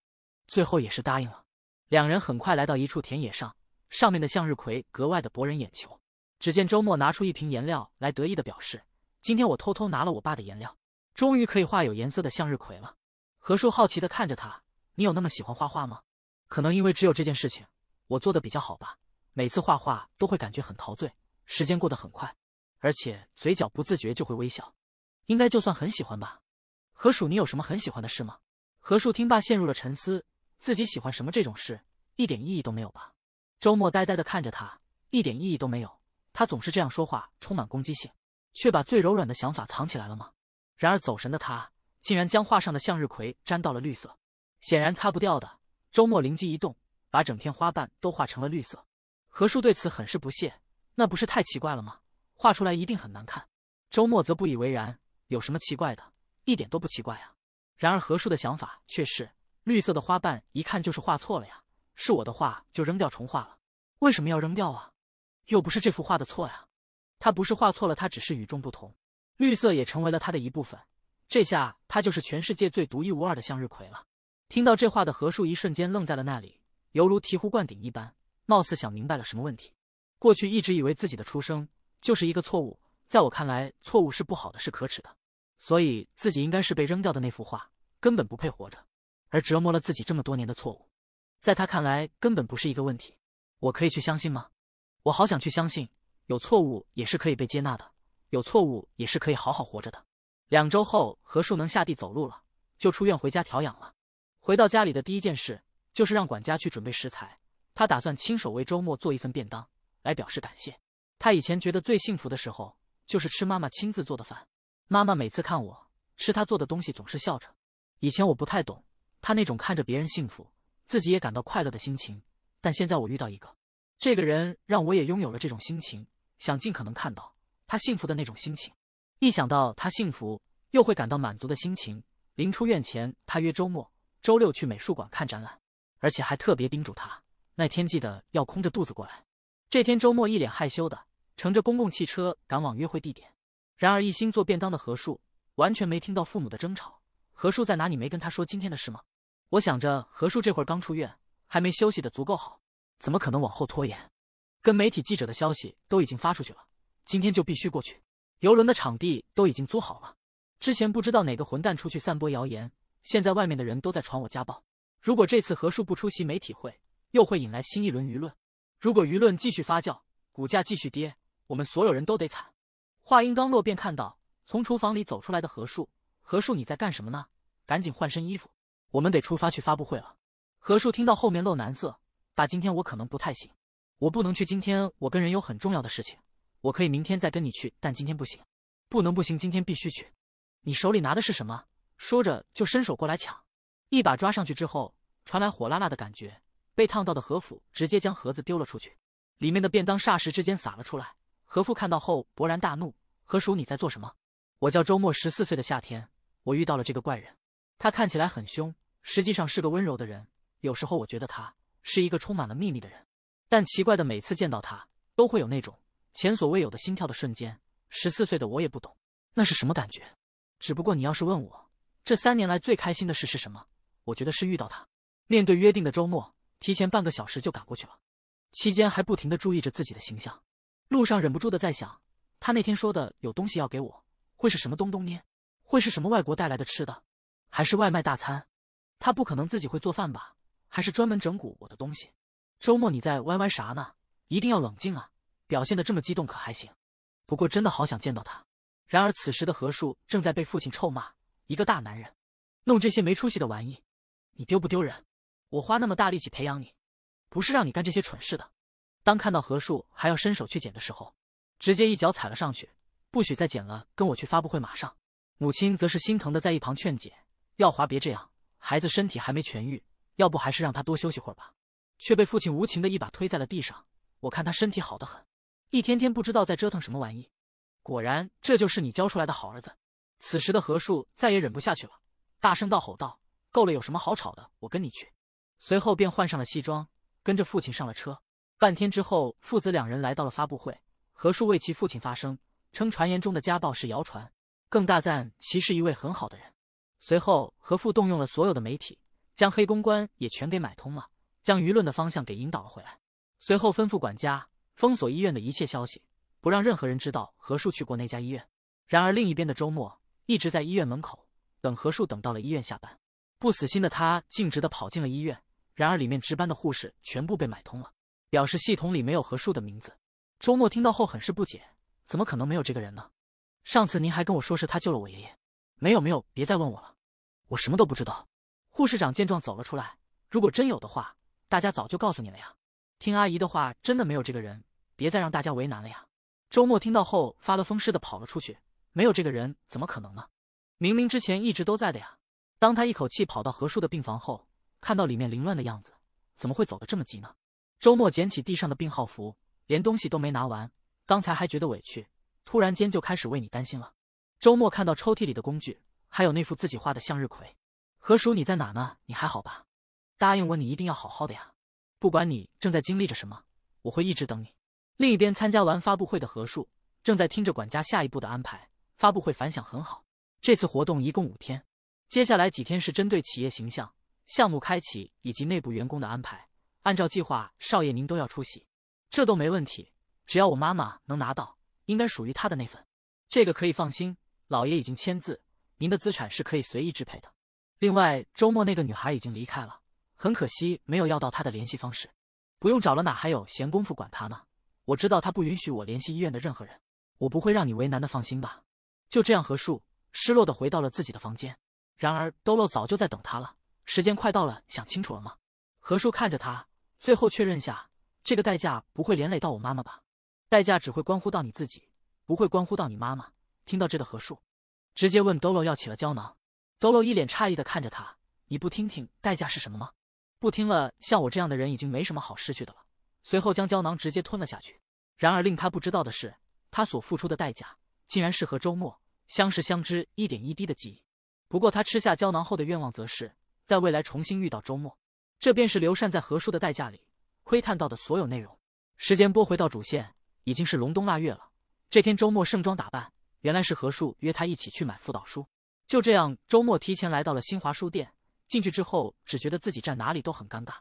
最后也是答应了。两人很快来到一处田野上，上面的向日葵格外的博人眼球。只见周末拿出一瓶颜料来，得意的表示：“今天我偷偷拿了我爸的颜料。”终于可以画有颜色的向日葵了。何树好奇地看着他：“你有那么喜欢画画吗？”“可能因为只有这件事情我做的比较好吧。每次画画都会感觉很陶醉，时间过得很快，而且嘴角不自觉就会微笑。应该就算很喜欢吧。”“何树，你有什么很喜欢的事吗？”何树听罢陷入了沉思：“自己喜欢什么这种事，一点意义都没有吧？”周末呆呆地看着他，一点意义都没有。他总是这样说话，充满攻击性，却把最柔软的想法藏起来了吗？然而走神的他竟然将画上的向日葵沾到了绿色，显然擦不掉的。周末灵机一动，把整片花瓣都画成了绿色。何叔对此很是不屑，那不是太奇怪了吗？画出来一定很难看。周末则不以为然，有什么奇怪的？一点都不奇怪啊。然而何叔的想法却是，绿色的花瓣一看就是画错了呀。是我的画就扔掉重画了，为什么要扔掉啊？又不是这幅画的错呀。他不是画错了，他只是与众不同。绿色也成为了他的一部分，这下他就是全世界最独一无二的向日葵了。听到这话的何树一瞬间愣在了那里，犹如醍醐灌顶一般，貌似想明白了什么问题。过去一直以为自己的出生就是一个错误，在我看来，错误是不好的，是可耻的，所以自己应该是被扔掉的那幅画，根本不配活着。而折磨了自己这么多年的错误，在他看来根本不是一个问题。我可以去相信吗？我好想去相信，有错误也是可以被接纳的。有错误也是可以好好活着的。两周后，何树能下地走路了，就出院回家调养了。回到家里的第一件事就是让管家去准备食材，他打算亲手为周末做一份便当来表示感谢。他以前觉得最幸福的时候就是吃妈妈亲自做的饭，妈妈每次看我吃她做的东西总是笑着。以前我不太懂他那种看着别人幸福，自己也感到快乐的心情，但现在我遇到一个，这个人让我也拥有了这种心情，想尽可能看到。他幸福的那种心情，一想到他幸福，又会感到满足的心情。临出院前，他约周末周六去美术馆看展览，而且还特别叮嘱他那天记得要空着肚子过来。这天周末，一脸害羞的乘着公共汽车赶往约会地点。然而，一心做便当的何树完全没听到父母的争吵。何树在哪里没跟他说今天的事吗？我想着何树这会儿刚出院，还没休息的足够好，怎么可能往后拖延？跟媒体记者的消息都已经发出去了。今天就必须过去，游轮的场地都已经租好了。之前不知道哪个混蛋出去散播谣言，现在外面的人都在传我家暴。如果这次何树不出席媒体会，又会引来新一轮舆论。如果舆论继续发酵，股价继续跌，我们所有人都得惨。话音刚落，便看到从厨房里走出来的何树。何树，你在干什么呢？赶紧换身衣服，我们得出发去发布会了。何树听到后面露难色，爸，今天我可能不太行，我不能去。今天我跟人有很重要的事情。我可以明天再跟你去，但今天不行，不能不行，今天必须去。你手里拿的是什么？说着就伸手过来抢，一把抓上去之后，传来火辣辣的感觉，被烫到的何父直接将盒子丢了出去，里面的便当霎时之间洒了出来。何父看到后勃然大怒：“何叔，你在做什么？”我叫周末，十四岁的夏天，我遇到了这个怪人，他看起来很凶，实际上是个温柔的人。有时候我觉得他是一个充满了秘密的人，但奇怪的，每次见到他，都会有那种。前所未有的心跳的瞬间，十四岁的我也不懂，那是什么感觉。只不过你要是问我，这三年来最开心的事是什么，我觉得是遇到他。面对约定的周末，提前半个小时就赶过去了。期间还不停的注意着自己的形象。路上忍不住的在想，他那天说的有东西要给我，会是什么东东呢？会是什么外国带来的吃的，还是外卖大餐？他不可能自己会做饭吧？还是专门整蛊我的东西？周末你在歪歪啥呢？一定要冷静啊！表现的这么激动可还行，不过真的好想见到他。然而此时的何树正在被父亲臭骂，一个大男人，弄这些没出息的玩意，你丢不丢人？我花那么大力气培养你，不是让你干这些蠢事的。当看到何树还要伸手去捡的时候，直接一脚踩了上去，不许再捡了，跟我去发布会，马上。母亲则是心疼的在一旁劝解：“耀华别这样，孩子身体还没痊愈，要不还是让他多休息会儿吧。”却被父亲无情的一把推在了地上。我看他身体好得很。一天天不知道在折腾什么玩意，果然这就是你教出来的好儿子。此时的何树再也忍不下去了，大声道：“吼道，够了，有什么好吵的？我跟你去。”随后便换上了西装，跟着父亲上了车。半天之后，父子两人来到了发布会。何树为其父亲发声，称传言中的家暴是谣传，更大赞其是一位很好的人。随后，何父动用了所有的媒体，将黑公关也全给买通了，将舆论的方向给引导了回来。随后吩咐管家。封锁医院的一切消息，不让任何人知道何树去过那家医院。然而另一边的周末一直在医院门口等何树，等到了医院下班，不死心的他径直的跑进了医院。然而里面值班的护士全部被买通了，表示系统里没有何树的名字。周末听到后很是不解，怎么可能没有这个人呢？上次您还跟我说是他救了我爷爷，没有没有，别再问我了，我什么都不知道。护士长见状走了出来，如果真有的话，大家早就告诉你了呀。听阿姨的话，真的没有这个人，别再让大家为难了呀！周末听到后，发了疯似的跑了出去。没有这个人，怎么可能呢？明明之前一直都在的呀！当他一口气跑到何叔的病房后，看到里面凌乱的样子，怎么会走得这么急呢？周末捡起地上的病号服，连东西都没拿完。刚才还觉得委屈，突然间就开始为你担心了。周末看到抽屉里的工具，还有那幅自己画的向日葵。何叔，你在哪呢？你还好吧？答应我，你一定要好好的呀！不管你正在经历着什么，我会一直等你。另一边，参加完发布会的何树正在听着管家下一步的安排。发布会反响很好，这次活动一共五天，接下来几天是针对企业形象、项目开启以及内部员工的安排。按照计划，少爷您都要出席，这都没问题。只要我妈妈能拿到，应该属于她的那份，这个可以放心。老爷已经签字，您的资产是可以随意支配的。另外，周末那个女孩已经离开了。很可惜，没有要到他的联系方式。不用找了，哪还有闲工夫管他呢？我知道他不允许我联系医院的任何人，我不会让你为难的，放心吧。就这样，何树失落的回到了自己的房间。然而，Dolo 早就在等他了。时间快到了，想清楚了吗？何树看着他，最后确认下，这个代价不会连累到我妈妈吧？代价只会关乎到你自己，不会关乎到你妈妈。听到这的何树，直接问 Dolo 要起了胶囊。Dolo 一脸诧异的看着他，你不听听代价是什么吗？不听了，像我这样的人已经没什么好失去的了。随后将胶囊直接吞了下去。然而令他不知道的是，他所付出的代价，竟然是和周末相识相知一点一滴的记忆。不过他吃下胶囊后的愿望，则是在未来重新遇到周末。这便是刘善在何叔的代价里窥探到的所有内容。时间拨回到主线，已经是隆冬腊月了。这天周末盛装打扮，原来是何叔约他一起去买辅导书。就这样，周末提前来到了新华书店。进去之后，只觉得自己站哪里都很尴尬。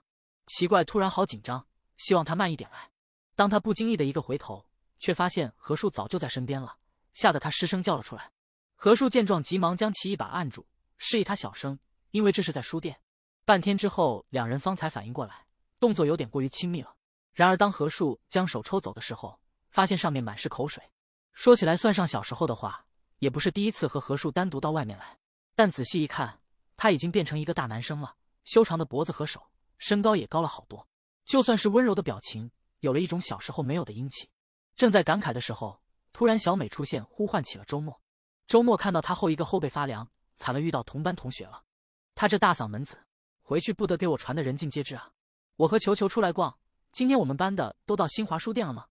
奇怪，突然好紧张，希望他慢一点来。当他不经意的一个回头，却发现何树早就在身边了，吓得他失声叫了出来。何树见状，急忙将其一把按住，示意他小声，因为这是在书店。半天之后，两人方才反应过来，动作有点过于亲密了。然而，当何树将手抽走的时候，发现上面满是口水。说起来，算上小时候的话，也不是第一次和何树单独到外面来，但仔细一看。他已经变成一个大男生了，修长的脖子和手，身高也高了好多。就算是温柔的表情，有了一种小时候没有的英气。正在感慨的时候，突然小美出现，呼唤起了周末。周末看到他后，一个后背发凉，惨了，遇到同班同学了。他这大嗓门子，回去不得给我传的人尽皆知啊！我和球球出来逛，今天我们班的都到新华书店了吗？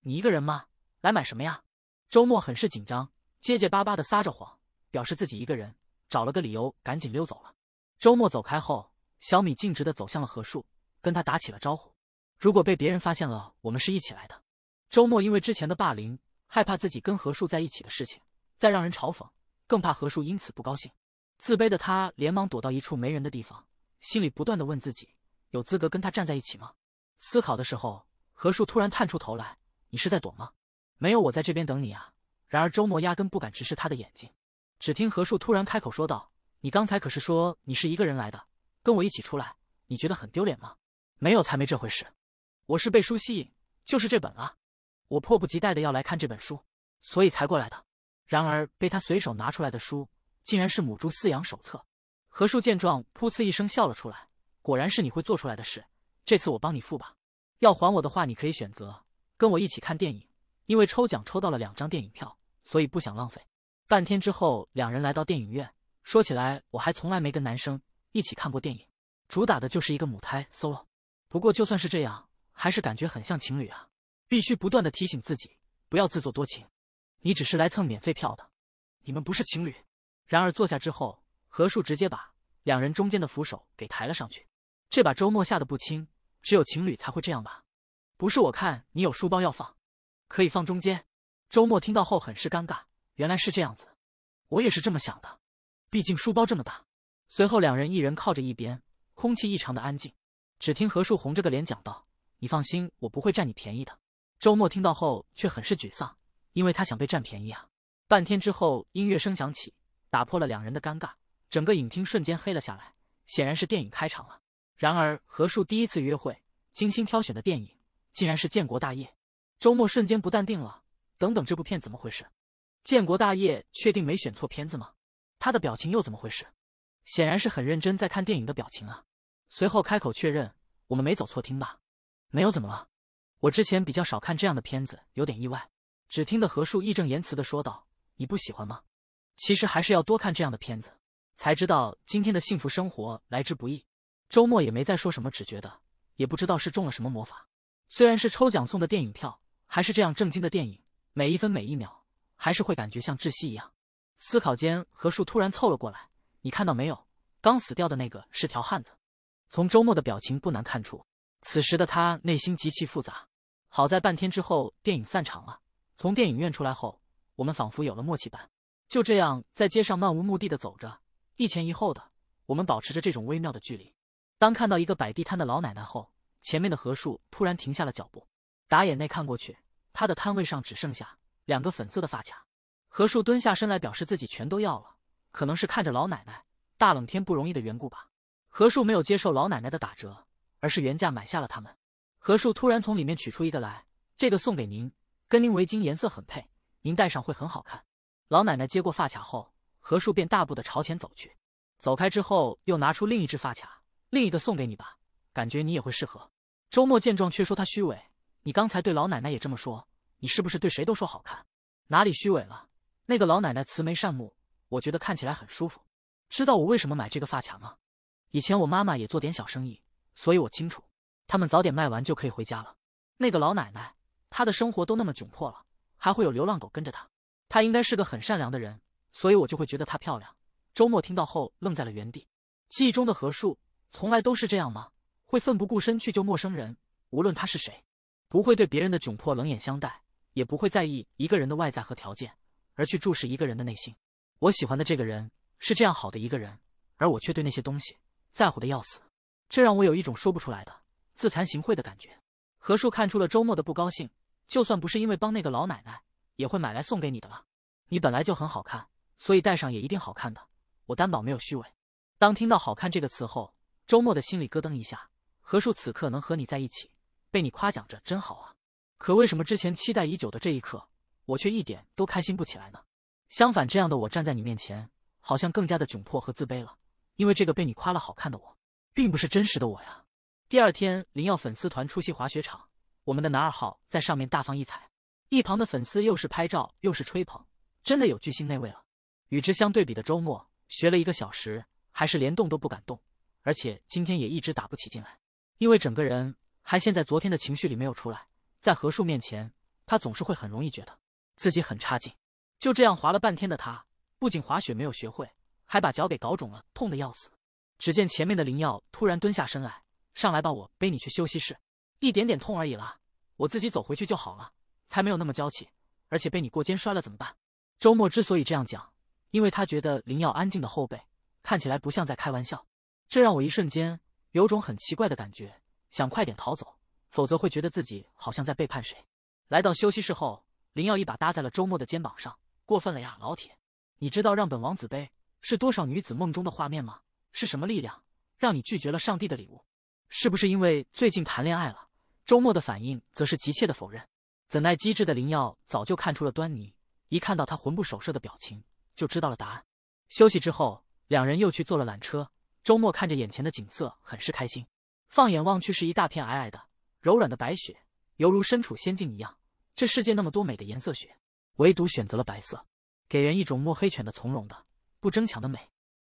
你一个人吗？来买什么呀？周末很是紧张，结结巴巴的撒着谎，表示自己一个人。找了个理由，赶紧溜走了。周末走开后，小米径直的走向了何树，跟他打起了招呼。如果被别人发现了，我们是一起来的。周末因为之前的霸凌，害怕自己跟何树在一起的事情再让人嘲讽，更怕何树因此不高兴。自卑的他连忙躲到一处没人的地方，心里不断的问自己，有资格跟他站在一起吗？思考的时候，何树突然探出头来：“你是在躲吗？没有，我在这边等你啊。”然而周末压根不敢直视他的眼睛。只听何树突然开口说道：“你刚才可是说你是一个人来的，跟我一起出来，你觉得很丢脸吗？没有，才没这回事。我是被书吸引，就是这本了，我迫不及待的要来看这本书，所以才过来的。然而被他随手拿出来的书，竟然是《母猪饲养手册》。何树见状，噗呲一声笑了出来，果然是你会做出来的事。这次我帮你付吧，要还我的话，你可以选择跟我一起看电影，因为抽奖抽到了两张电影票，所以不想浪费。”半天之后，两人来到电影院。说起来，我还从来没跟男生一起看过电影，主打的就是一个母胎 solo。不过就算是这样，还是感觉很像情侣啊！必须不断的提醒自己，不要自作多情。你只是来蹭免费票的，你们不是情侣。然而坐下之后，何树直接把两人中间的扶手给抬了上去，这把周末吓得不轻。只有情侣才会这样吧？不是我看你有书包要放，可以放中间。周末听到后很是尴尬。原来是这样子，我也是这么想的，毕竟书包这么大。随后两人一人靠着一边，空气异常的安静。只听何树红着个脸讲道：“你放心，我不会占你便宜的。”周末听到后却很是沮丧，因为他想被占便宜啊。半天之后，音乐声响起，打破了两人的尴尬，整个影厅瞬间黑了下来，显然是电影开场了。然而何树第一次约会精心挑选的电影竟然是《建国大业》，周末瞬间不淡定了。等等，这部片怎么回事？建国大业确定没选错片子吗？他的表情又怎么回事？显然是很认真在看电影的表情啊。随后开口确认：“我们没走错厅吧？”“没有，怎么了？”“我之前比较少看这样的片子，有点意外。”只听得何树义正言辞的说道：“你不喜欢吗？”“其实还是要多看这样的片子，才知道今天的幸福生活来之不易。”周末也没再说什么，只觉得也不知道是中了什么魔法。虽然是抽奖送的电影票，还是这样正经的电影，每一分每一秒。还是会感觉像窒息一样。思考间，何树突然凑了过来：“你看到没有？刚死掉的那个是条汉子。”从周末的表情不难看出，此时的他内心极其复杂。好在半天之后，电影散场了。从电影院出来后，我们仿佛有了默契般，就这样在街上漫无目的的走着，一前一后的我们保持着这种微妙的距离。当看到一个摆地摊的老奶奶后，前面的何树突然停下了脚步，打眼内看过去，他的摊位上只剩下。两个粉色的发卡，何树蹲下身来表示自己全都要了，可能是看着老奶奶大冷天不容易的缘故吧。何树没有接受老奶奶的打折，而是原价买下了他们。何树突然从里面取出一个来，这个送给您，跟您围巾颜色很配，您戴上会很好看。老奶奶接过发卡后，何树便大步的朝前走去。走开之后，又拿出另一只发卡，另一个送给你吧，感觉你也会适合。周末见状却说他虚伪，你刚才对老奶奶也这么说。你是不是对谁都说好看？哪里虚伪了？那个老奶奶慈眉善目，我觉得看起来很舒服。知道我为什么买这个发卡吗？以前我妈妈也做点小生意，所以我清楚，他们早点卖完就可以回家了。那个老奶奶，她的生活都那么窘迫了，还会有流浪狗跟着她，她应该是个很善良的人，所以我就会觉得她漂亮。周末听到后愣在了原地，记忆中的何树从来都是这样吗？会奋不顾身去救陌生人，无论他是谁，不会对别人的窘迫冷眼相待。也不会在意一个人的外在和条件，而去注视一个人的内心。我喜欢的这个人是这样好的一个人，而我却对那些东西在乎的要死，这让我有一种说不出来的自惭形秽的感觉。何树看出了周末的不高兴，就算不是因为帮那个老奶奶，也会买来送给你的了。你本来就很好看，所以戴上也一定好看的。我担保没有虚伪。当听到“好看”这个词后，周末的心里咯噔一下。何树此刻能和你在一起，被你夸奖着，真好啊。可为什么之前期待已久的这一刻，我却一点都开心不起来呢？相反，这样的我站在你面前，好像更加的窘迫和自卑了。因为这个被你夸了好看的我，并不是真实的我呀。第二天，灵耀粉丝团出席滑雪场，我们的男二号在上面大放异彩，一旁的粉丝又是拍照又是吹捧，真的有巨星那位了。与之相对比的周末，学了一个小时，还是连动都不敢动，而且今天也一直打不起劲来，因为整个人还陷在昨天的情绪里没有出来。在何树面前，他总是会很容易觉得自己很差劲。就这样滑了半天的他，不仅滑雪没有学会，还把脚给搞肿了，痛的要死。只见前面的灵药突然蹲下身来：“上来吧，我背你去休息室。一点点痛而已啦，我自己走回去就好了。”才没有那么娇气，而且被你过肩摔了怎么办？周末之所以这样讲，因为他觉得灵药安静的后背看起来不像在开玩笑，这让我一瞬间有种很奇怪的感觉，想快点逃走。否则会觉得自己好像在背叛谁。来到休息室后，林耀一把搭在了周末的肩膀上，过分了呀，老铁！你知道让本王子背是多少女子梦中的画面吗？是什么力量让你拒绝了上帝的礼物？是不是因为最近谈恋爱了？周末的反应则是急切的否认。怎奈机智的林耀早就看出了端倪，一看到他魂不守舍的表情，就知道了答案。休息之后，两人又去坐了缆车。周末看着眼前的景色，很是开心。放眼望去，是一大片矮矮的。柔软的白雪，犹如身处仙境一样。这世界那么多美的颜色，雪唯独选择了白色，给人一种墨黑犬的从容的、不争抢的美。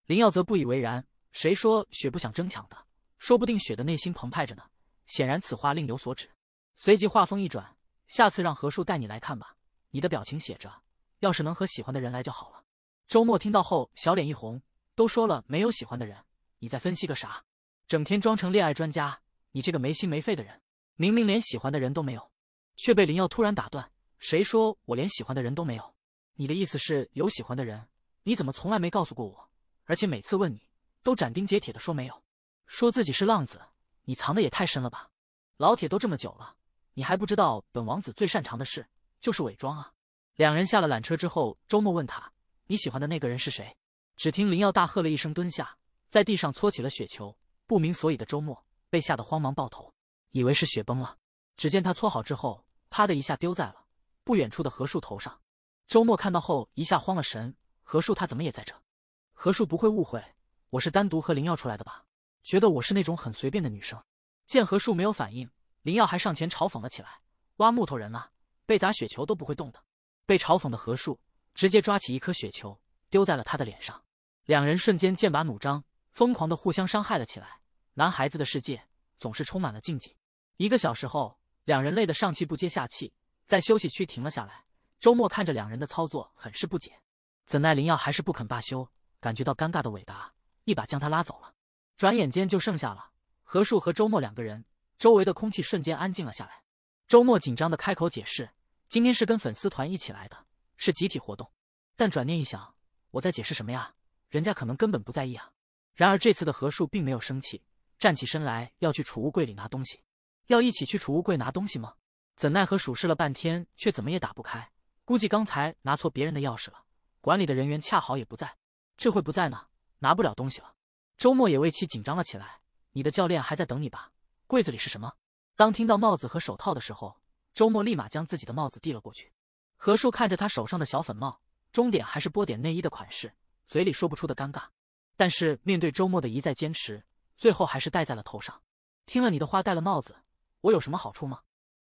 林耀则不以为然：“谁说雪不想争抢的？说不定雪的内心澎湃着呢。”显然此话另有所指。随即话锋一转：“下次让何树带你来看吧。”你的表情写着：“要是能和喜欢的人来就好了。”周末听到后，小脸一红：“都说了没有喜欢的人，你在分析个啥？整天装成恋爱专家，你这个没心没肺的人！”明明连喜欢的人都没有，却被林耀突然打断。谁说我连喜欢的人都没有？你的意思是有喜欢的人？你怎么从来没告诉过我？而且每次问你都斩钉截铁的说没有，说自己是浪子，你藏的也太深了吧！老铁都这么久了，你还不知道本王子最擅长的事就是伪装啊！两人下了缆车之后，周末问他你喜欢的那个人是谁。只听林耀大喝了一声，蹲下在地上搓起了雪球。不明所以的周末被吓得慌忙抱头。以为是雪崩了，只见他搓好之后，啪的一下丢在了不远处的何树头上。周末看到后一下慌了神，何树他怎么也在这？何树不会误会我是单独和林耀出来的吧？觉得我是那种很随便的女生。见何树没有反应，林耀还上前嘲讽了起来：“挖木头人啊，被砸雪球都不会动的。”被嘲讽的何树直接抓起一颗雪球丢在了他的脸上，两人瞬间剑拔弩张，疯狂的互相伤害了起来。男孩子的世界总是充满了禁忌。一个小时后，两人累得上气不接下气，在休息区停了下来。周末看着两人的操作，很是不解。怎奈林耀还是不肯罢休，感觉到尴尬的韦达一把将他拉走了。转眼间就剩下了何树和周末两个人，周围的空气瞬间安静了下来。周末紧张的开口解释：“今天是跟粉丝团一起来的，是集体活动。”但转念一想，我在解释什么呀？人家可能根本不在意啊。然而这次的何树并没有生气，站起身来要去储物柜里拿东西。要一起去储物柜拿东西吗？怎奈何数试了半天，却怎么也打不开。估计刚才拿错别人的钥匙了。管理的人员恰好也不在，这会不在呢，拿不了东西了。周末也为其紧张了起来。你的教练还在等你吧？柜子里是什么？当听到帽子和手套的时候，周末立马将自己的帽子递了过去。何树看着他手上的小粉帽，终点还是波点内衣的款式，嘴里说不出的尴尬。但是面对周末的一再坚持，最后还是戴在了头上。听了你的话，戴了帽子。我有什么好处吗？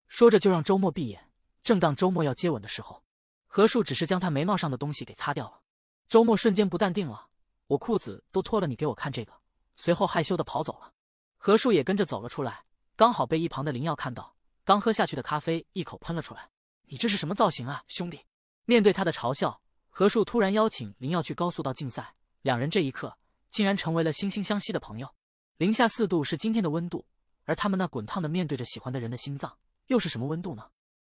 说着就让周末闭眼。正当周末要接吻的时候，何树只是将他眉毛上的东西给擦掉了。周末瞬间不淡定了，我裤子都脱了，你给我看这个。随后害羞的跑走了。何树也跟着走了出来，刚好被一旁的林耀看到，刚喝下去的咖啡一口喷了出来。你这是什么造型啊，兄弟？面对他的嘲笑，何树突然邀请林耀去高速道竞赛，两人这一刻竟然成为了惺惺相惜的朋友。零下四度是今天的温度。而他们那滚烫的面对着喜欢的人的心脏又是什么温度呢？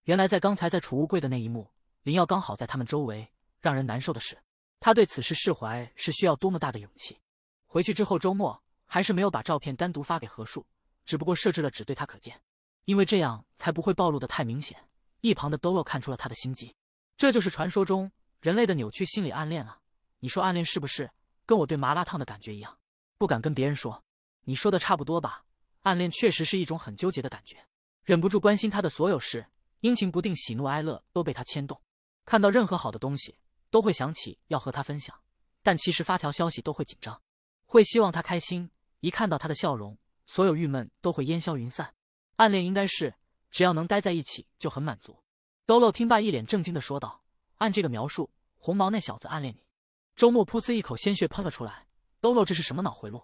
原来在刚才在储物柜的那一幕，林耀刚好在他们周围。让人难受的是，他对此事释怀是需要多么大的勇气。回去之后，周末还是没有把照片单独发给何树，只不过设置了只对他可见，因为这样才不会暴露的太明显。一旁的 Dolo 看出了他的心机，这就是传说中人类的扭曲心理暗恋啊！你说暗恋是不是跟我对麻辣烫的感觉一样，不敢跟别人说？你说的差不多吧？暗恋确实是一种很纠结的感觉，忍不住关心他的所有事，阴晴不定，喜怒哀乐都被他牵动。看到任何好的东西，都会想起要和他分享，但其实发条消息都会紧张，会希望他开心。一看到他的笑容，所有郁闷都会烟消云散。暗恋应该是只要能待在一起就很满足。Dolo 听罢一脸震惊的说道：“按这个描述，红毛那小子暗恋你。”周末噗呲一口鲜血喷了出来。Dolo 这是什么脑回路？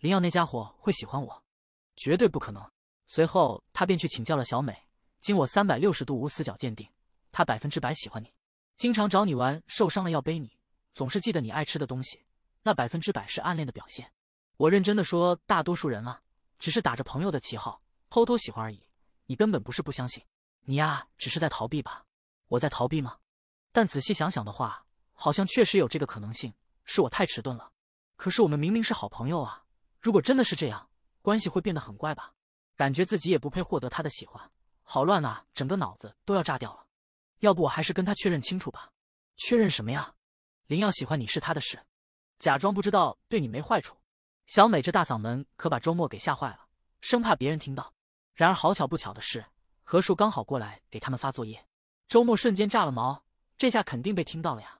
林耀那家伙会喜欢我？绝对不可能。随后，他便去请教了小美。经我三百六十度无死角鉴定，他百分之百喜欢你，经常找你玩，受伤了要背你，总是记得你爱吃的东西，那百分之百是暗恋的表现。我认真的说，大多数人啊，只是打着朋友的旗号偷偷喜欢而已。你根本不是不相信，你呀，只是在逃避吧？我在逃避吗？但仔细想想的话，好像确实有这个可能性，是我太迟钝了。可是我们明明是好朋友啊！如果真的是这样，关系会变得很怪吧？感觉自己也不配获得他的喜欢，好乱啊！整个脑子都要炸掉了。要不我还是跟他确认清楚吧？确认什么呀？林耀喜欢你是他的事，假装不知道对你没坏处。小美这大嗓门可把周末给吓坏了，生怕别人听到。然而好巧不巧的是，何树刚好过来给他们发作业，周末瞬间炸了毛，这下肯定被听到了呀！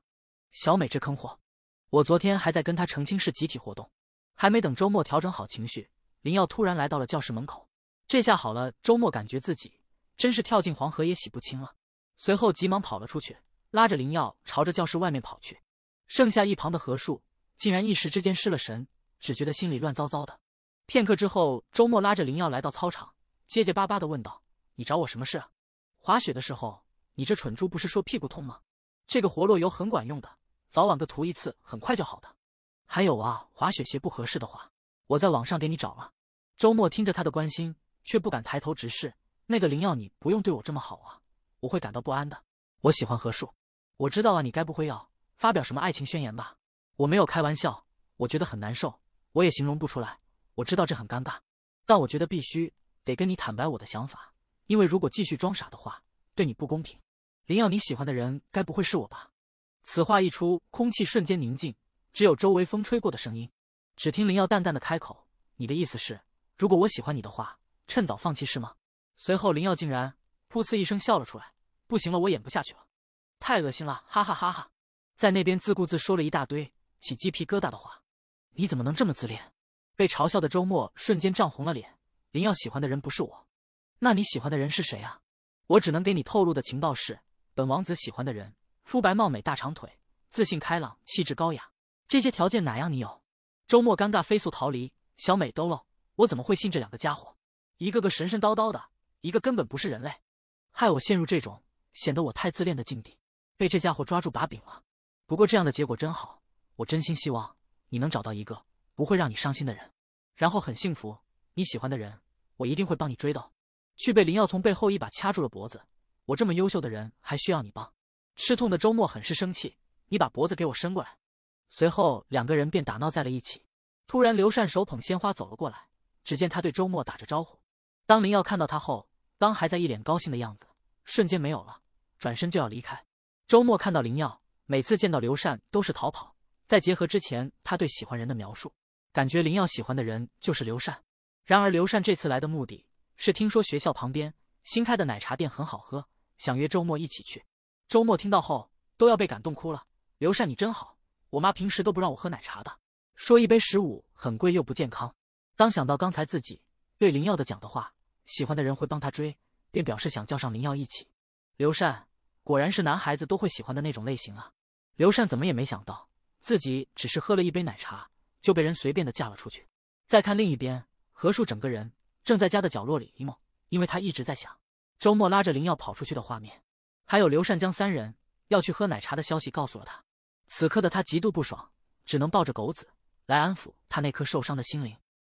小美这坑货，我昨天还在跟他澄清是集体活动，还没等周末调整好情绪。林耀突然来到了教室门口，这下好了，周末感觉自己真是跳进黄河也洗不清了。随后急忙跑了出去，拉着林耀朝着教室外面跑去。剩下一旁的何树竟然一时之间失了神，只觉得心里乱糟糟的。片刻之后，周末拉着林耀来到操场，结结巴巴的问道：“你找我什么事啊？”滑雪的时候，你这蠢猪不是说屁股痛吗？这个活络油很管用的，早晚各涂一次，很快就好的。还有啊，滑雪鞋不合适的话。我在网上给你找了。周末听着他的关心，却不敢抬头直视。那个灵药，你不用对我这么好啊，我会感到不安的。我喜欢何树，我知道啊，你该不会要发表什么爱情宣言吧？我没有开玩笑，我觉得很难受，我也形容不出来。我知道这很尴尬，但我觉得必须得跟你坦白我的想法，因为如果继续装傻的话，对你不公平。灵药你喜欢的人，该不会是我吧？此话一出，空气瞬间宁静，只有周围风吹过的声音。只听林耀淡淡的开口：“你的意思是，如果我喜欢你的话，趁早放弃是吗？”随后，林耀竟然噗呲一声笑了出来：“不行了，我演不下去了，太恶心了，哈哈哈哈！”在那边自顾自说了一大堆起鸡皮疙瘩的话。你怎么能这么自恋？被嘲笑的周末瞬间涨红了脸。林耀喜欢的人不是我，那你喜欢的人是谁啊？我只能给你透露的情报是：本王子喜欢的人，肤白貌美、大长腿、自信开朗、气质高雅，这些条件哪样你有？周末尴尬，飞速逃离。小美兜了，我怎么会信这两个家伙？一个个神神叨叨的，一个根本不是人类，害我陷入这种显得我太自恋的境地，被这家伙抓住把柄了。不过这样的结果真好，我真心希望你能找到一个不会让你伤心的人，然后很幸福。你喜欢的人，我一定会帮你追到。却被林耀从背后一把掐住了脖子。我这么优秀的人，还需要你帮？吃痛的周末很是生气，你把脖子给我伸过来。随后，两个人便打闹在了一起。突然，刘禅手捧鲜花走了过来，只见他对周末打着招呼。当林耀看到他后，刚还在一脸高兴的样子，瞬间没有了，转身就要离开。周末看到林耀，每次见到刘禅都是逃跑。再结合之前，他对喜欢人的描述，感觉林耀喜欢的人就是刘禅。然而，刘禅这次来的目的是听说学校旁边新开的奶茶店很好喝，想约周末一起去。周末听到后都要被感动哭了。刘禅，你真好。我妈平时都不让我喝奶茶的，说一杯十五很贵又不健康。当想到刚才自己对林耀的讲的话，喜欢的人会帮他追，便表示想叫上林耀一起。刘善果然是男孩子都会喜欢的那种类型啊！刘善怎么也没想到，自己只是喝了一杯奶茶，就被人随便的嫁了出去。再看另一边，何树整个人正在家的角落里 emo，因为他一直在想周末拉着林耀跑出去的画面，还有刘善将三人要去喝奶茶的消息告诉了他。此刻的他极度不爽，只能抱着狗子来安抚他那颗受伤的心灵。